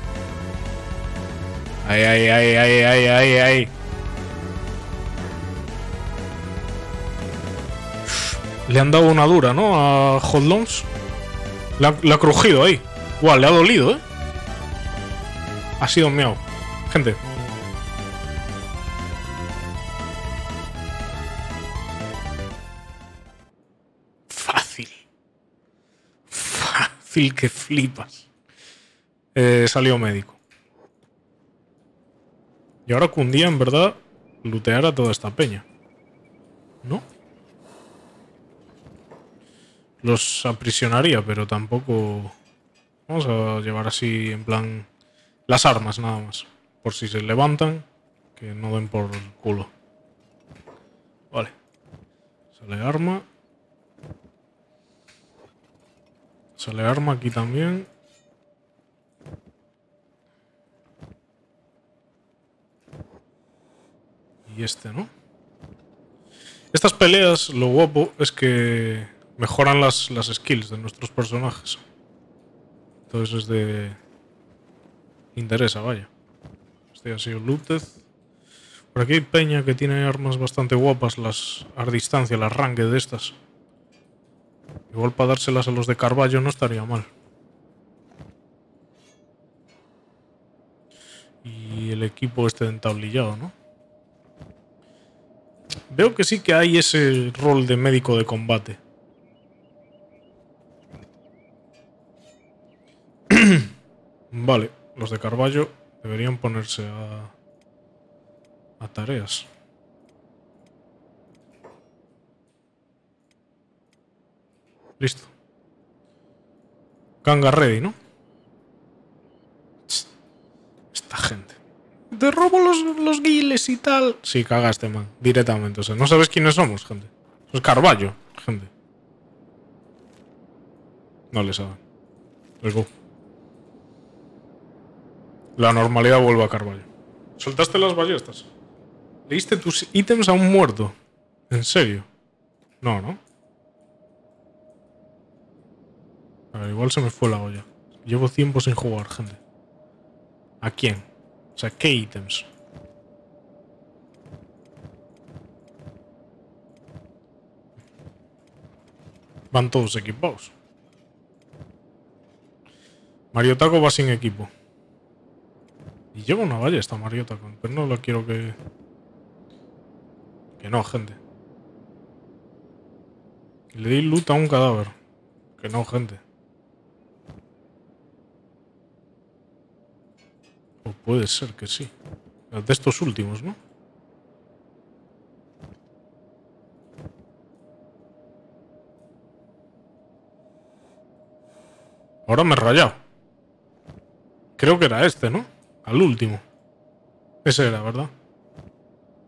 Ay, ay, ay, ay, ay, ay, ay. Le han dado una dura, ¿no? A Hotlums. Le La, ha crujido ahí. Guau, le ha dolido, ¿eh? ha sido un miau. Gente. Fácil. Fácil que flipas. Eh, salió médico. Y ahora un día en verdad, lutear a toda esta peña. ¿No? Los aprisionaría, pero tampoco... Vamos a llevar así, en plan... Las armas, nada más. Por si se levantan, que no den por el culo. Vale. Sale arma. Sale arma aquí también. Y este, ¿no? Estas peleas, lo guapo es que mejoran las, las skills de nuestros personajes. Entonces es de interesa, vaya. Este ha sido Lutez. Por aquí hay peña que tiene armas bastante guapas, las a distancia, las rangue de estas. Igual para dárselas a los de Carballo no estaría mal. Y el equipo este de entablillado, ¿no? Veo que sí que hay ese rol de médico de combate. vale los de Carballo deberían ponerse a, tareas. Listo. Ganga ready, ¿no? Esta gente. Te robo los, los guiles y tal. Sí, este man. Directamente. O sea, no sabes quiénes somos, gente. es Carballo, gente. No le saben. Let's go. La normalidad vuelve a Carvalho. ¿Soltaste las ballestas? ¿Leíste tus ítems a un muerto? ¿En serio? No, ¿no? igual se me fue la olla. Llevo tiempo sin jugar, gente. ¿A quién? O sea, ¿qué ítems? Van todos equipados. Mario Taco va sin equipo. Y llevo una esta Mariota, pero no la quiero que... Que no, gente. Le di luta a un cadáver. Que no, gente. O puede ser que sí. De estos últimos, ¿no? Ahora me he rayado. Creo que era este, ¿no? Al último. Ese era, ¿verdad?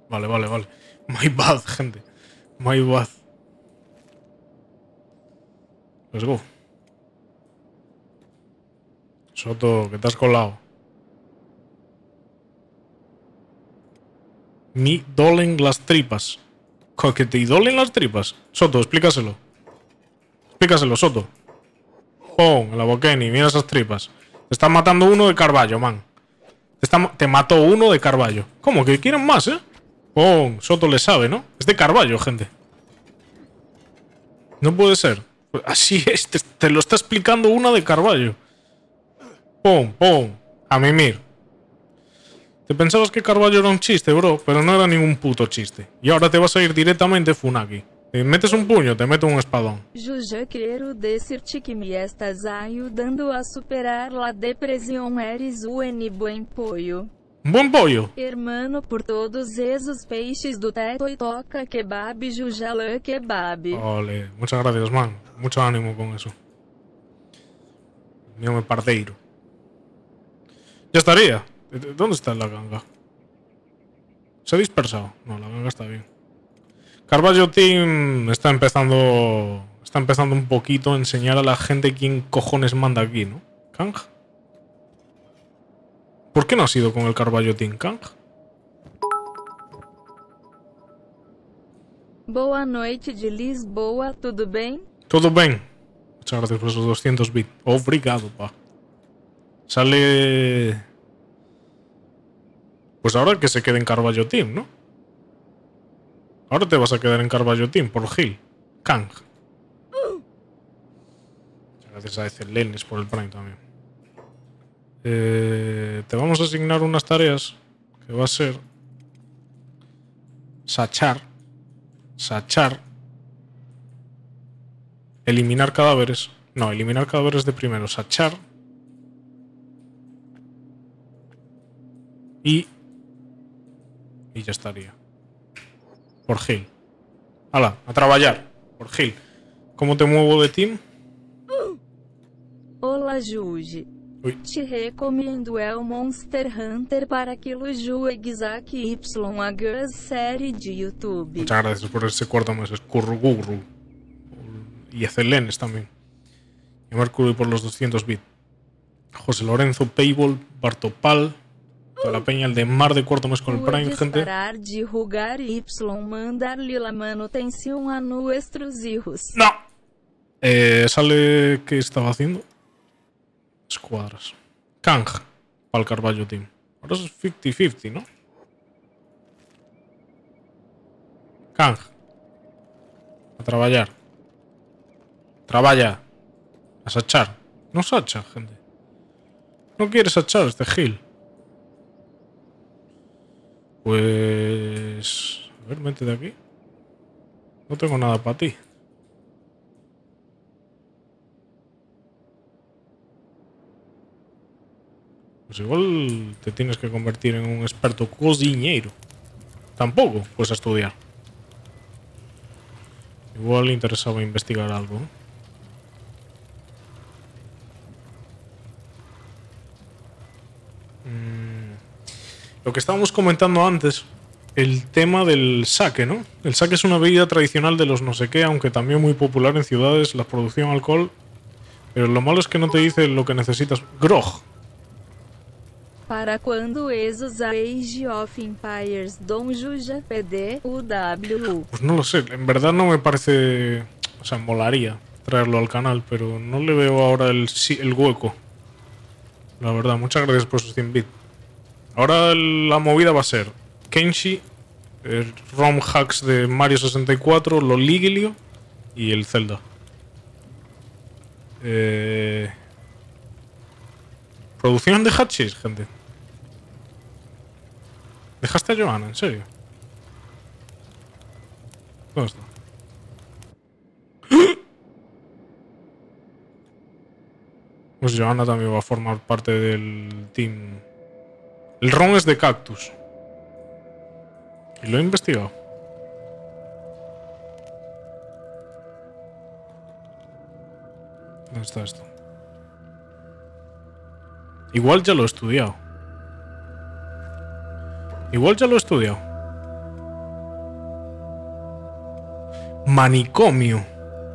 Vale, vale, vale. My bad, gente. My bad. Let's go. Soto, que te has colado. Me dolen las tripas. ¿Que te dolen las tripas? Soto, explícaselo. Explícaselo, Soto. Pon, la y mira esas tripas. Te están matando uno de Carballo, man te mató uno de Carballo. ¿Cómo? ¿Que quieren más, eh? ¡Pum! Soto le sabe, ¿no? Es de Carballo, gente. No puede ser. Pues así es, te, lo está explicando una de Carballo. Pum, pum. A mimir. Te pensabas que Carballo era un chiste, bro, pero no era ningún puto chiste. Y ahora te vas a ir directamente Funaki. Te metes un puño, te meto un espadón. quero decirte que me estás dando a superar la depresión. Eres un buen pollo. Bom pollo. Hermano, por todos esos peixes do teto y e toca kebab, jujala kebab. Ole, muchas gracias, man. Mucho ánimo con eso. Mío me parteiro. Ya estaría. ¿Dónde está la ganga? ¿Se ha dispersado? No, la ganga está bien. Carballo Team está empezando, está empezando un poquito a enseñar a la gente quién cojones manda aquí, ¿no? Kang. ¿Por qué no ha sido con el Carballo Team, Kang? Boa noite de Lisboa, ¿todo bien? Todo bien. Muchas gracias por esos 200 bits. Obrigado, pa. Sale... Pues ahora que se quede en Carballo Team, ¿no? Ahora te vas a quedar en Team por Gil. Kang. Gracias a Lenis por el Prime también. Eh, te vamos a asignar unas tareas que va a ser sachar, sachar, eliminar cadáveres. No, eliminar cadáveres de primero, sachar. Y... Y ya estaría. Por Gil. Hala, a trabajar. Por Gil. ¿Cómo te muevo de team? Hola, Juji. Te recomiendo El Monster Hunter para que lo juegues y Girls serie de YouTube. Muchas gracias por ese cuarto mes, Curuguru Y excelentes también. Y Mercury por los 200 bits. José Lorenzo Payball, Bartopal, la peña, el de Mar de Cuarto Mes con el Prime, gente. ¡No! Eh, sale... ¿Qué estaba haciendo? Escuadras. Kang, para el Carballo Team. Ahora es 50-50, ¿no? Kang. A trabajar. Trabaja. A sachar. No sacha, gente. No quieres sachar este gil. Pues... A ver, vente de aquí. No tengo nada para ti. Pues igual te tienes que convertir en un experto cociñero. Tampoco, pues estudiar. Igual le interesaba investigar algo. ¿eh? Lo que estábamos comentando antes, el tema del saque, ¿no? El saque es una bebida tradicional de los no sé qué, aunque también muy popular en ciudades, la producción alcohol. Pero lo malo es que no te dice lo que necesitas. Grog. Para cuando esos Age of Empires Don Juja PDUW. Pues no lo sé, en verdad no me parece. O sea, molaría traerlo al canal, pero no le veo ahora el, el hueco. La verdad, muchas gracias por sus 100 bits. Ahora la movida va a ser Kenshi, eh, ROM hacks de Mario 64, los Ligilio y el Zelda. Eh... Producción de hatches, gente. ¿Dejaste a Johanna? ¿En serio? ¿Dónde está? Pues Johanna también va a formar parte del team el ron es de cactus. Y lo he investigado. ¿Dónde está esto? Igual ya lo he estudiado. Igual ya lo he estudiado. Manicomio.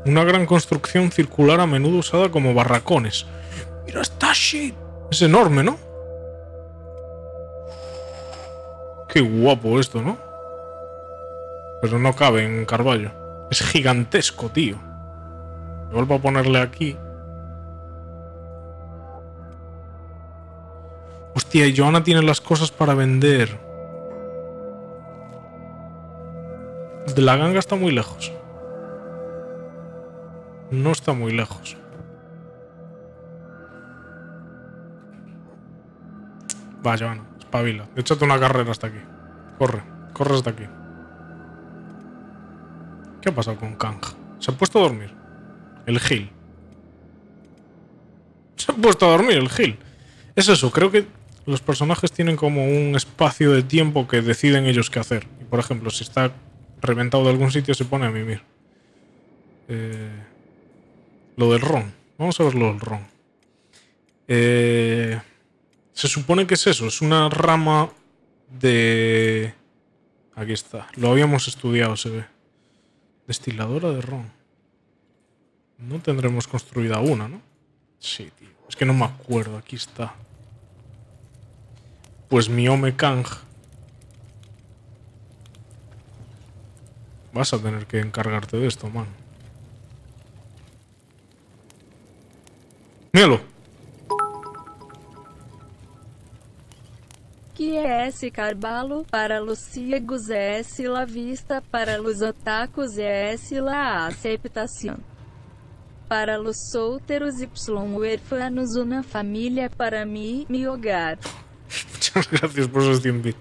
Una gran construcción circular a menudo usada como barracones. Mira esta shit. Es enorme, ¿no? Qué guapo esto, ¿no? Pero no cabe en Carballo. Es gigantesco, tío. vuelvo a ponerle aquí. Hostia, y Joana tiene las cosas para vender. De la ganga está muy lejos. No está muy lejos. Va, Joana espabila. Échate una carrera hasta aquí. Corre, corre hasta aquí. ¿Qué ha pasado con Kang? Se ha puesto a dormir. El Gil. Se ha puesto a dormir el Gil. Es eso, creo que los personajes tienen como un espacio de tiempo que deciden ellos qué hacer. Y por ejemplo, si está reventado de algún sitio, se pone a mimir. Eh, lo del ron. Vamos a ver lo del ron. Eh, se supone que es eso, es una rama de... Aquí está, lo habíamos estudiado, se ve. Destiladora de ron. No tendremos construida una, ¿no? Sí, tío. Es que no me acuerdo, aquí está. Pues Miome Kang. Vas a tener que encargarte de esto, man. Míralo. que é S. Carvalho, para Luciegos S. La Vista, para Los Otacos S. La Aceptação. Para los solteiros Y. Huérfanos, Una família para mim, mi hogar. Muchas gracias por esos 100 bits.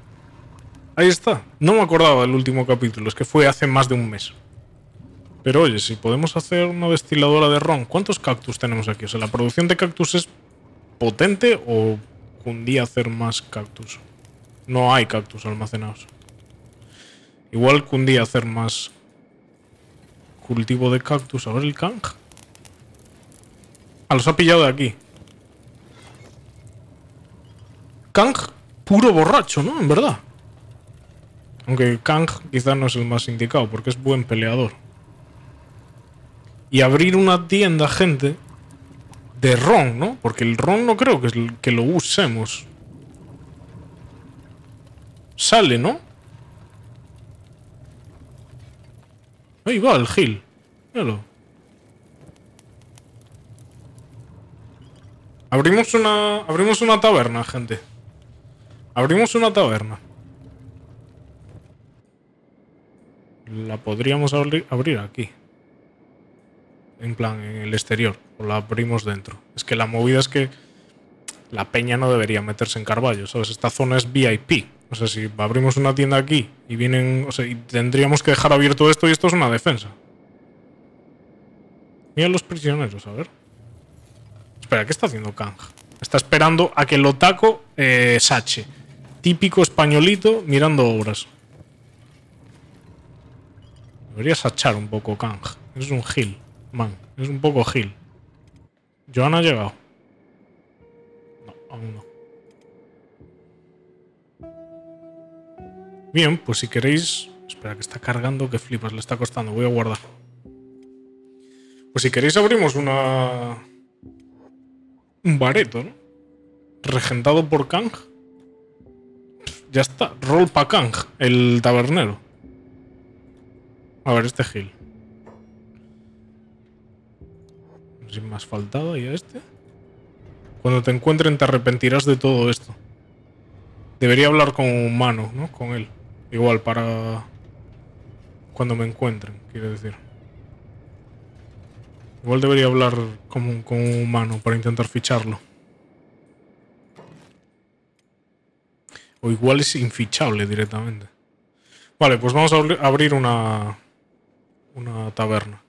Ahí está. No me acordaba del último capítulo, es que fue hace más de un mes. Pero oye, si podemos hacer una destiladora de ron, ¿cuántos cactus tenemos aquí? O sea, la producción de cactus es potente o día hacer más cactus. No hay cactus almacenados. Igual que un día hacer más cultivo de cactus. A ver el Kang. A ah, los ha pillado de aquí. Kang, puro borracho, ¿no? En verdad. Aunque Kang quizás no es el más indicado porque es buen peleador. Y abrir una tienda, gente, de ron, ¿no? Porque el ron no creo que, que lo usemos. Sale, ¿no? Ahí va el Gil. Míralo. Abrimos una, abrimos una taberna, gente. Abrimos una taberna. La podríamos abrir aquí en plan, en el exterior, o la abrimos dentro. Es que la movida es que la peña no debería meterse en Carballo, ¿sabes? Esta zona es VIP. O sea, si abrimos una tienda aquí y vienen, o sea, y tendríamos que dejar abierto esto y esto es una defensa. Mira los prisioneros, a ver. Espera, ¿qué está haciendo Kang? Está esperando a que lo taco eh, Sache. Típico españolito mirando obras. Deberías sachar un poco, Kang. Es un gil. Man, es un poco gil. ¿Joan ha llegado? No, aún no. Bien, pues si queréis... Espera, que está cargando, que flipas, le está costando. Voy a guardar. Pues si queréis abrimos una... Un bareto, ¿no? Regentado por Kang. Ya está. Roll para Kang, el tabernero. A ver, este Gil. Si me has faltado a este. Cuando te encuentren te arrepentirás de todo esto. Debería hablar con un humano, ¿no? Con él. Igual para... Cuando me encuentren, quiero decir. Igual debería hablar con con un humano para intentar ficharlo. O igual es infichable directamente. Vale, pues vamos a abrir una... Una taberna.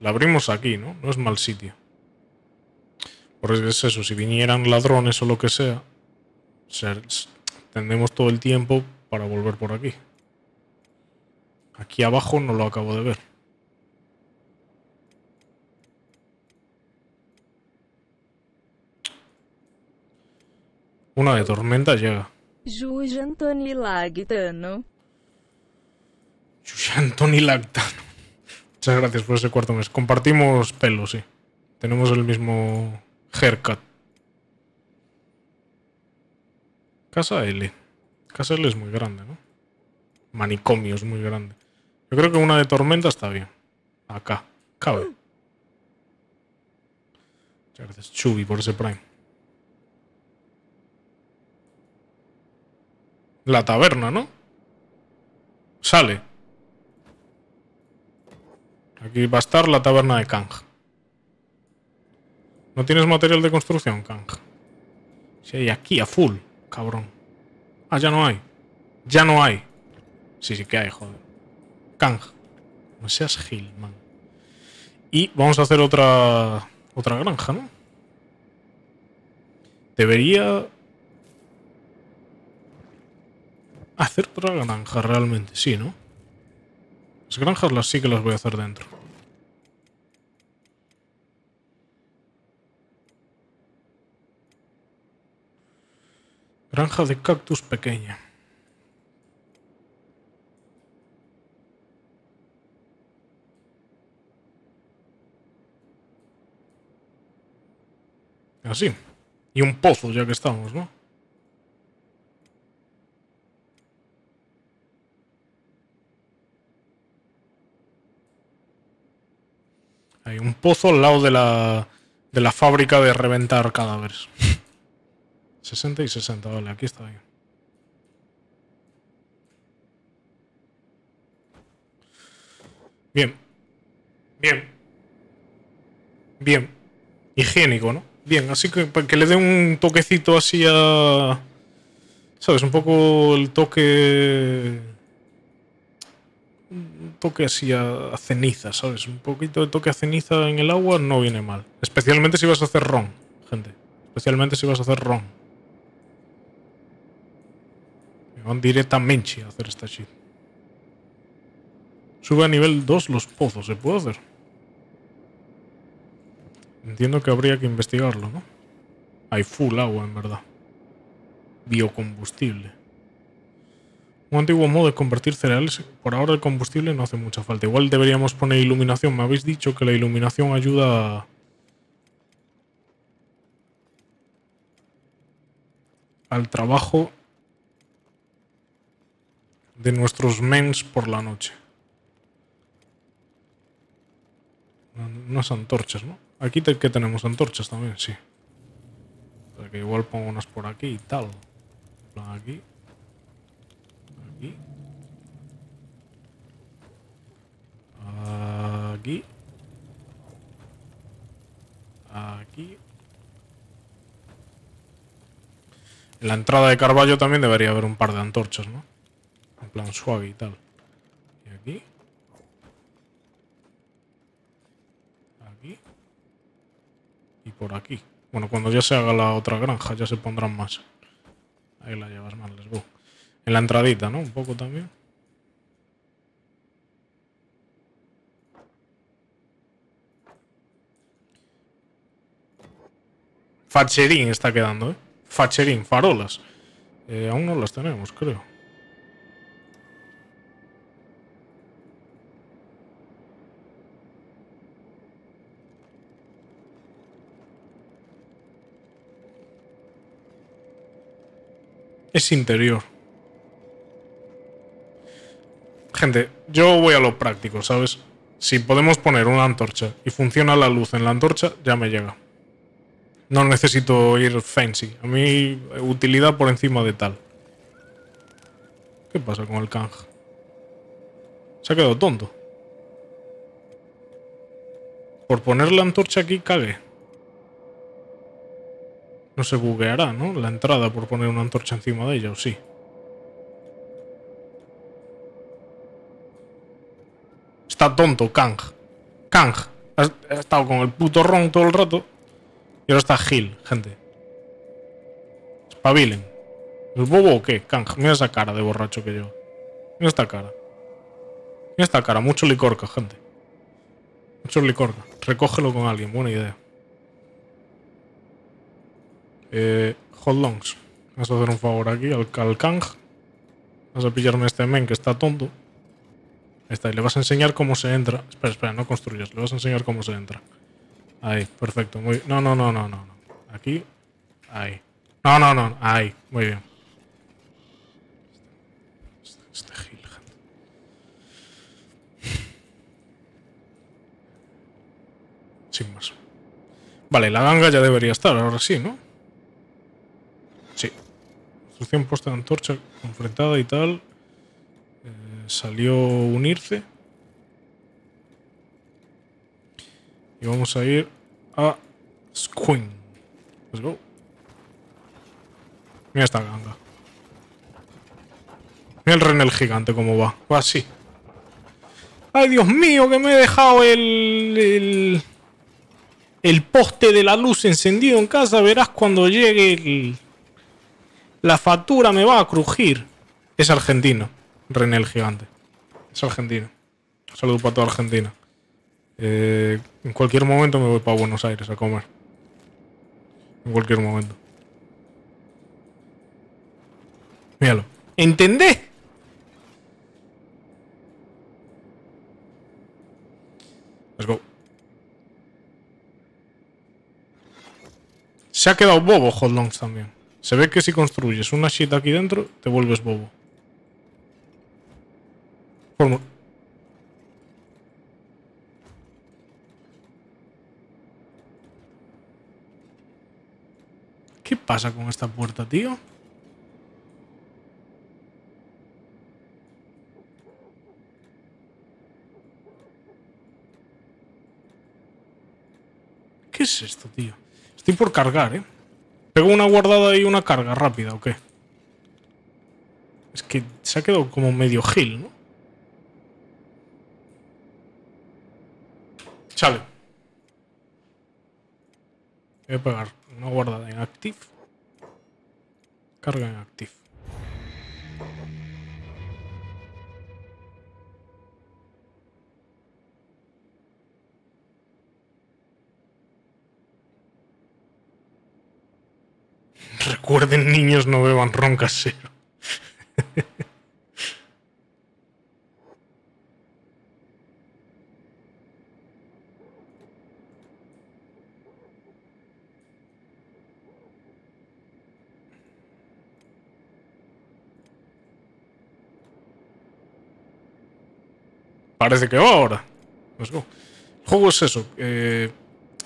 La abrimos aquí, ¿no? No es mal sitio eso es eso, si vinieran ladrones o lo que sea, tendremos todo el tiempo para volver por aquí. Aquí abajo no lo acabo de ver. Una de tormenta llega. Lactano. Lactano. Muchas gracias por ese cuarto mes. Compartimos pelo, sí. Tenemos el mismo Haircut. Casa L. Casa L es muy grande, ¿no? Manicomio es muy grande. Yo creo que una de tormenta está bien. Acá. Cabe. Muchas gracias, Chubi, por ese Prime. La taberna, ¿no? Sale. Aquí va a estar la taberna de Kang. ¿No tienes material de construcción, Kang? Sí, aquí a full, cabrón. Ah, ya no hay. Ya no hay. Sí, sí que hay, joder. Kang. No seas gil, man. Y vamos a hacer otra... Otra granja, ¿no? Debería... Hacer otra granja, realmente. Sí, ¿no? Las granjas las sí que las voy a hacer dentro. Granja de cactus pequeña. Así. Y un pozo, ya que estamos, ¿no? Hay un pozo al lado de la, de la fábrica de reventar cadáveres. 60 y 60, vale, aquí está bien. Bien. Bien. Bien. Higiénico, ¿no? Bien, así que para que le dé un toquecito así a... ¿Sabes? Un poco el toque... Un toque así a ceniza, ¿sabes? Un poquito de toque a ceniza en el agua no viene mal. Especialmente si vas a hacer ron, gente. Especialmente si vas a hacer ron van directamente a hacer esta shit. Sube a nivel 2 los pozos, ¿se puede hacer? Entiendo que habría que investigarlo, ¿no? Hay full agua, en verdad. Biocombustible. Un antiguo modo de convertir cereales. Por ahora el combustible no hace mucha falta. Igual deberíamos poner iluminación. Me habéis dicho que la iluminación ayuda al trabajo de nuestros mens por la noche. Unas antorchas, ¿no? Aquí que tenemos antorchas también, sí. Para que igual pongo unas por aquí y tal. Aquí. Aquí. Aquí. Aquí. En la entrada de Carballo también debería haber un par de antorchas, ¿no? plan suave y tal. Y aquí. Aquí. Y por aquí. Bueno, cuando ya se haga la otra granja ya se pondrán más. Ahí la llevas más, les voy. En la entradita, ¿no? Un poco también. Facherín está quedando, ¿eh? Facherín, farolas. Eh, aún no las tenemos, creo. es interior. Gente, yo voy a lo práctico, ¿sabes? Si podemos poner una antorcha y funciona la luz en la antorcha, ya me llega. No necesito ir fancy. A mí, utilidad por encima de tal. ¿Qué pasa con el Kang? Se ha quedado tonto. Por poner la antorcha aquí, cague. No se bugueará, ¿no? La entrada por poner una antorcha encima de ella, ¿o sí? Está tonto, Kang. Kang. ha estado con el puto Ron todo el rato. Y ahora está Gil, gente. Espabilen. ¿El bobo o qué? Kang. Mira esa cara de borracho que yo Mira esta cara. Mira esta cara. Mucho licorca, gente. Mucho licorca. Recógelo con alguien. Buena idea. Eh, Hotlongs, Longs, a hacer un favor aquí al, Kalkang. Kang. Vas a pillarme a este men que está tonto. Ahí está, y le vas a enseñar cómo se entra. Espera, espera, no construyas, le vas a enseñar cómo se entra. Ahí, perfecto, muy No, no, no, no, no. Aquí, ahí. No, no, no, ahí, muy bien. Este gil, Sin más. Vale, la ganga ya debería estar, ahora sí, ¿no? construcción puesta de antorcha enfrentada y tal. Eh, salió unirse. Y vamos a ir a Squin. Let's go. Mira esta ganga. Mira el Renel gigante Como va. Va así. ¡Ay, Dios mío! Que me he dejado el, el... El poste de la luz encendido en casa. Verás cuando llegue el... La factura me va a crujir. Es argentino, René el Gigante. Es argentino. Saludo para toda Argentina. Eh, en cualquier momento me voy para Buenos Aires a comer. En cualquier momento. Míralo. ¿Entendés? Let's go. Se ha quedado bobo Hot también. Se ve que si construyes una shit aquí dentro, te vuelves bobo. ¿Qué pasa con esta puerta, tío? ¿Qué es esto, tío? Estoy por cargar, ¿eh? ¿Pego una guardada y una carga rápida o qué? Es que se ha quedado como medio heal, ¿no? Chale. Voy a pegar una guardada en active. Carga en active. Recuerden, niños, no beban ron casero. Parece que va ahora. El juego es eso. Eh,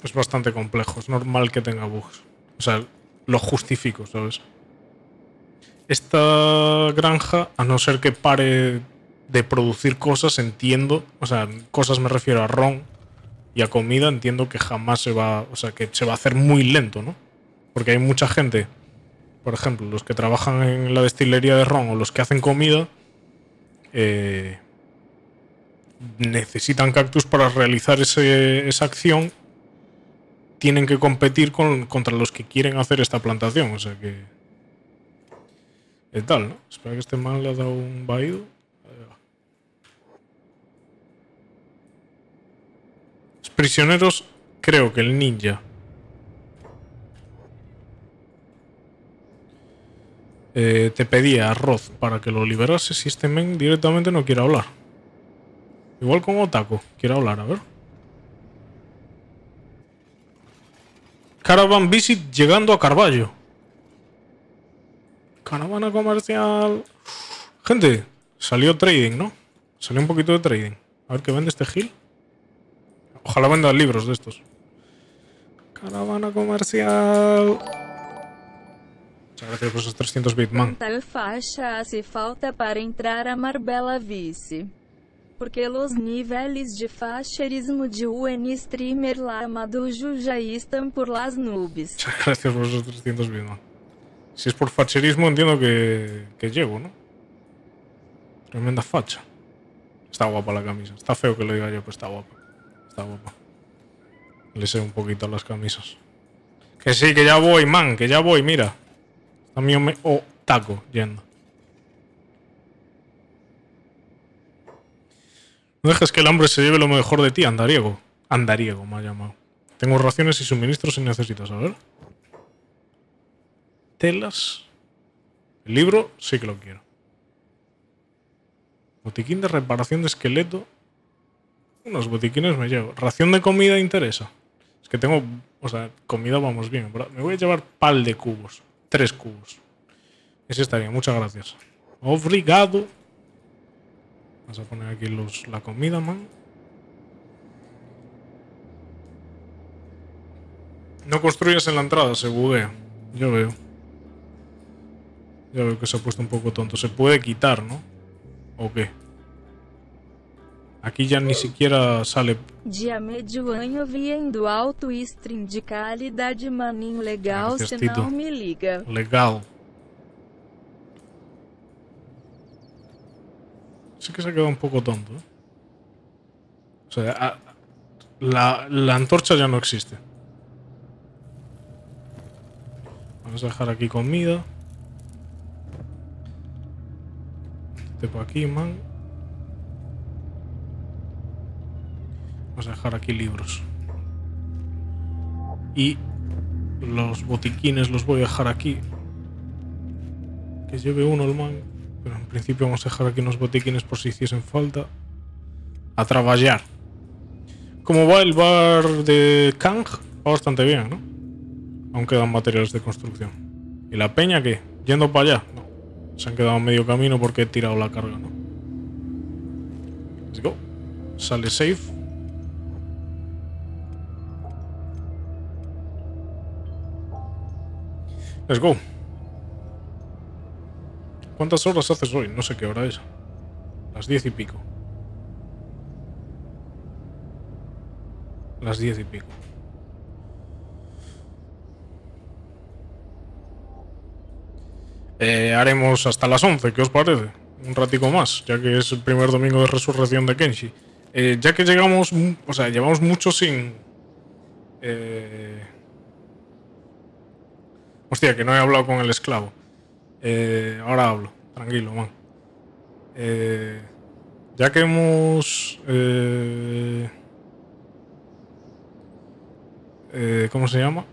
es bastante complejo. Es normal que tenga bugs. O sea, lo justifico, ¿sabes? Esta granja, a no ser que pare de producir cosas, entiendo, o sea, cosas me refiero a ron y a comida, entiendo que jamás se va, o sea, que se va a hacer muy lento, ¿no? Porque hay mucha gente, por ejemplo, los que trabajan en la destilería de ron o los que hacen comida, eh, necesitan cactus para realizar ese, esa acción tienen que competir con, contra los que quieren hacer esta plantación. O sea que. Es tal, ¿no? Espera que este man le ha dado un baído Los prisioneros, creo que el ninja. Eh, te pedía arroz para que lo liberases Si este men directamente no quiere hablar. Igual como Otako, quiere hablar, a ver. Caravan Visit llegando a Carballo. Caravana comercial. Gente, salió trading, ¿no? Salió un poquito de trading. A ver qué vende este Gil. Ojalá venda libros de estos. Caravana comercial. Muchas gracias por esos 300 Bitman. Tal falta para entrar a Marbella Vice porque los niveles de facherismo de un streamer lá Maduro já estão por las nubes. Muchas gracias por esos 300 man. Si es por facherismo entiendo que, que llevo, ¿no? Tremenda facha. Está guapa la camisa. Está feo que lo diga yo, pero está guapa. Está guapa. Le sé un poquito a las camisas. Que sí, que ya voy, man, que ya voy, mira. También me... Oh, taco, yendo. No dejes que el hambre se lleve lo mejor de ti, andariego. Andariego me ha llamado. Tengo raciones y suministros si necesitas, a ver. Telas. El libro sí que lo quiero. Botiquín de reparación de esqueleto. Unos botiquines me llevo. Ración de comida interesa. Es que tengo... O sea, comida vamos bien. Me voy a llevar pal de cubos. Tres cubos. Ese estaría. Muchas gracias. Obrigado. Vamos a poner aquí los, la comida, man. No construyes en la entrada, se buguea. Yo veo. Ya veo que se ha puesto un poco tonto. Se puede quitar, ¿no? ¿O qué? Aquí ya ni siquiera sale. medio año viendo alto de calidad, legal, ah, se me liga. Legal. sí que se ha quedado un poco tonto. O sea, la, la antorcha ya no existe. Vamos a dejar aquí comida. Este por aquí, man. Vamos a dejar aquí libros. Y los botiquines los voy a dejar aquí. Que lleve uno el man. Pero en principio vamos a dejar aquí unos botiquines por si hiciesen falta. A trabajar. Como va el bar de Kang, va bastante bien, ¿no? Aún quedan materiales de construcción. ¿Y la peña qué? ¿Yendo para allá? No. Se han quedado a medio camino porque he tirado la carga, ¿no? Let's go. Sale safe. Let's go. ¿Cuántas horas haces hoy? No sé qué hora es. Las diez y pico. Las diez y pico. Eh, haremos hasta las 11, ¿qué os parece? Un ratico más, ya que es el primer domingo de resurrección de Kenshi. Eh, ya que llegamos, mm, o sea, llevamos mucho sin... Eh... Hostia, que no he hablado con el esclavo. Eh, ahora hablo, tranquilo, man. Eh, ya que hemos... Eh, ¿Cómo se llama?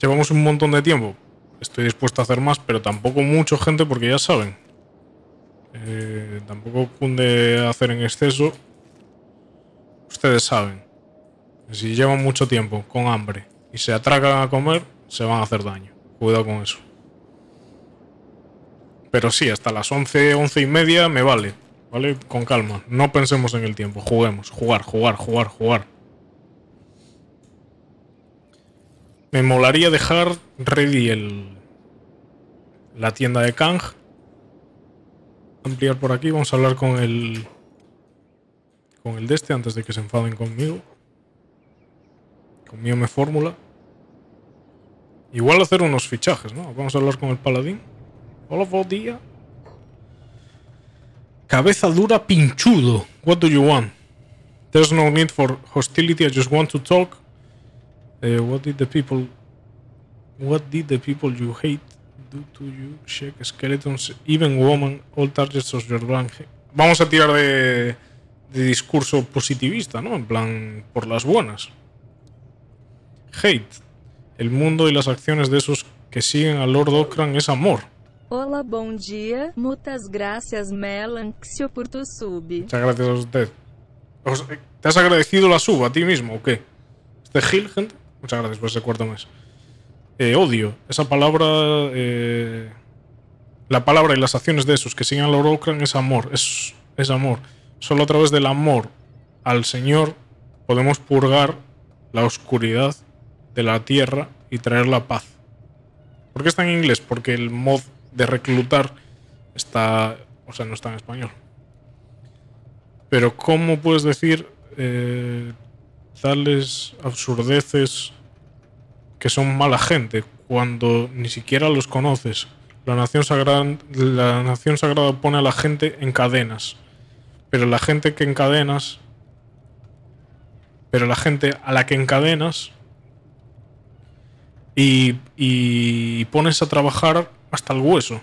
Llevamos un montón de tiempo. Estoy dispuesto a hacer más, pero tampoco mucho gente porque ya saben. tampoco cunde hacer en exceso. Ustedes saben. Si llevan mucho tiempo con hambre y se atracan a comer, se van a hacer daño. Cuidado con eso. Pero sí, hasta las 11, 11 y media me vale. ¿Vale? Con calma. No pensemos en el tiempo. Juguemos. Jugar, jugar, jugar, jugar. Me molaría dejar ready el, la tienda de Kang. Ampliar por aquí. Vamos a hablar con el... Con el de este antes de que se enfaden conmigo. Conmigo me fórmula. Igual hacer unos fichajes, ¿no? Vamos a hablar con el paladín. Hola, buen día. Cabeza dura pinchudo. What do you want? There's no need for hostility. I just want to talk. Eh, what did the people... What did the people you hate do to you? Shake skeletons, even woman, all targets of your blank. Vamos a tirar de, discurso positivista, ¿no? En plan, por las buenas. Hate. El mundo y las acciones de esos que siguen al Lord Okran es amor. Hola, buen día. Muchas gracias, Melanxio, por tu sub. Muchas gracias a usted. Eh, ¿Te has agradecido la sub a ti mismo o qué? ¿Este Gil, gente? Muchas gracias por ese cuarto mes. Eh, odio. Esa palabra... Eh, la palabra y las acciones de esos que siguen a Lorocran es amor. Es, es amor. Solo a través del amor al Señor podemos purgar la oscuridad de la tierra y traer la paz. ¿Por qué está en inglés? Porque el mod de reclutar está, o sea, no está en español. Pero ¿cómo puedes decir eh, tales absurdeces que son mala gente cuando ni siquiera los conoces? La nación, sagrada, la nación sagrada pone a la gente en cadenas. Pero la gente que encadenas... Pero la gente a la que encadenas y, y pones a trabajar hasta el hueso.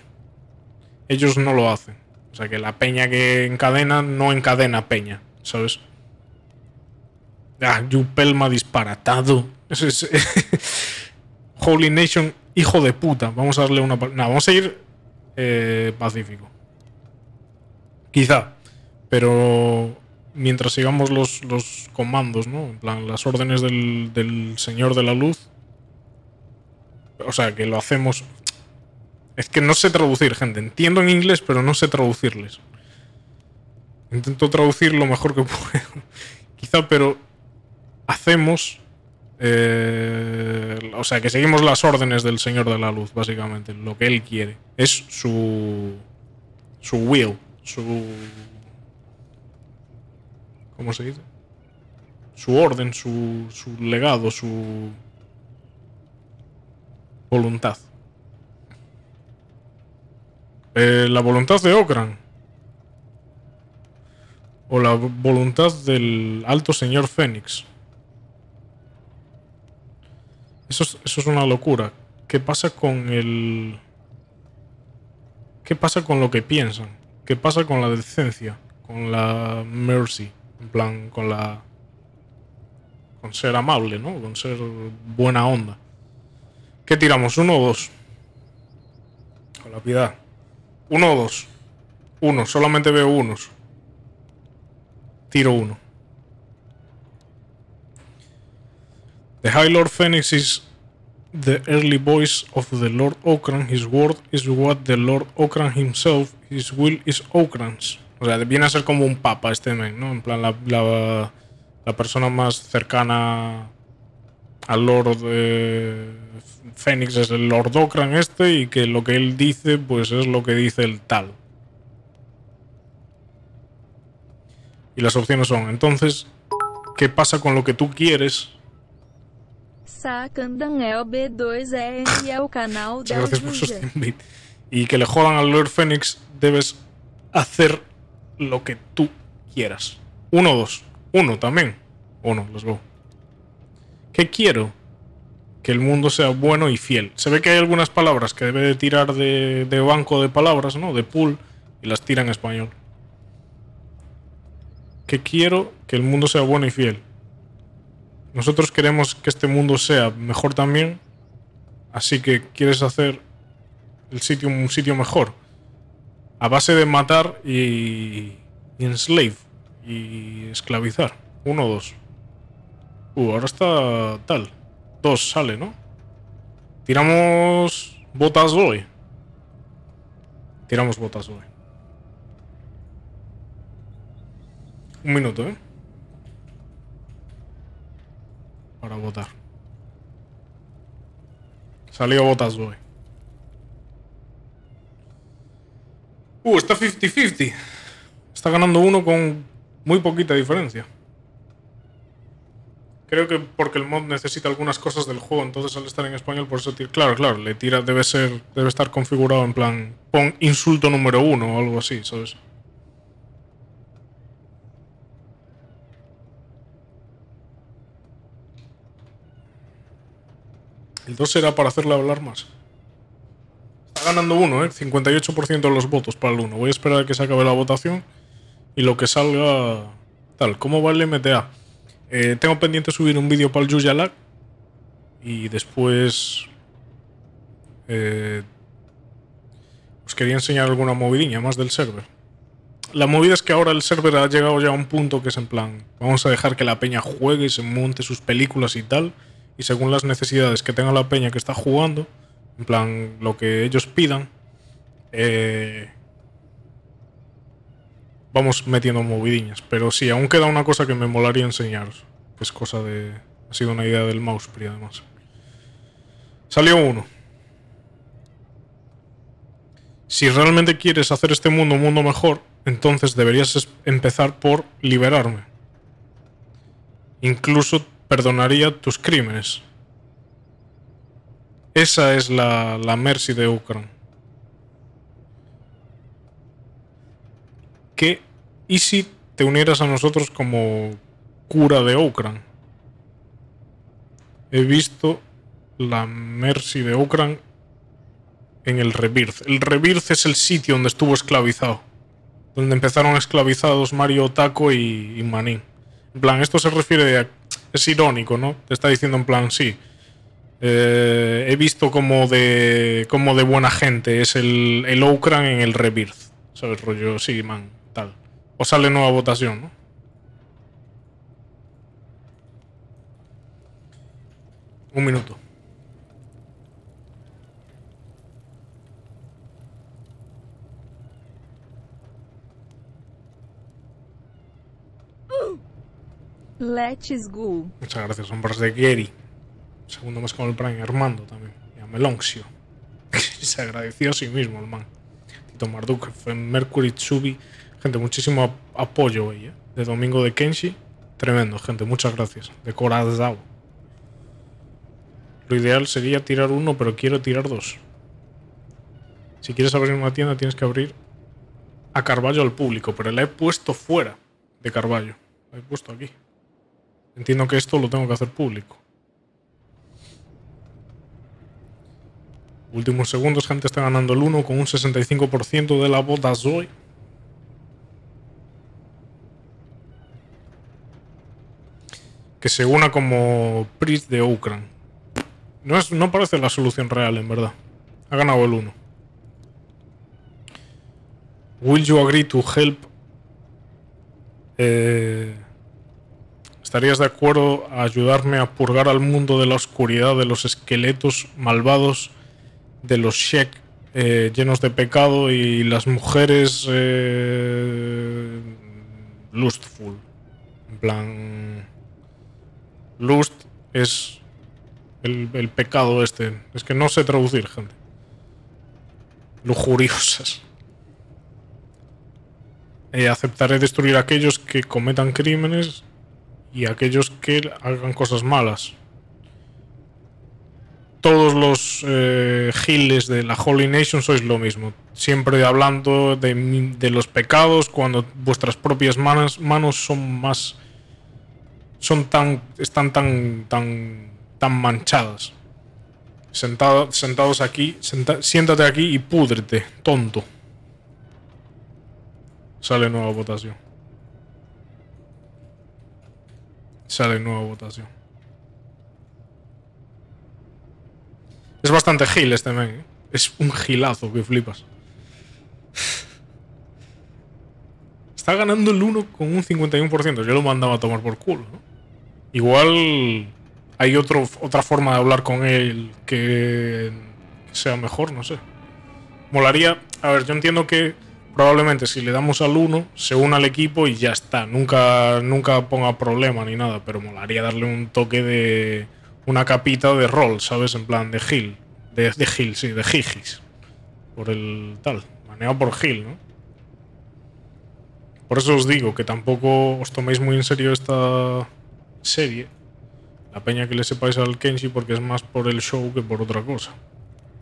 Ellos no lo hacen. O sea que la peña que encadena no encadena peña, ¿sabes? Ah, Yupelma disparatado. Holy Nation, hijo de puta. Vamos a darle una... vamos a ir eh, pacífico. Quizá. Pero mientras sigamos los, los, comandos, ¿no? En plan, las órdenes del, del Señor de la Luz. O sea, que lo hacemos es que no sé traducir, gente. Entiendo en inglés, pero no sé traducirles. Intento traducir lo mejor que puedo. Quizá, pero hacemos... Eh, o sea, que seguimos las órdenes del Señor de la Luz, básicamente. Lo que Él quiere. Es su... Su will. Su... ¿Cómo se dice? Su orden, su, su legado, su voluntad. Eh, la voluntad de Okran. O la voluntad del alto señor Fénix. Eso es, eso es una locura. ¿Qué pasa con el... ¿Qué pasa con lo que piensan? ¿Qué pasa con la decencia? Con la mercy. En plan, con la... Con ser amable, ¿no? Con ser buena onda. ¿Qué tiramos? ¿Uno o dos? Con la piedad. Uno o dos. Uno, solamente veo unos. Tiro uno. The High Lord Phoenix is the early voice of the Lord Okran. His word is what the Lord Okran himself. His will is Okran's. O sea, viene a ser como un papa este men, ¿no? En plan, la, la, persona más cercana al Lord... Eh, Fénix es el Lord Ocran este y que lo que él dice, pues es lo que dice el tal. Y las opciones son, entonces, ¿qué pasa con lo que tú quieres? E gracias por Y que le jodan al Lord Fénix, debes hacer lo que tú quieras. Uno, dos. Uno también. Uno, los go. ¿Qué quiero? que el mundo sea bueno y fiel. Se ve que hay algunas palabras que debe de tirar de, banco de palabras, ¿no? De pool, y las tira en español. Que quiero que el mundo sea bueno y fiel. Nosotros queremos que este mundo sea mejor también, así que quieres hacer el sitio un sitio mejor. A base de matar y, y enslave y esclavizar. Uno o dos. Uh, ahora está tal sale, ¿no? Tiramos botas hoy. Tiramos botas hoy. Un minuto, ¿eh? Para votar. Salió botas hoy. Uh, está 50-50. Está ganando uno con muy poquita diferencia. Creo que porque el mod necesita algunas cosas del juego, entonces al estar en español, por eso tira. Claro, claro, le tira, debe ser, debe estar configurado en plan, pon insulto número uno o algo así, ¿sabes? El 2 será para hacerle hablar más. Está ganando uno, ¿eh? 58% de los votos para el uno. Voy a esperar a que se acabe la votación y lo que salga. Tal, ¿cómo va el MTA? Eh, tengo pendiente subir un vídeo para el Lag Y después... Eh, os quería enseñar alguna movidinha más del server. La movida es que ahora el server ha llegado ya a un punto que es en plan... Vamos a dejar que la peña juegue y se monte sus películas y tal. Y según las necesidades que tenga la peña que está jugando... En plan, lo que ellos pidan... Eh, vamos metiendo movidiñas. Pero sí, aún queda una cosa que me molaría enseñaros. Que es cosa de... Ha sido una idea del pri además. Salió uno. Si realmente quieres hacer este mundo un mundo mejor, entonces deberías empezar por liberarme. Incluso perdonaría tus crímenes. Esa es la, la mercy de Ukran. ¿Qué ¿Y si te unieras a nosotros como cura de Okran? He visto la Mercy de Okran en el Rebirth. El Rebirth es el sitio donde estuvo esclavizado. Donde empezaron esclavizados Mario Taco y, Manin. En plan, esto se refiere a... Es irónico, ¿no? Te está diciendo en plan, sí. Eh, he visto como de, como de buena gente es el, el en el Rebirth. ¿Sabes, rollo? Sí, man, tal. O sale nueva votación, ¿no? Un minuto. Let's go. Muchas gracias, hombres de Gary. Segundo más con el Prime, Armando también. Y a Melonxio. Se agradeció a sí mismo el man. Tito Marduk, fue Mercury Tsubi Gente, muchísimo apoyo hoy, ¿eh? De Domingo de Kenshi. Tremendo, gente. Muchas gracias. De Corazao. Lo ideal sería tirar uno, pero quiero tirar dos. Si quieres abrir una tienda, tienes que abrir a Carballo al público, pero la he puesto fuera de Carballo. La he puesto aquí. Entiendo que esto lo tengo que hacer público. Últimos segundos, gente está ganando el 1 con un 65% de la boda. Zoe. que se una como priest de Ucran. No, es, no parece la solución real, en verdad. Ha ganado el 1. Will you agree to help? Eh, ¿Estarías de acuerdo a ayudarme a purgar al mundo de la oscuridad de los esqueletos malvados de los Shek eh, llenos de pecado y las mujeres eh, lustful? En plan Lust es el, pecado este. Es que no sé traducir, gente. Lujuriosas. Eh, aceptaré destruir a aquellos que cometan crímenes y a aquellos que hagan cosas malas. Todos los eh, giles de la Holy Nation sois lo mismo, siempre hablando de, los pecados cuando vuestras propias manos son más son tan, están tan, tan, tan manchadas. Sentado, sentados aquí, siéntate aquí y pudrete tonto. Sale nueva votación. Sale nueva votación. Es bastante gil este men. ¿eh? Es un gilazo que flipas está ganando el 1 con un 51%. Yo lo mandaba a tomar por culo. ¿no? Igual hay otro, otra forma de hablar con él que sea mejor, no sé. Molaría, a ver, yo entiendo que probablemente si le damos al 1, se una al equipo y ya está. Nunca, nunca ponga problema ni nada, pero molaría darle un toque de una capita de rol, ¿sabes? En plan de Gil. De, de Gil, sí, de Jigis. Por el tal. Maneado por Gil, ¿no? Por eso os digo que tampoco os toméis muy en serio esta serie. La peña que le sepáis al Kenshi porque es más por el show que por otra cosa.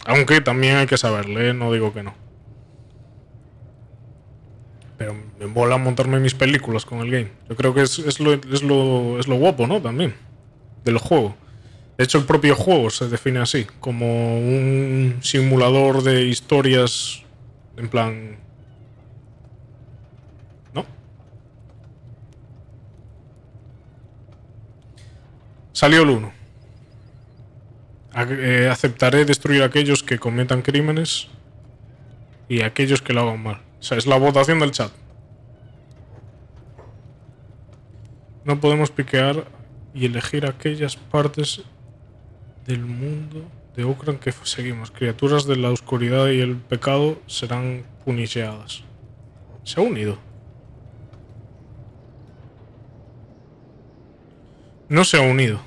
Aunque también hay que saberle, ¿eh? no digo que no. Pero me mola montarme mis películas con el game. Yo creo que es, es, lo, es, lo, es lo guapo, ¿no? También. Del juego. De hecho, el propio juego se define así, como un simulador de historias en plan Salió el 1. Eh, aceptaré destruir a aquellos que cometan crímenes y a aquellos que lo hagan mal. O sea, es la votación del chat. No podemos piquear y elegir aquellas partes del mundo de Ucrania que seguimos. Criaturas de la oscuridad y el pecado serán puniciadas. Se ha unido. No se ha unido.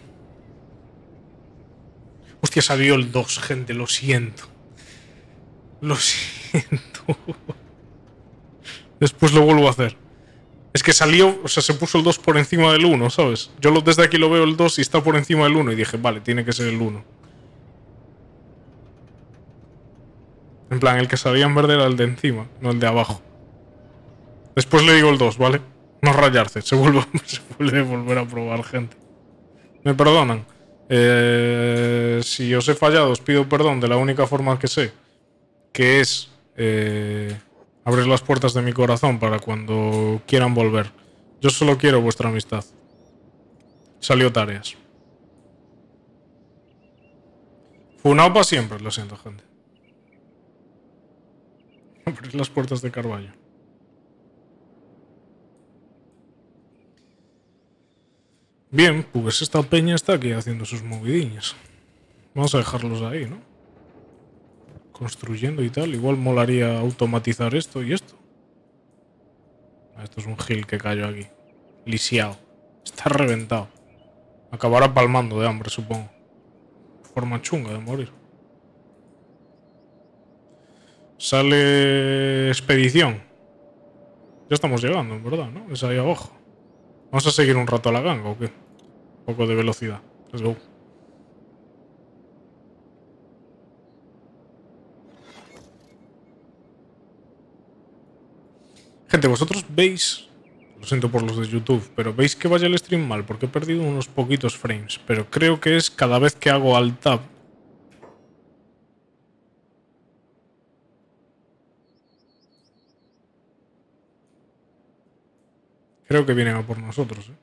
Hostia, salió el 2, gente, lo siento. Lo siento. Después lo vuelvo a hacer. Es que salió, o sea, se puso el 2 por encima del 1, ¿sabes? Yo desde aquí lo veo el 2 y está por encima del 1 y dije, vale, tiene que ser el 1. En plan, el que salía en verde era el de encima, no el de abajo. Después le digo el 2, ¿vale? No rayarse, se vuelve, se vuelve a volver a probar, gente me perdonan. Eh, si os he fallado, os pido perdón de la única forma que sé, que es eh, abrir las puertas de mi corazón para cuando quieran volver. Yo solo quiero vuestra amistad. Salió tareas. Funao para siempre, lo siento, gente. Abrir las puertas de Carballo. Bien, pues esta peña está aquí haciendo sus movidiñas Vamos a dejarlos ahí, ¿no? Construyendo y tal. Igual molaría automatizar esto y esto. Esto es un gil que cayó aquí. Lisiado. Está reventado. Acabará palmando de hambre, supongo. Forma chunga de morir. Sale expedición. Ya estamos llegando, en verdad, ¿no? Es ahí abajo. Vamos a seguir un rato a la ganga o qué? Un poco de velocidad. Let's go. Gente, vosotros veis, lo siento por los de YouTube, pero veis que vaya el stream mal porque he perdido unos poquitos frames, pero creo que es cada vez que hago alt tab Creo que viene a por nosotros. ¿eh?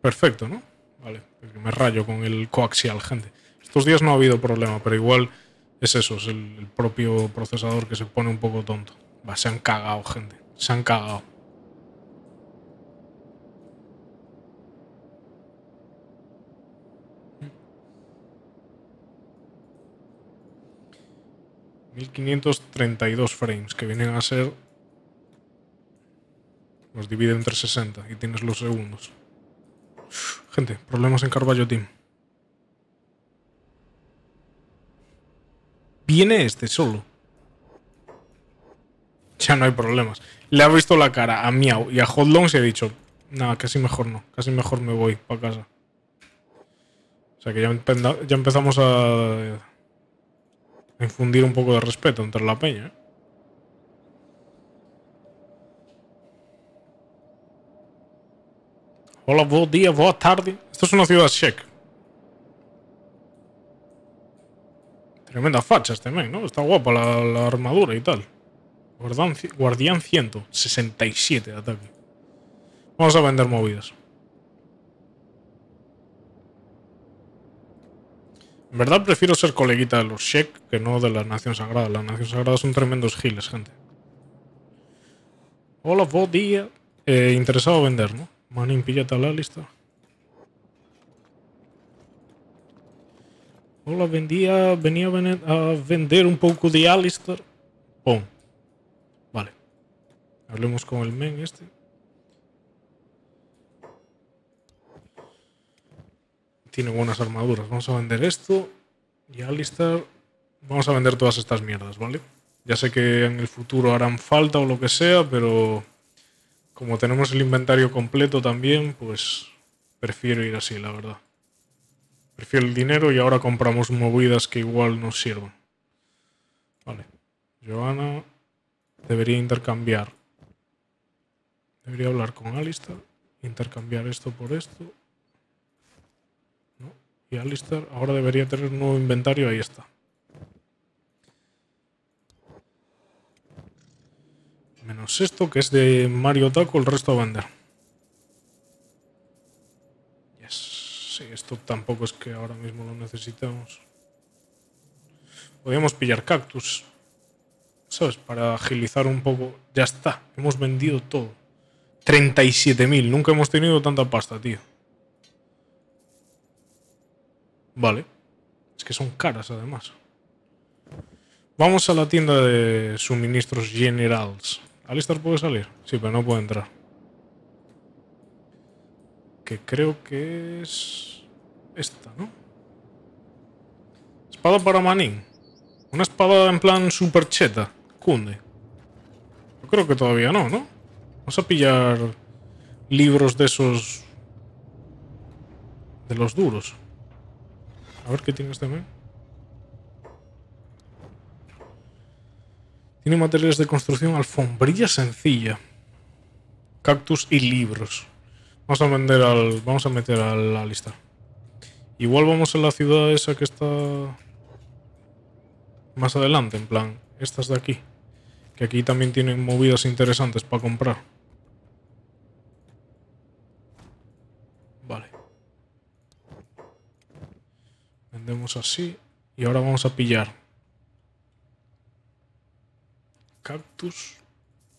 Perfecto, ¿no? Vale, me rayo con el coaxial, gente. Estos días no ha habido problema, pero igual es eso, es el, propio procesador que se pone un poco tonto. Va, se han cagado, gente. Se han cagado. ...1532 frames... ...que vienen a ser los divide entre 60 y tienes los segundos. Gente, problemas en Carballo Team. Viene este solo. Ya no hay problemas. Le ha visto la cara a Miau y a Hotlong y ha dicho, nada, casi mejor no, casi mejor me voy para casa. O sea que ya, ya empezamos a infundir un poco de respeto entre la peña. ¿eh? Hola, buen día, boa tarde. Esto es una ciudad check. Tremenda facha este men, ¿no? Está guapa la, armadura y tal. Guardián, guardián 167 de ataque. Vamos a vender movidas. En verdad prefiero ser coleguita de los Sheik que no de la Nación Sagrada. La Nación Sagrada son tremendos giles, gente. Hola, buen día. Eh, interesado vender, ¿no? Manín, pilla tal la Hola, vendía, venía a vender un poco de Alistar. Pum. Vale. Hablemos con el men este. Tiene buenas armaduras. Vamos a vender esto. Y Alistar... Vamos a vender todas estas mierdas, ¿vale? Ya sé que en el futuro harán falta o lo que sea, pero... Como tenemos el inventario completo también, pues prefiero ir así, la verdad. Prefiero el dinero y ahora compramos movidas que igual nos sirvan. Vale. Joana debería intercambiar. Debería hablar con Alistair. Intercambiar esto por esto. ¿No? Y Alistair ahora debería tener un nuevo inventario. Ahí está. esto que es de Mario Taco, el resto a vender. Sí, esto tampoco es que ahora mismo lo necesitamos. Podríamos pillar cactus. ¿Sabes? Para agilizar un poco. Ya está. Hemos vendido todo. 37.000. Nunca hemos tenido tanta pasta, tío. Vale. Es que son caras, además. Vamos a la tienda de suministros generals. Alistar puede salir. Sí, pero no puede entrar. Que creo que es esta, ¿no? Espada para Manin. Una espada en plan super cheta. Cunde. Yo creo que todavía no, ¿no? Vamos a pillar libros de esos... De los duros. A ver qué tiene este men. Tiene materiales de construcción, alfombrilla sencilla, cactus y libros. Vamos a vender al. Vamos a meter a la lista. Igual vamos a la ciudad esa que está. Más adelante, en plan. Estas de aquí. Que aquí también tienen movidas interesantes para comprar. Vale. Vendemos así. Y ahora vamos a pillar cactus.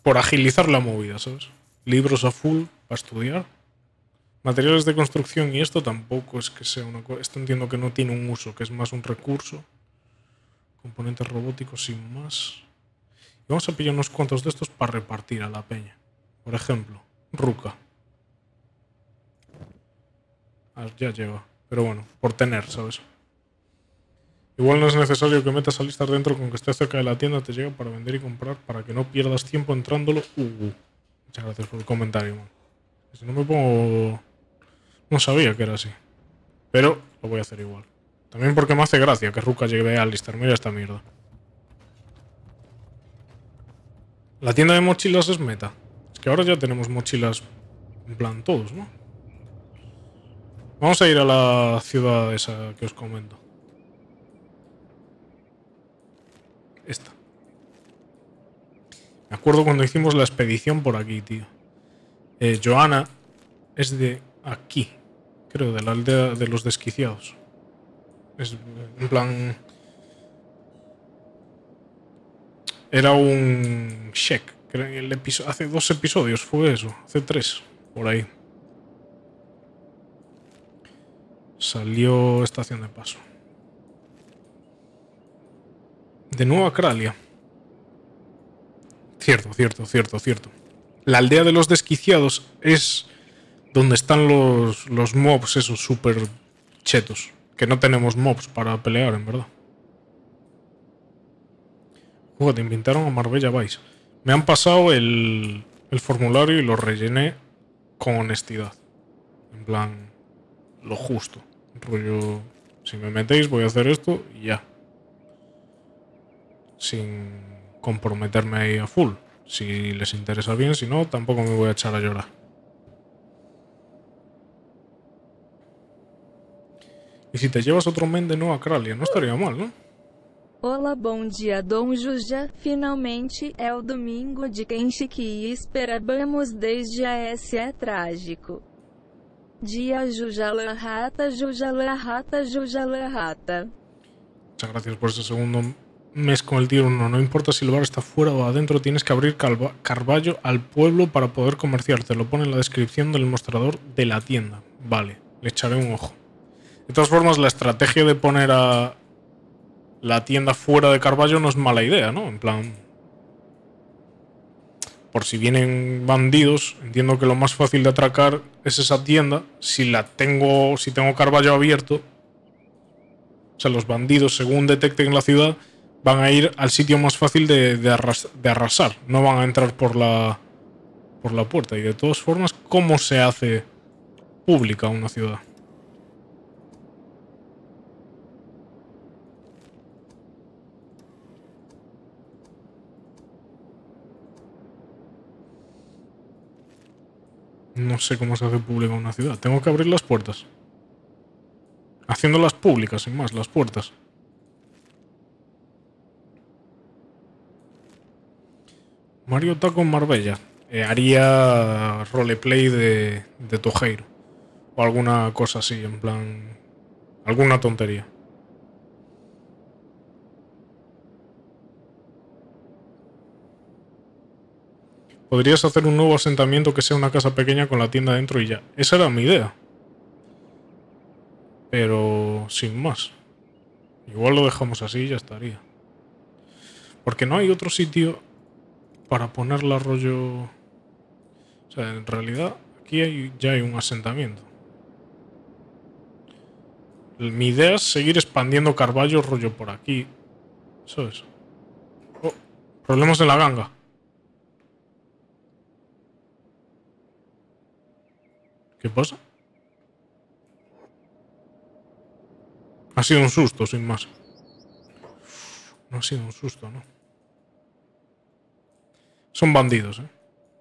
Por agilizar la movida, ¿sabes? Libros a full para estudiar. Materiales de construcción y esto tampoco es que sea una cosa. Esto entiendo que no tiene un uso, que es más un recurso. Componentes robóticos sin más. Y vamos a pillar unos cuantos de estos para repartir a la peña. Por ejemplo, Ruca. Ah, ya lleva. Pero bueno, por tener, ¿sabes? Igual no es necesario que metas a listar dentro con que estés cerca de la tienda, te llega para vender y comprar para que no pierdas tiempo entrándolo. Uh, muchas gracias por el comentario, man. Si no me pongo... No sabía que era así. Pero lo voy a hacer igual. También porque me hace gracia que Ruka llegue a listar. Mira esta mierda. La tienda de mochilas es meta. Es que ahora ya tenemos mochilas en plan todos, ¿no? Vamos a ir a la ciudad esa que os comento. Esta. Me acuerdo cuando hicimos la expedición por aquí, tío. Eh, Joana es de aquí, creo, de la aldea de los desquiciados. Es en plan... Era un check. El episodio, hace dos episodios fue eso. Hace tres, por ahí. Salió estación de paso. De nuevo a Kralia. Cierto, cierto, cierto, cierto. La aldea de los desquiciados es donde están los, mobs esos súper chetos. Que no tenemos mobs para pelear, en verdad. Uy, te invitaron a Marbella Vice. Me han pasado el, el formulario y lo rellené con honestidad. En plan, lo justo. Rollo, si me metéis voy a hacer esto y ya sin comprometerme ahí a full. Si les interesa bien, si no, tampoco me voy a echar a llorar. Y si te llevas otro men de a Kralia, no estaría mal, ¿no? Hola, bom dia, don Juja. Finalmente é o domingo de Kenshi que esperábamos desde a S é trágico. Dia rata, Rata, la Rata, la Rata. Muchas gracias por ese segundo mes con el tiro 1, No importa si el bar está fuera o adentro, tienes que abrir Carballo al pueblo para poder comerciar. Te lo pone en la descripción del mostrador de la tienda. Vale, le echaré un ojo. De todas formas, la estrategia de poner a la tienda fuera de Carballo no es mala idea, ¿no? En plan. Por si vienen bandidos, entiendo que lo más fácil de atracar es esa tienda. Si la tengo. Si tengo Carballo abierto. O sea, los bandidos, según detecten la ciudad, van a ir al sitio más fácil de, arrasar. No van a entrar por la, por la puerta. Y de todas formas, ¿cómo se hace pública una ciudad? No sé cómo se hace pública una ciudad. Tengo que abrir las puertas. Haciéndolas públicas, sin más, las puertas. Mario está con Marbella. Eh, haría roleplay de, de Tojeiro. O alguna cosa así, en plan. Alguna tontería. Podrías hacer un nuevo asentamiento que sea una casa pequeña con la tienda dentro y ya. Esa era mi idea. Pero sin más. Igual lo dejamos así y ya estaría. Porque no hay otro sitio para ponerla rollo... O sea, en realidad aquí ya hay un asentamiento. Mi idea es seguir expandiendo Carballo rollo por aquí. Eso es. Oh, problemas de la ganga. ¿Qué pasa? Ha sido un susto, sin más. No ha sido un susto, ¿no? Son bandidos, ¿eh?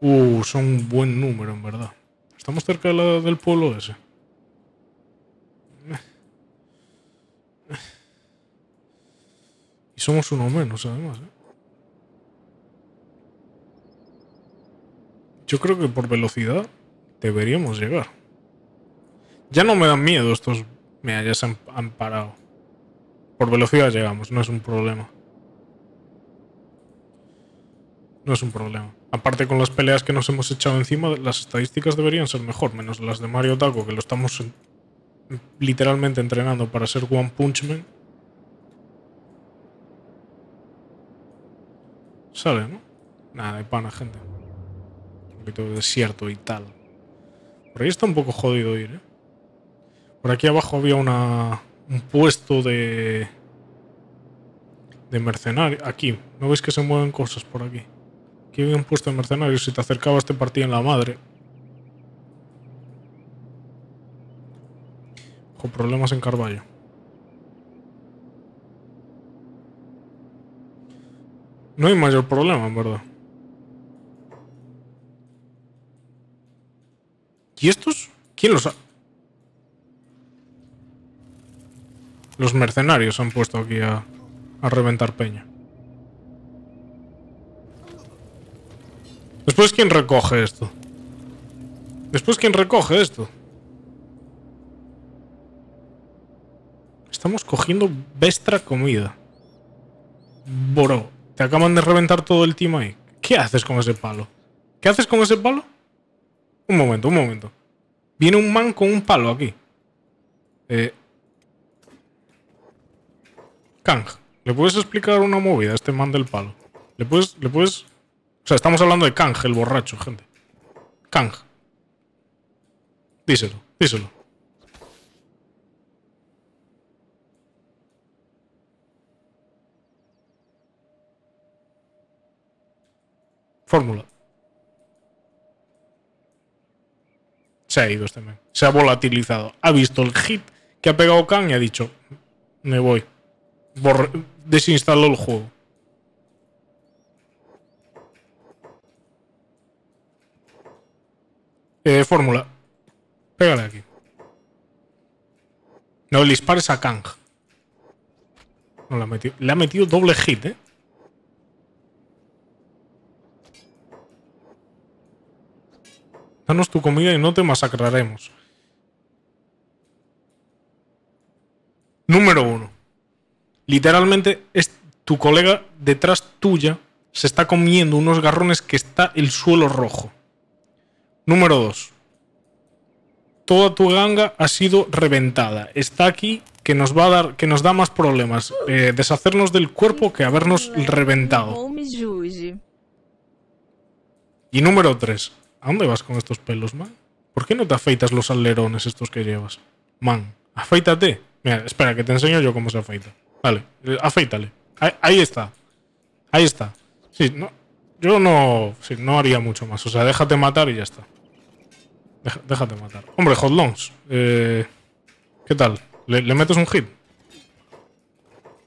Uh, son un buen número, en verdad. Estamos cerca del pueblo ese. Y somos uno menos, además. ¿eh? Yo creo que por velocidad deberíamos llegar. Ya no me dan miedo estos... me hayas se parado. Por velocidad llegamos, no es un problema. no es un problema. Aparte con las peleas que nos hemos echado encima, las estadísticas deberían ser mejor, menos las de Mario Taco, que lo estamos literalmente entrenando para ser One Punch Man. Sale, ¿no? Nada de pana, gente. Un poquito de desierto y tal. Por ahí está un poco jodido ir, ¿eh? Por aquí abajo había una, un puesto de... De mercenario. Aquí. ¿No veis que se mueven cosas por aquí? había un puesto de mercenarios, si te acercabas este partido en la madre. Ojo, problemas en Carballo. No hay mayor problema, en verdad. ¿Y estos? ¿Quién los ha...? Los mercenarios han puesto aquí a, a reventar peña. Después, ¿quién recoge esto? Después, ¿quién recoge esto? Estamos cogiendo vestra comida. Bro, te acaban de reventar todo el team ahí. ¿Qué haces con ese palo? ¿Qué haces con ese palo? Un momento, un momento. Viene un man con un palo aquí. Eh... Kang, ¿le puedes explicar una movida a este man del palo? ¿Le puedes, ¿Le puedes o sea, estamos hablando de Kang, el borracho, gente. Kang. Díselo, díselo. Fórmula. Se ha ido este Se ha volatilizado. Ha visto el hit que ha pegado Kang y ha dicho, me voy. desinstaló el juego. Eh, fórmula. Pégale aquí. No disparo es a Kang. No la Le ha metido doble hit, eh. Danos tu comida y no te masacraremos. Número uno. Literalmente es tu colega detrás tuya se está comiendo unos garrones que está el suelo rojo. Número 2. Toda tu ganga ha sido reventada. Está aquí que nos va a dar, que nos da más problemas. Eh, deshacernos del cuerpo que habernos reventado. Y número 3. ¿A dónde vas con estos pelos, man? ¿Por qué no te afeitas los alerones estos que llevas? Man, afeítate. Mira, espera, que te enseño yo cómo se afeita. Vale, eh, afeítale. ahí está. Ahí está. Sí, no, yo no, no haría mucho más. O sea, déjate matar y ya está. déjate matar. Hombre, hot eh, ¿Qué tal? ¿Le, metes un hit?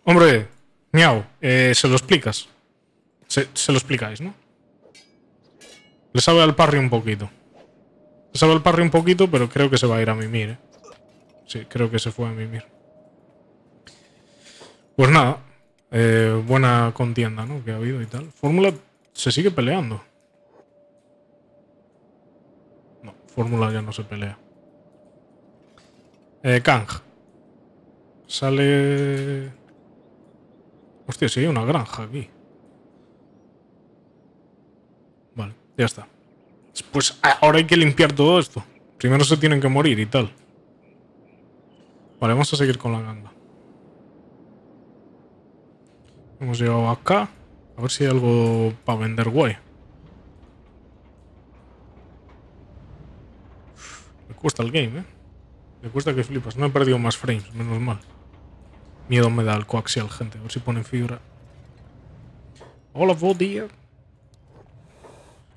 Hombre, miau. Eh, se lo explicas. Se, lo explicáis, ¿no? Le sabe al parry un poquito. Le sabe al parry un poquito, pero creo que se va a ir a mimir, ¿eh? Sí, creo que se fue a mimir. Pues nada. Eh, buena contienda, ¿no? Que ha habido y tal. Fórmula se sigue peleando. No, Fórmula ya no se pelea. Eh, Kang. Sale... Hostia, sí hay una granja aquí. Vale, ya está. Pues ah, ahora hay que limpiar todo esto. Primero se tienen que morir y tal. Vale, vamos a seguir con la ganga. Hemos llegado acá. A ver si hay algo para vender guay. Me cuesta el game, ¿eh? Me cuesta que flipas. No he perdido más frames, menos mal. Miedo me da el coaxial, gente. A ver si ponen fibra. Hola, buen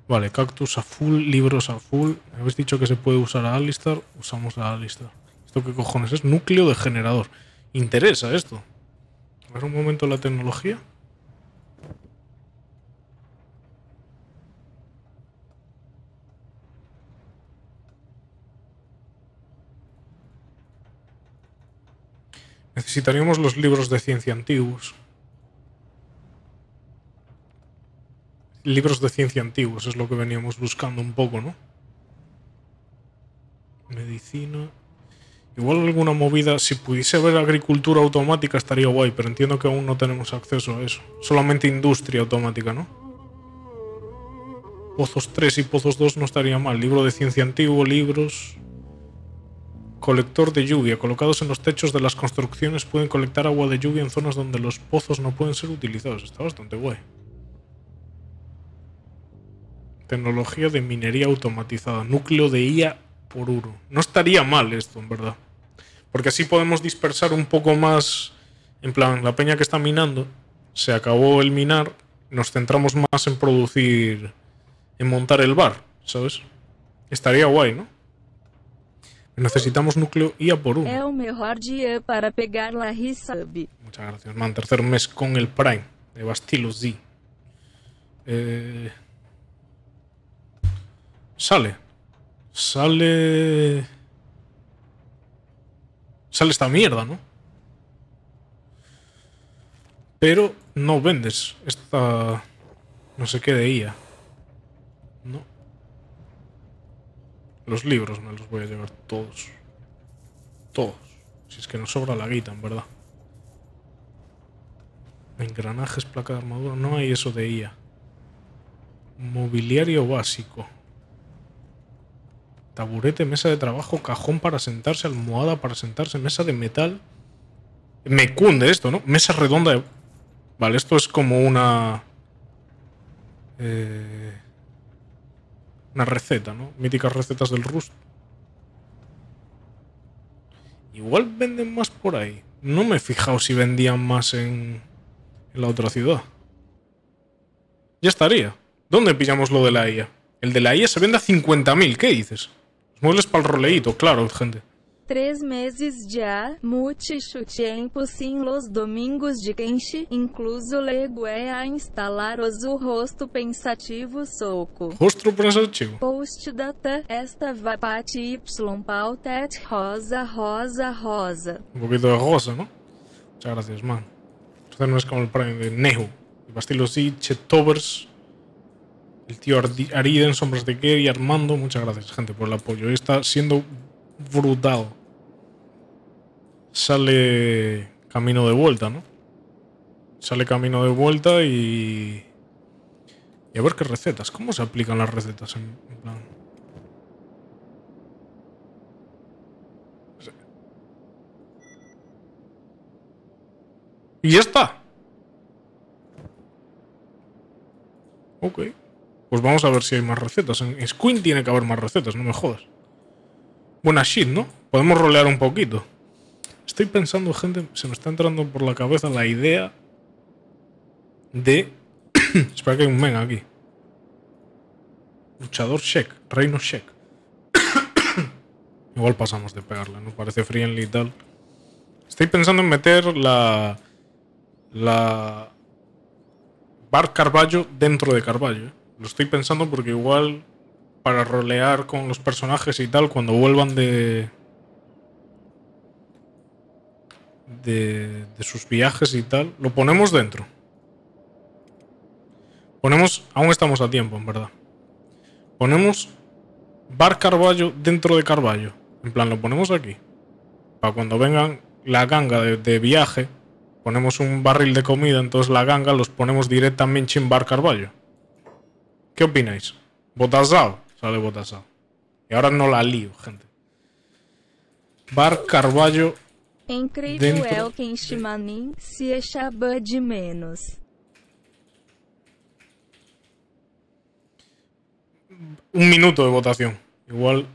Vale, cactus a full, libros a full. habéis dicho que se puede usar a Alistar. Usamos a Alistar. ¿Esto qué cojones es? Núcleo de generador. Interesa esto. A ver un momento la tecnología. Necesitaríamos los libros de ciencia antiguos. Libros de ciencia antiguos es lo que veníamos buscando un poco, ¿no? Medicina... Igual alguna movida, si pudiese ver agricultura automática estaría guay, pero entiendo que aún no tenemos acceso a eso. Solamente industria automática, ¿no? Pozos 3 y Pozos 2 no estaría mal. Libro de ciencia antiguo, libros colector de lluvia. Colocados en los techos de las construcciones pueden colectar agua de lluvia en zonas donde los pozos no pueden ser utilizados. Está bastante guay. Tecnología de minería automatizada. Núcleo de IA por uro. No estaría mal esto, en verdad. Porque así podemos dispersar un poco más. En plan, la peña que está minando. Se acabó el minar. Nos centramos más en producir. En montar el bar, ¿sabes? Estaría guay, ¿no? Necesitamos núcleo IA por uno. Es el mejor e para pegar la Muchas gracias, man. Tercer mes con el Prime de Bastilos Z eh, Sale. Sale. Sale esta mierda, ¿no? Pero no vendes esta. No sé qué de IA. Los libros me los voy a llevar todos. Todos. Si es que nos sobra la guita, en verdad. Engranajes, placa de armadura. No hay eso de IA. Mobiliario básico. Taburete, mesa de trabajo, cajón para sentarse, almohada para sentarse, mesa de metal. Me cunde esto, ¿no? Mesa redonda de... Vale, esto es como una... Eh... Una receta, ¿no? Míticas recetas del ruso Igual venden más por ahí. No me he fijado si vendían más en, en la otra ciudad. Ya estaría. ¿Dónde pillamos lo de la IA? E el de la IA e se vende a 50.000. ¿Qué dices? Los muebles para el roleíto, claro, gente. três meses de a multichutiempo é sim los domingos de quente, incluso lego é a instalar os o rosto pensativo soco. Rosto pensativo. Post data, esta vapate y pauta et rosa rosa rosa. Um poquito de rosa, não? Muchas gracias, man. Usted no es como el premio de Nehu. El Bastilo sí, Chetovers, el tío Ariden, Sombras de que e Armando. Muchas gracias, gente, por el apoyo. Está siendo brutal. sale camino de vuelta, ¿no? Sale camino de vuelta y... Y a ver qué recetas. ¿Cómo se aplican las recetas en, plan? Y ya está. Ok. Pues vamos a ver si hay más recetas. En Squint tiene que haber más recetas, no me jodas. Buena shit, ¿no? Podemos rolear un poquito. Estoy pensando, gente, se me está entrando por la cabeza la idea de... Espera que hay un men aquí. Luchador Sheik, Reino Sheik. Igual pasamos de pegarle, ¿no? Parece friendly y tal. Estoy pensando en meter la... La... Bar Carballo dentro de Carballo. ¿eh? Lo estoy pensando porque igual para rolear con los personajes y tal, cuando vuelvan de, de, sus viajes y tal, lo ponemos dentro. Ponemos, aún estamos a tiempo, en verdad. Ponemos Bar Carballo dentro de Carballo. En plan, lo ponemos aquí. Para cuando vengan la ganga de, viaje, ponemos un barril de comida, entonces la ganga los ponemos directamente en Bar Carballo. ¿Qué opináis? ¿Botasado? Sale Botasado. Y ahora no la lío, gente. Bar Carballo Increíble, se echaba de menos. Un minuto de votación. Igual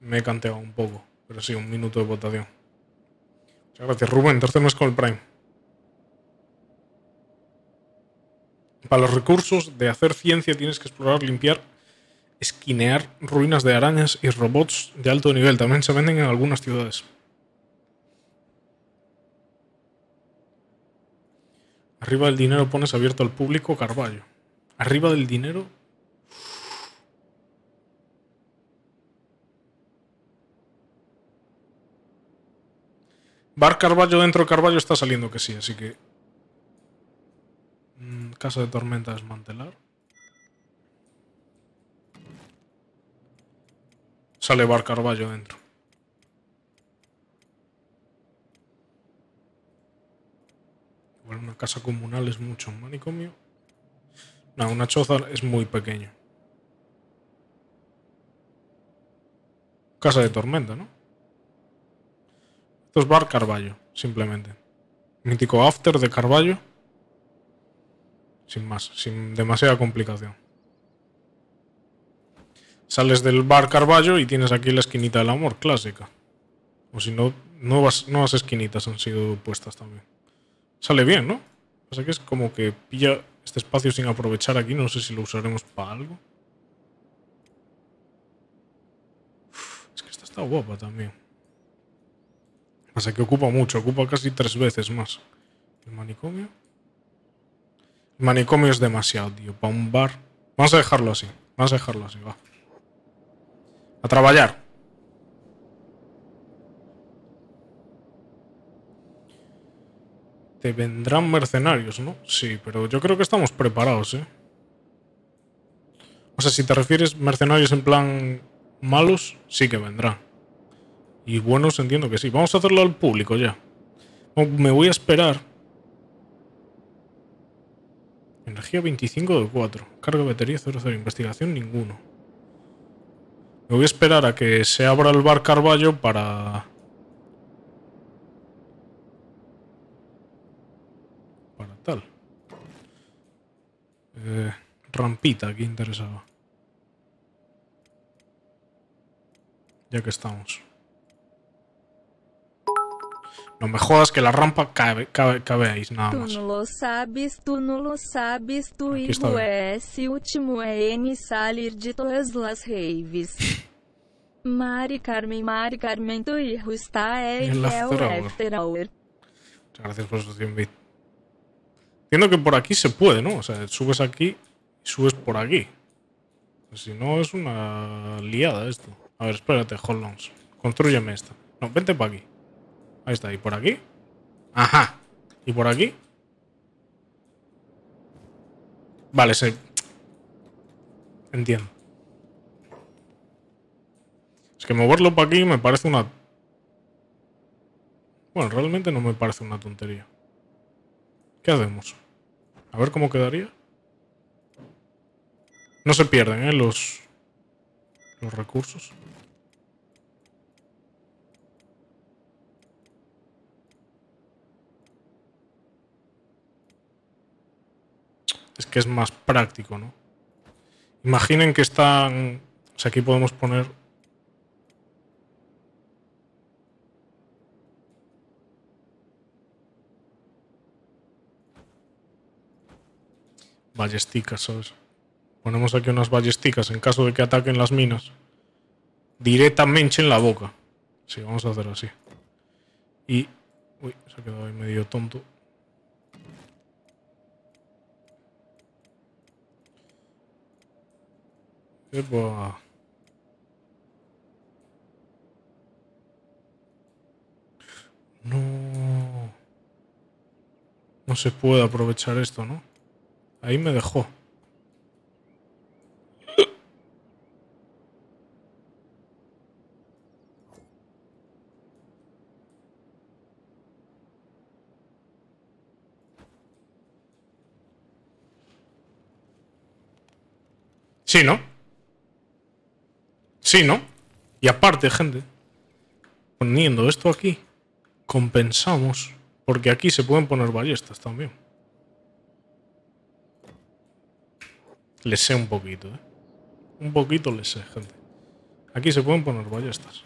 me he canteado un poco, pero sí, un minuto de votación. Muchas gracias, Rubén. tercer mes con el Prime. Para los recursos de hacer ciencia tienes que explorar, limpiar, esquinear ruinas de arañas y robots de alto nivel. También se venden en algunas ciudades. Arriba del dinero pones abierto al público Carballo. Arriba del dinero. Bar Carballo dentro de Carballo está saliendo que sí, así que. Mm, casa de tormenta desmantelar. Sale Bar Carballo dentro. una casa comunal es mucho, un manicomio. una choza es muy pequeña Casa de tormenta, ¿no? Esto es Bar Carballo, simplemente. Mítico After de Carballo. Sin más, sin demasiada complicación. Sales del Bar Carballo y tienes aquí la esquinita del amor clásica. O si no, nuevas esquinitas han sido puestas también. Sale bien, ¿no? Pasa que es como que pilla este espacio sin aprovechar aquí. No sé si lo usaremos para algo. es que esta está guapa también. Pasa que ocupa mucho. Ocupa casi tres veces más. El manicomio. El manicomio es demasiado, tío. Para un bar. Vamos a dejarlo así. Vamos a dejarlo así, va. A trabajar. vendrán mercenarios, ¿no? Sí, pero yo creo que estamos preparados, ¿eh? O sea, si te refieres mercenarios en plan malos, sí que vendrán. Y buenos entiendo que sí. Vamos a hacerlo al público ya. Me voy a esperar. Energía 25 de 4. Carga de batería 00. Investigación ninguno. Me voy a esperar a que se abra el bar Carballo para tal. Eh, rampita, que interesaba. Ya que estamos. No me jodas que la rampa cabe, cabe, nada más. Tú no lo sabes, tú no lo sabes, tu hijo es último en salir de todas las raves. Mari Carmen, Mari Carmen, tu hijo está en el after gracias por su Entiendo que por aquí se puede, ¿no? O sea, subes aquí y subes por aquí. Si no, es una liada esto. A ver, espérate, on. Constrúyeme esta. No, vente para aquí. Ahí está. ¿Y por aquí? Ajá. ¿Y por aquí? Vale, se... Entiendo. Es que moverlo para aquí me parece una... Bueno, realmente no me parece una tontería. ¿Qué hacemos? A ver cómo quedaría. No se pierden, ¿eh? Los, los recursos. Es que es más práctico, ¿no? Imaginen que están... O sea, aquí podemos poner Ballesticas, ¿sabes? Ponemos aquí unas ballesticas en caso de que ataquen las minas. Directamente en la boca. Sí, vamos a hacer así. Y... Uy, se ha quedado ahí medio tonto. Epa. No... No se puede aprovechar esto, ¿no? Ahí me dejó. Sí, ¿no? Sí, ¿no? Y aparte, gente, poniendo esto aquí, compensamos, porque aquí se pueden poner ballestas también. Le sé un poquito, ¿eh? Un poquito le sé, gente. Aquí se pueden poner ballestas.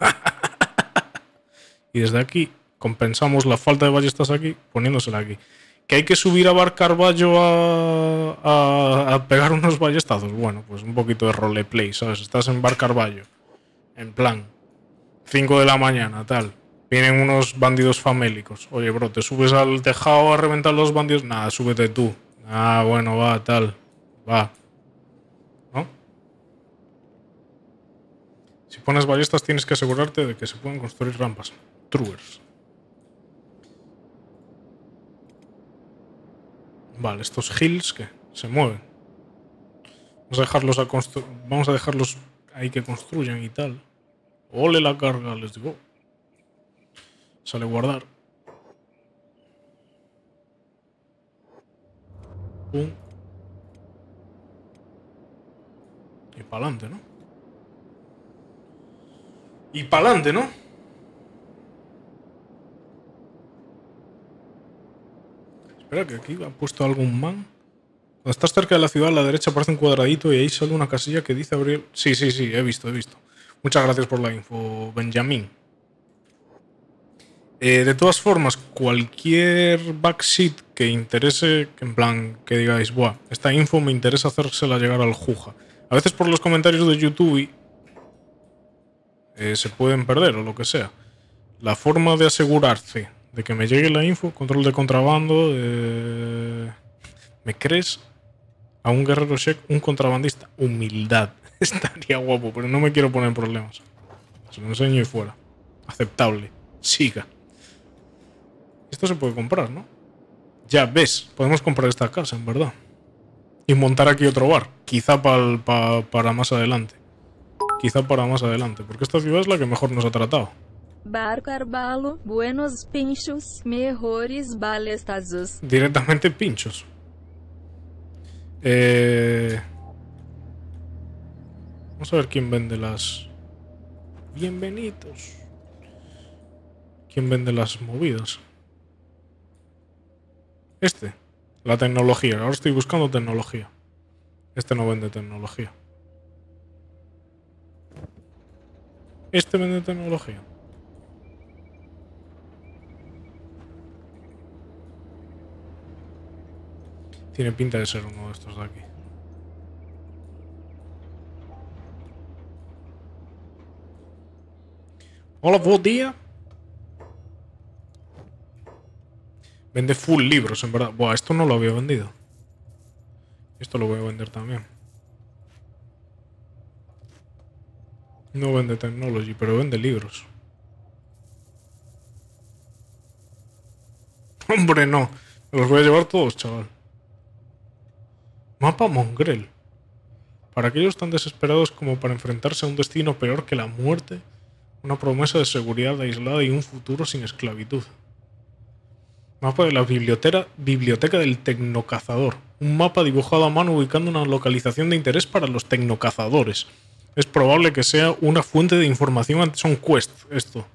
y desde aquí compensamos la falta de ballestas aquí poniéndosela aquí. ¿Que hay que subir a Bar Carballo a, pegar unos ballestazos? Bueno, pues un poquito de roleplay, ¿sabes? Estás en Bar Carballo, en plan, 5 de la mañana, tal vienen unos bandidos famélicos. Oye, bro, ¿te subes al tejado a reventar los bandidos? Nada, súbete tú. Ah, bueno, va, tal. Va. ¿No? Si pones ballestas tienes que asegurarte de que se pueden construir rampas. Truers. Vale, estos hills que se mueven. Vamos a dejarlos a Vamos a dejarlos ahí que construyan y tal. Ole la carga, les digo. Sale guardar. Y para adelante, ¿no? Y para adelante, ¿no? Espera, que aquí han puesto algún man. Cuando estás cerca de la ciudad, a la derecha aparece un cuadradito y ahí sale una casilla que dice abrir... Sí, sí, sí, he visto, he visto. Muchas gracias por la info, Benjamín. Eh, de todas formas, cualquier backseat que interese, en plan que digáis, buah, esta info me interesa hacérsela llegar al Juja. A veces por los comentarios de YouTube eh, se pueden perder o lo que sea. La forma de asegurarse de que me llegue la info, control de contrabando, eh, ¿me crees? A un guerrero check, un contrabandista, humildad. Estaría guapo, pero no me quiero poner problemas. Se lo enseño y fuera. Aceptable. Siga. Esto se puede comprar, ¿no? Ya ves, podemos comprar esta casa, en verdad. Y montar aquí otro bar. Quizá para más adelante. Quizá para más adelante, porque esta ciudad es la que mejor nos ha tratado. Bar Carvalho, buenos pinchos, mejores balestazos. Directamente pinchos. Eh, vamos a ver quién vende las... Bienvenidos. ¿Quién vende las movidas? Este. La tecnología. Ahora estoy buscando tecnología. Este no vende tecnología. Este vende tecnología. Tiene pinta de ser uno de estos de aquí. Hola, buen día. Vende full libros, en verdad. Buah, esto no lo había vendido. Esto lo voy a vender también. No vende technology, pero vende libros. Hombre, no. Me los voy a llevar todos, chaval. Mapa Mongrel. Para aquellos tan desesperados como para enfrentarse a un destino peor que la muerte, una promesa de seguridad aislada y un futuro sin esclavitud. Mapa de la biblioteca, del Tecnocazador. Un mapa dibujado a mano ubicando una localización de interés para los tecnocazadores. Es probable que sea una fuente de información... Son quest esto.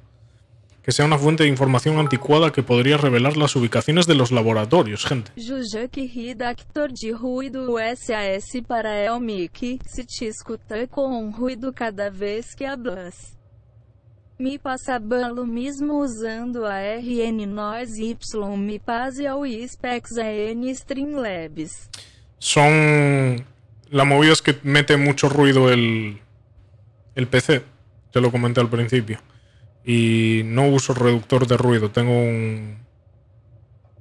Que sea una fuente de información anticuada que podría revelar las ubicaciones de los laboratorios, gente. de ruido para mic, Se te con um ruido cada vez que hablas me lo mismo usando a RN Noise Y me pase ao Specs AN e Streamlabs. Son. La movida es que mete mucho ruido el, el PC. Te lo comenté al principio. Y no uso reductor de ruido. Tengo un.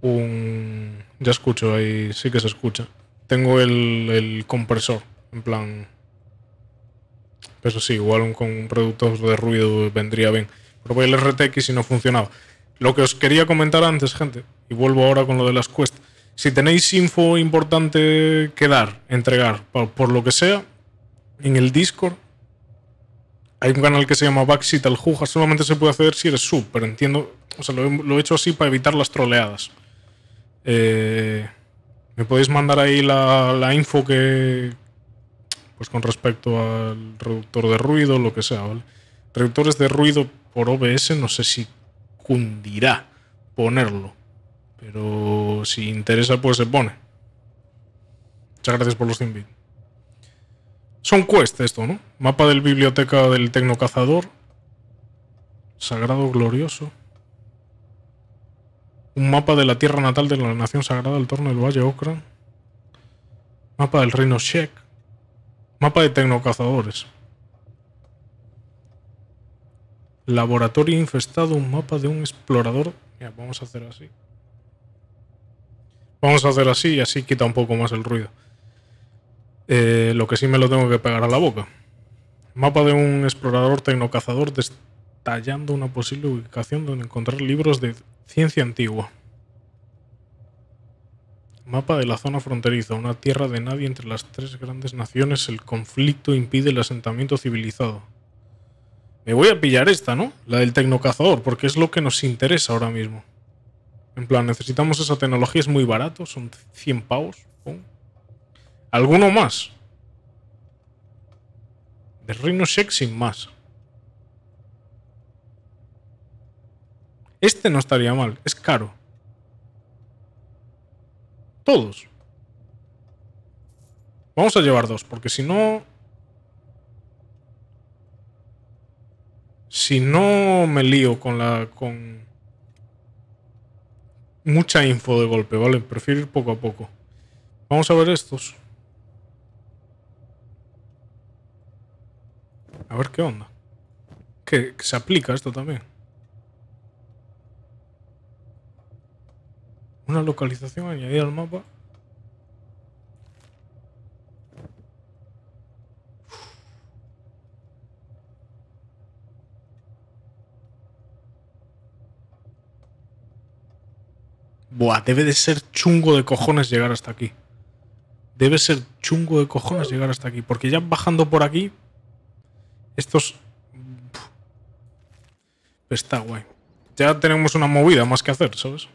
Un. Ya escucho, ahí sí que se escucha. Tengo el, el compresor. En plan, eso sí, igual con productos de ruido vendría bien. Probé el RTX y no funcionaba. Lo que os quería comentar antes, gente, y vuelvo ahora con lo de las cuestas Si tenéis info importante que dar, entregar, por, lo que sea, en el Discord hay un canal que se llama Backseat Aljuja. Solamente se puede acceder si eres sub, pero entiendo. O sea, lo, he hecho así para evitar las troleadas. Eh, Me podéis mandar ahí la info que, pues, con respecto al reductor de ruido, lo que sea, Reductores de ruido por OBS no sé si cundirá ponerlo, pero si interesa pues se pone. Muchas gracias por los 100 Son quest esto, ¿no? Mapa del biblioteca del tecno cazador Sagrado glorioso. Un mapa de la tierra natal de la nación sagrada, Al torno del Valle okra Mapa del reino Shek. Mapa de tecnocazadores. Laboratorio infestado, un mapa de un explorador. vamos a hacer así. Vamos a hacer así y así quita un poco más el ruido. Eh, lo que sí me lo tengo que pegar a la boca. Mapa de un explorador tecnocazador destallando una posible ubicación donde encontrar libros de ciencia antigua. Mapa de la zona fronteriza, una tierra de nadie entre las tres grandes naciones, el conflicto impide el asentamiento civilizado. Me voy a pillar esta, ¿no? La del tecnocazador, porque es lo que nos interesa ahora mismo. En plan, necesitamos esa tecnología, es muy barato, son 100 pavos. ¿Alguno más? De Reino Sheik sin más. Este no estaría mal, es caro. Todos. Vamos a llevar dos, porque si no... Si no me lío con la... con... Mucha info de golpe, ¿vale? Prefiero ir poco a poco. Vamos a ver estos. A ver qué onda. Que se aplica esto también. Una localización añadida al mapa. Buah, debe de ser chungo de cojones llegar hasta aquí. Debe ser chungo de cojones llegar hasta aquí. Porque ya bajando por aquí... Estos... Está guay. Ya tenemos una movida más que hacer, ¿sabes?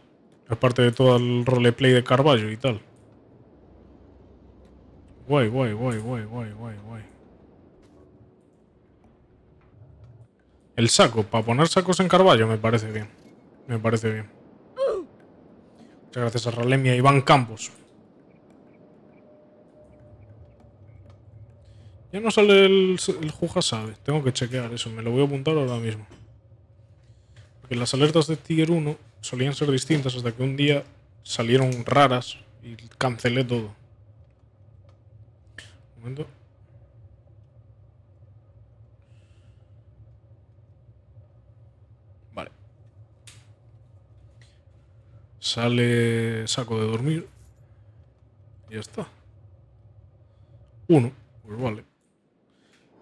Aparte de todo el roleplay de Carballo y tal. Guay, guay, guay, guay, guay, guay, guay. El saco, para poner sacos en Carballo me parece bien. Me parece bien. Muchas gracias a Ralemia y Iván Campos. Ya no sale el, Juja sabe. Tengo que chequear eso. Me lo voy a apuntar ahora mismo. Porque las alertas de Tier 1 solían ser distintas hasta que un día salieron raras y cancelé todo. Un momento. Vale. Sale saco de dormir. Y ya está. Uno. Pues vale.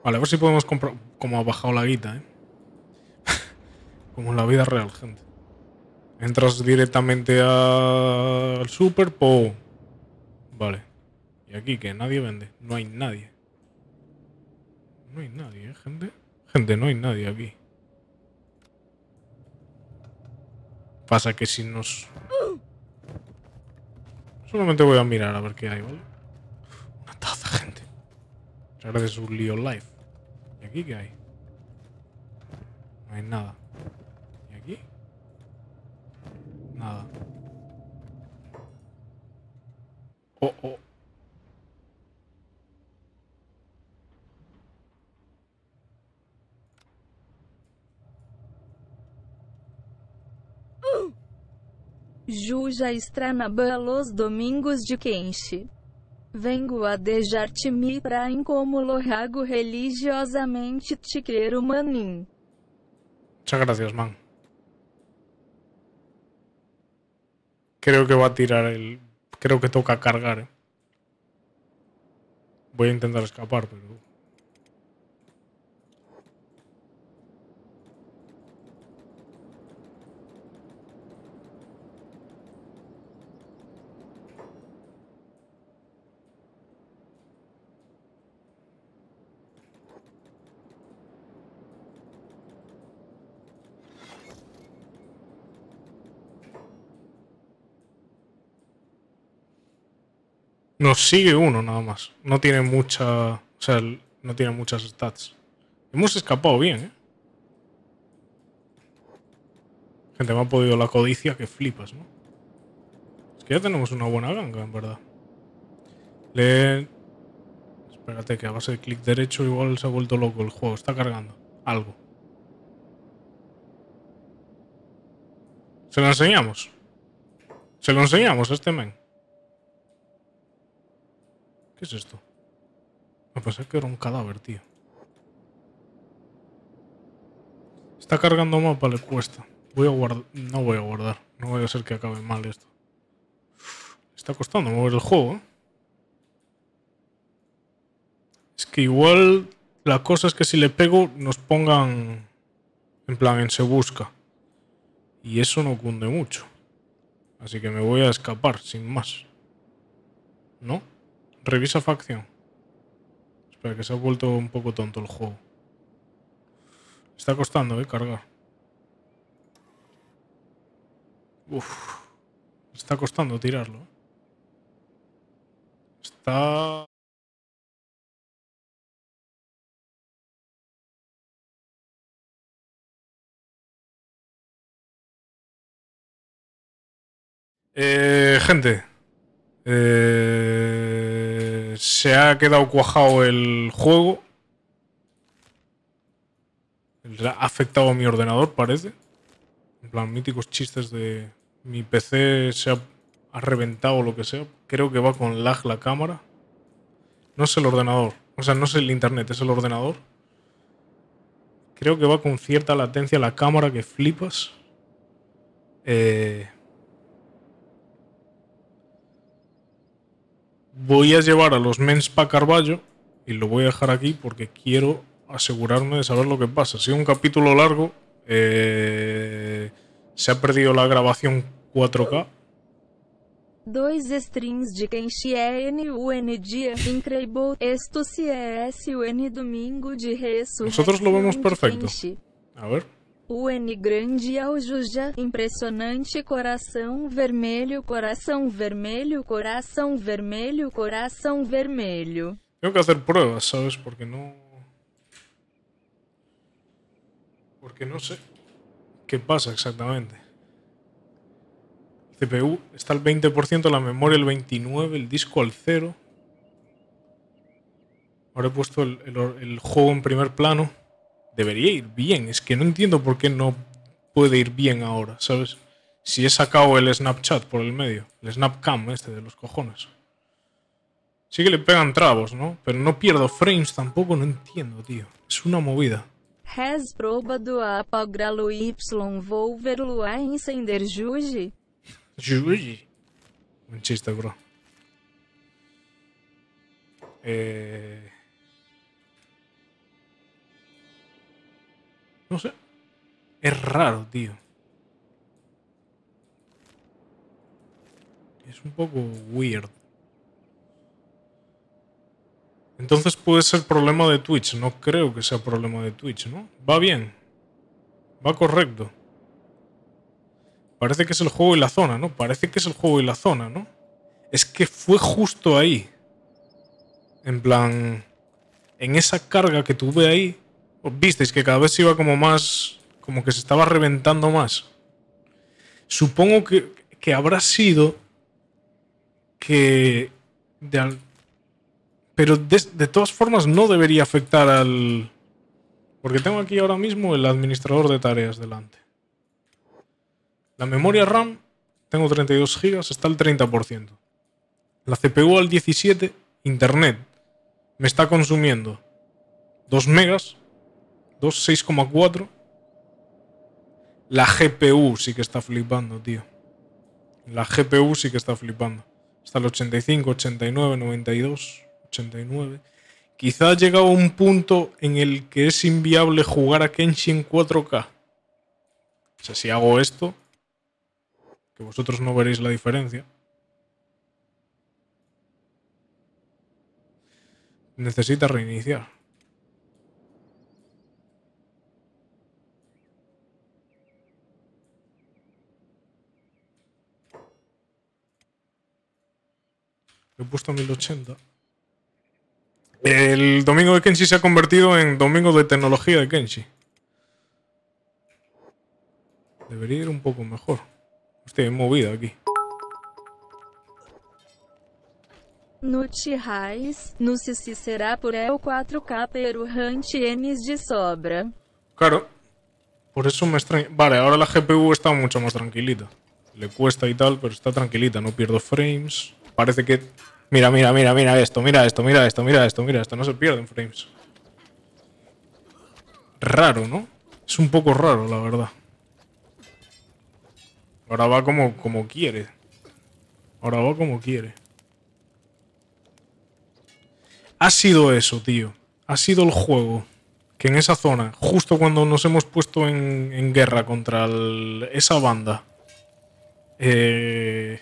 Vale, a ver si podemos comprar... Como ha bajado la guita, ¿eh? Como en la vida real, gente. Entras directamente al Super Po. Vale. Y aquí que nadie vende. No hay nadie. No hay nadie, ¿eh, gente. Gente, no hay nadie aquí. Pasa que si nos... Solamente voy a mirar a ver qué hay, ¿vale? Una taza, gente. Muchas gracias, un lío live. ¿Y aquí qué hay? No hay nada. Ah. Oh, oh. Juja estranaba los domingos de quente. Vengo a dejar-te-me pra como rago religiosamente te crer manin. Muchas gracias, man. Creo que va a tirar el. Creo que toca cargar. Eh. Voy a intentar escapar, pero. Nos sigue uno nada más. No tiene mucha. O sea, no tiene muchas stats. Hemos escapado bien, ¿eh? Gente, me ha podido la codicia que flipas, ¿no? Es que ya tenemos una buena ganga, en verdad. Le... Espérate, que a base de clic derecho igual se ha vuelto loco el juego. Está cargando. Algo. ¿Se lo enseñamos? ¿Se lo enseñamos a este men? ¿Qué es esto? Me pensé que era un cadáver, tío. Está cargando mapa, le cuesta. Voy a guardar... No voy a guardar. No voy a hacer que acabe mal esto. Está costando mover el juego, ¿eh? Es que igual la cosa es que si le pego nos pongan en plan en se busca. Y eso no cunde mucho. Así que me voy a escapar, sin más. ¿No? Revisa facción. Espera, que se ha vuelto un poco tonto el juego. Está costando, eh, cargar. Uf. Está costando tirarlo. Está... Eh, gente, eh, se ha quedado cuajado el juego. Ha afectado a mi ordenador, parece. En plan, míticos chistes de... Mi PC se ha, reventado o lo que sea. Creo que va con lag la cámara. No es el ordenador. O sea, no es el internet, es el ordenador. Creo que va con cierta latencia la cámara que flipas. Eh... voy a llevar a los mens para Carballo y lo voy a dejar aquí porque quiero asegurarme de saber lo que pasa. Ha sido un capítulo largo. Eh, se ha perdido la grabación 4K. strings e Esto es domingo Nosotros lo vemos perfecto. A ver un grande aljuja, impresionante corazón, vermelho, corazón vermelho, corazón vermelho, corazón vermelho. Tengo que hacer pruebas, ¿sabes? Porque no... Porque no sé qué pasa exactamente. CPU está al 20%, la memoria al 29%, el disco al 0%. Ahora he puesto el juego en primer plano debería ir bien. Es que no entiendo por qué no puede ir bien ahora, ¿sabes? Si he sacado el Snapchat por el medio, el Snapcam este de los cojones. Sí que le pegan trabos, ¿no? Pero no pierdo frames tampoco, no entiendo, tío. Es una movida. Has probado a Y, volverlo a encender Juji. Un chiste, bro. Eh... No sé. Es raro, tío. Es un poco weird. Entonces puede ser problema de Twitch. No creo que sea problema de Twitch, ¿no? Va bien. Va correcto. Parece que es el juego y la zona, ¿no? Parece que es el juego y la zona, ¿no? Es que fue justo ahí. En plan... En esa carga que tuve ahí, visteis que cada vez se iba como más, como que se estaba reventando más. Supongo que, habrá sido que... pero de, todas formas no debería afectar al... Porque tengo aquí ahora mismo el administrador de tareas delante. La memoria RAM, tengo 32 gigas está al 30%. La CPU al 17, Internet, me está consumiendo 2 megas 2, 6,4. La GPU sí que está flipando, tío. La GPU sí que está flipando. Hasta el 85, 89, 92, 89. Quizá ha llegado un punto en el que es inviable jugar a Kenshin 4K. O sea, si hago esto, que vosotros no veréis la diferencia. Necesita reiniciar. he puesto 1080. El domingo de Kenshi se ha convertido en domingo de tecnología de Kenshi. Debería ir un poco mejor. Hostia, he movido aquí. no si será por el 4K pero de sobra. Claro, por eso me extraña. Vale, ahora la GPU está mucho más tranquilita. Le cuesta y tal, pero está tranquilita, no pierdo frames parece que. Mira, mira, mira, mira esto, mira esto, mira esto, mira esto, mira esto. No se pierden frames. Raro, ¿no? Es un poco raro, la verdad. Ahora va como, como quiere. Ahora va como quiere. Ha sido eso, tío. Ha sido el juego que en esa zona, justo cuando nos hemos puesto en, guerra contra esa banda, eh,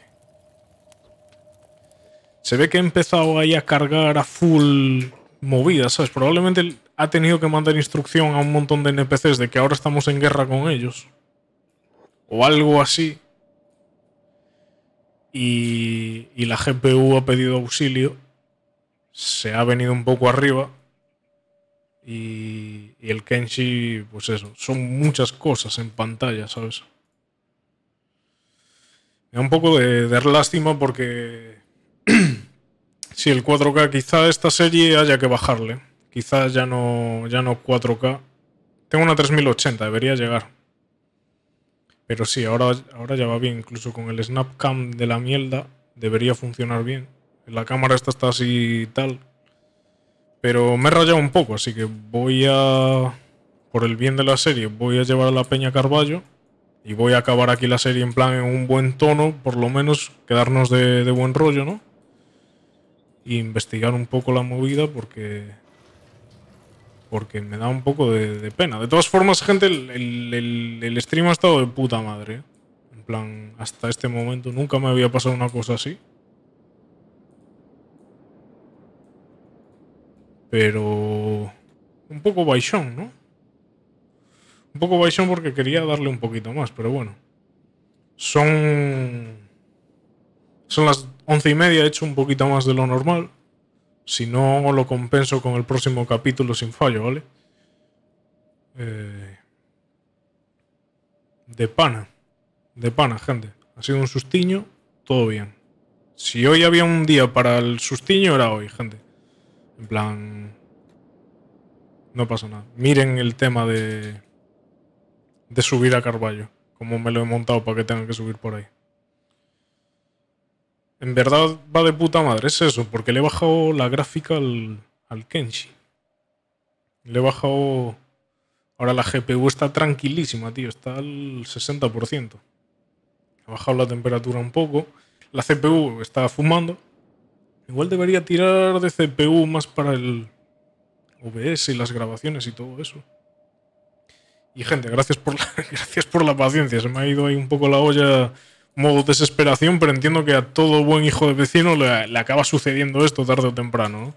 se ve que ha empezado ahí a cargar a full movida, ¿sabes? Probablemente ha tenido que mandar instrucción a un montón de NPCs de que ahora estamos en guerra con ellos. O algo así. Y, y la GPU ha pedido auxilio. Se ha venido un poco arriba. Y, y el Kenshi, pues eso, son muchas cosas en pantalla, ¿sabes? Me da un poco de, de lástima porque si el 4K, quizá esta serie haya que bajarle. Quizá ya no, ya no 4K. Tengo una 3080, debería llegar. Pero sí, ahora, ahora ya va bien. Incluso con el Snapcam de la mierda debería funcionar bien. La cámara esta está así tal. Pero me he rayado un poco, así que voy a... Por el bien de la serie, voy a llevar a la Peña Carballo. Y voy a acabar aquí la serie en plan en un buen tono, por lo menos quedarnos de, de buen rollo, ¿no? investigar un poco la movida porque porque me da un poco de, pena. De todas formas, gente, el, el, el, stream ha estado de puta madre. ¿eh? En plan, hasta este momento nunca me había pasado una cosa así. Pero... Un poco baixón, ¿no? Un poco baixón porque quería darle un poquito más, pero bueno. Son... Son las Once y media he hecho un poquito más de lo normal. Si no, lo compenso con el próximo capítulo sin fallo, ¿vale? Eh, de pana. De pana, gente. Ha sido un sustiño, todo bien. Si hoy había un día para el sustiño, era hoy, gente. En plan... No pasa nada. Miren el tema de... De subir a Carballo. Como me lo he montado para que tenga que subir por ahí. En verdad va de puta madre, es eso, porque le he bajado la gráfica al, al Kenshi. Le he bajado... Ahora la GPU está tranquilísima, tío, está al 60%. Ha bajado la temperatura un poco. La CPU está fumando. Igual debería tirar de CPU más para el OBS y las grabaciones y todo eso. Y gente, gracias por la, gracias por la paciencia. Se me ha ido ahí un poco la olla modo desesperación, pero entiendo que a todo buen hijo de vecino le, acaba sucediendo esto tarde o temprano.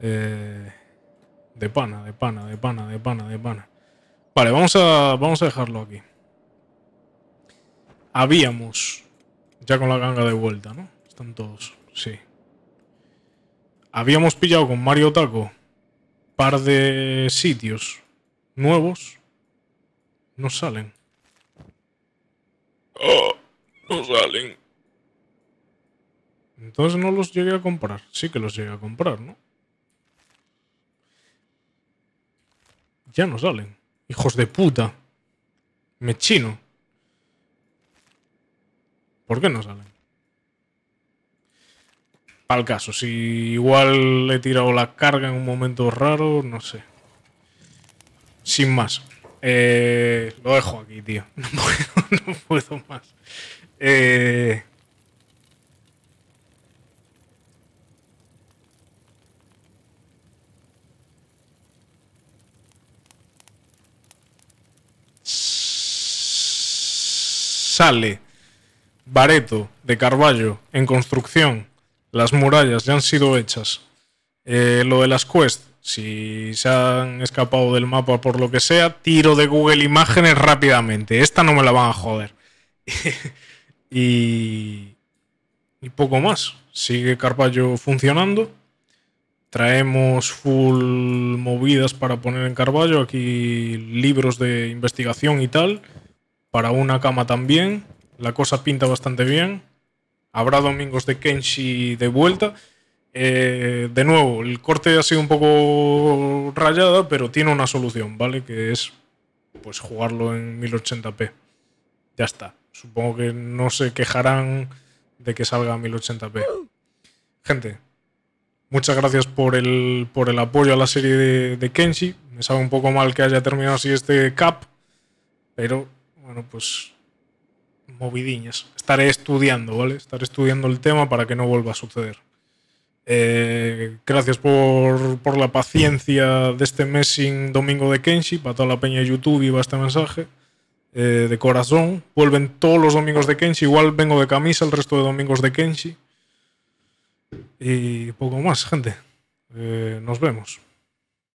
de pana, de pana, de pana, de pana, de pana. Vale, vamos a, vamos a dejarlo aquí. Habíamos, ya con la ganga de vuelta, ¿no? Están todos, sí. Habíamos pillado con Mario Taco par de sitios nuevos. No salen. Oh, no salen. Entonces no los llegué a comprar. Sí que los llegué a comprar, ¿no? Ya no salen. Hijos de puta. Me chino. ¿Por qué no salen? Al caso, si igual he tirado la carga en un momento raro, no sé. Sin más. Eh, lo dejo aquí, tío. No puedo, más. Eh, sale Bareto de Carballo en construcción. Las murallas ya han sido hechas. Eh, lo de las cuestas si se han escapado del mapa por lo que sea, tiro de Google Imágenes rápidamente. Esta no me la van a joder. y, y poco más. Sigue Carballo funcionando. Traemos full movidas para poner en Carballo. Aquí libros de investigación y tal. Para una cama también. La cosa pinta bastante bien. Habrá domingos de Kenshi de vuelta. Eh, de nuevo, el corte ha sido un poco Rayado, pero tiene una solución, ¿vale? Que es pues jugarlo en 1080p. Ya está. Supongo que no se quejarán de que salga a 1080p. Gente, muchas gracias por el, por el apoyo a la serie de, de Kenshi. Me sabe un poco mal que haya terminado así este cap, pero bueno, pues movidiñas. Estaré estudiando, ¿vale? Estaré estudiando el tema para que no vuelva a suceder. Eh, gracias por, por, la paciencia de este mes sin Domingo de Kenshi. Para toda la peña de YouTube iba este mensaje. Eh, de corazón. Vuelven todos los domingos de Kenshi. Igual vengo de camisa el resto de domingos de Kenshi. Y poco más, gente. Eh, nos vemos.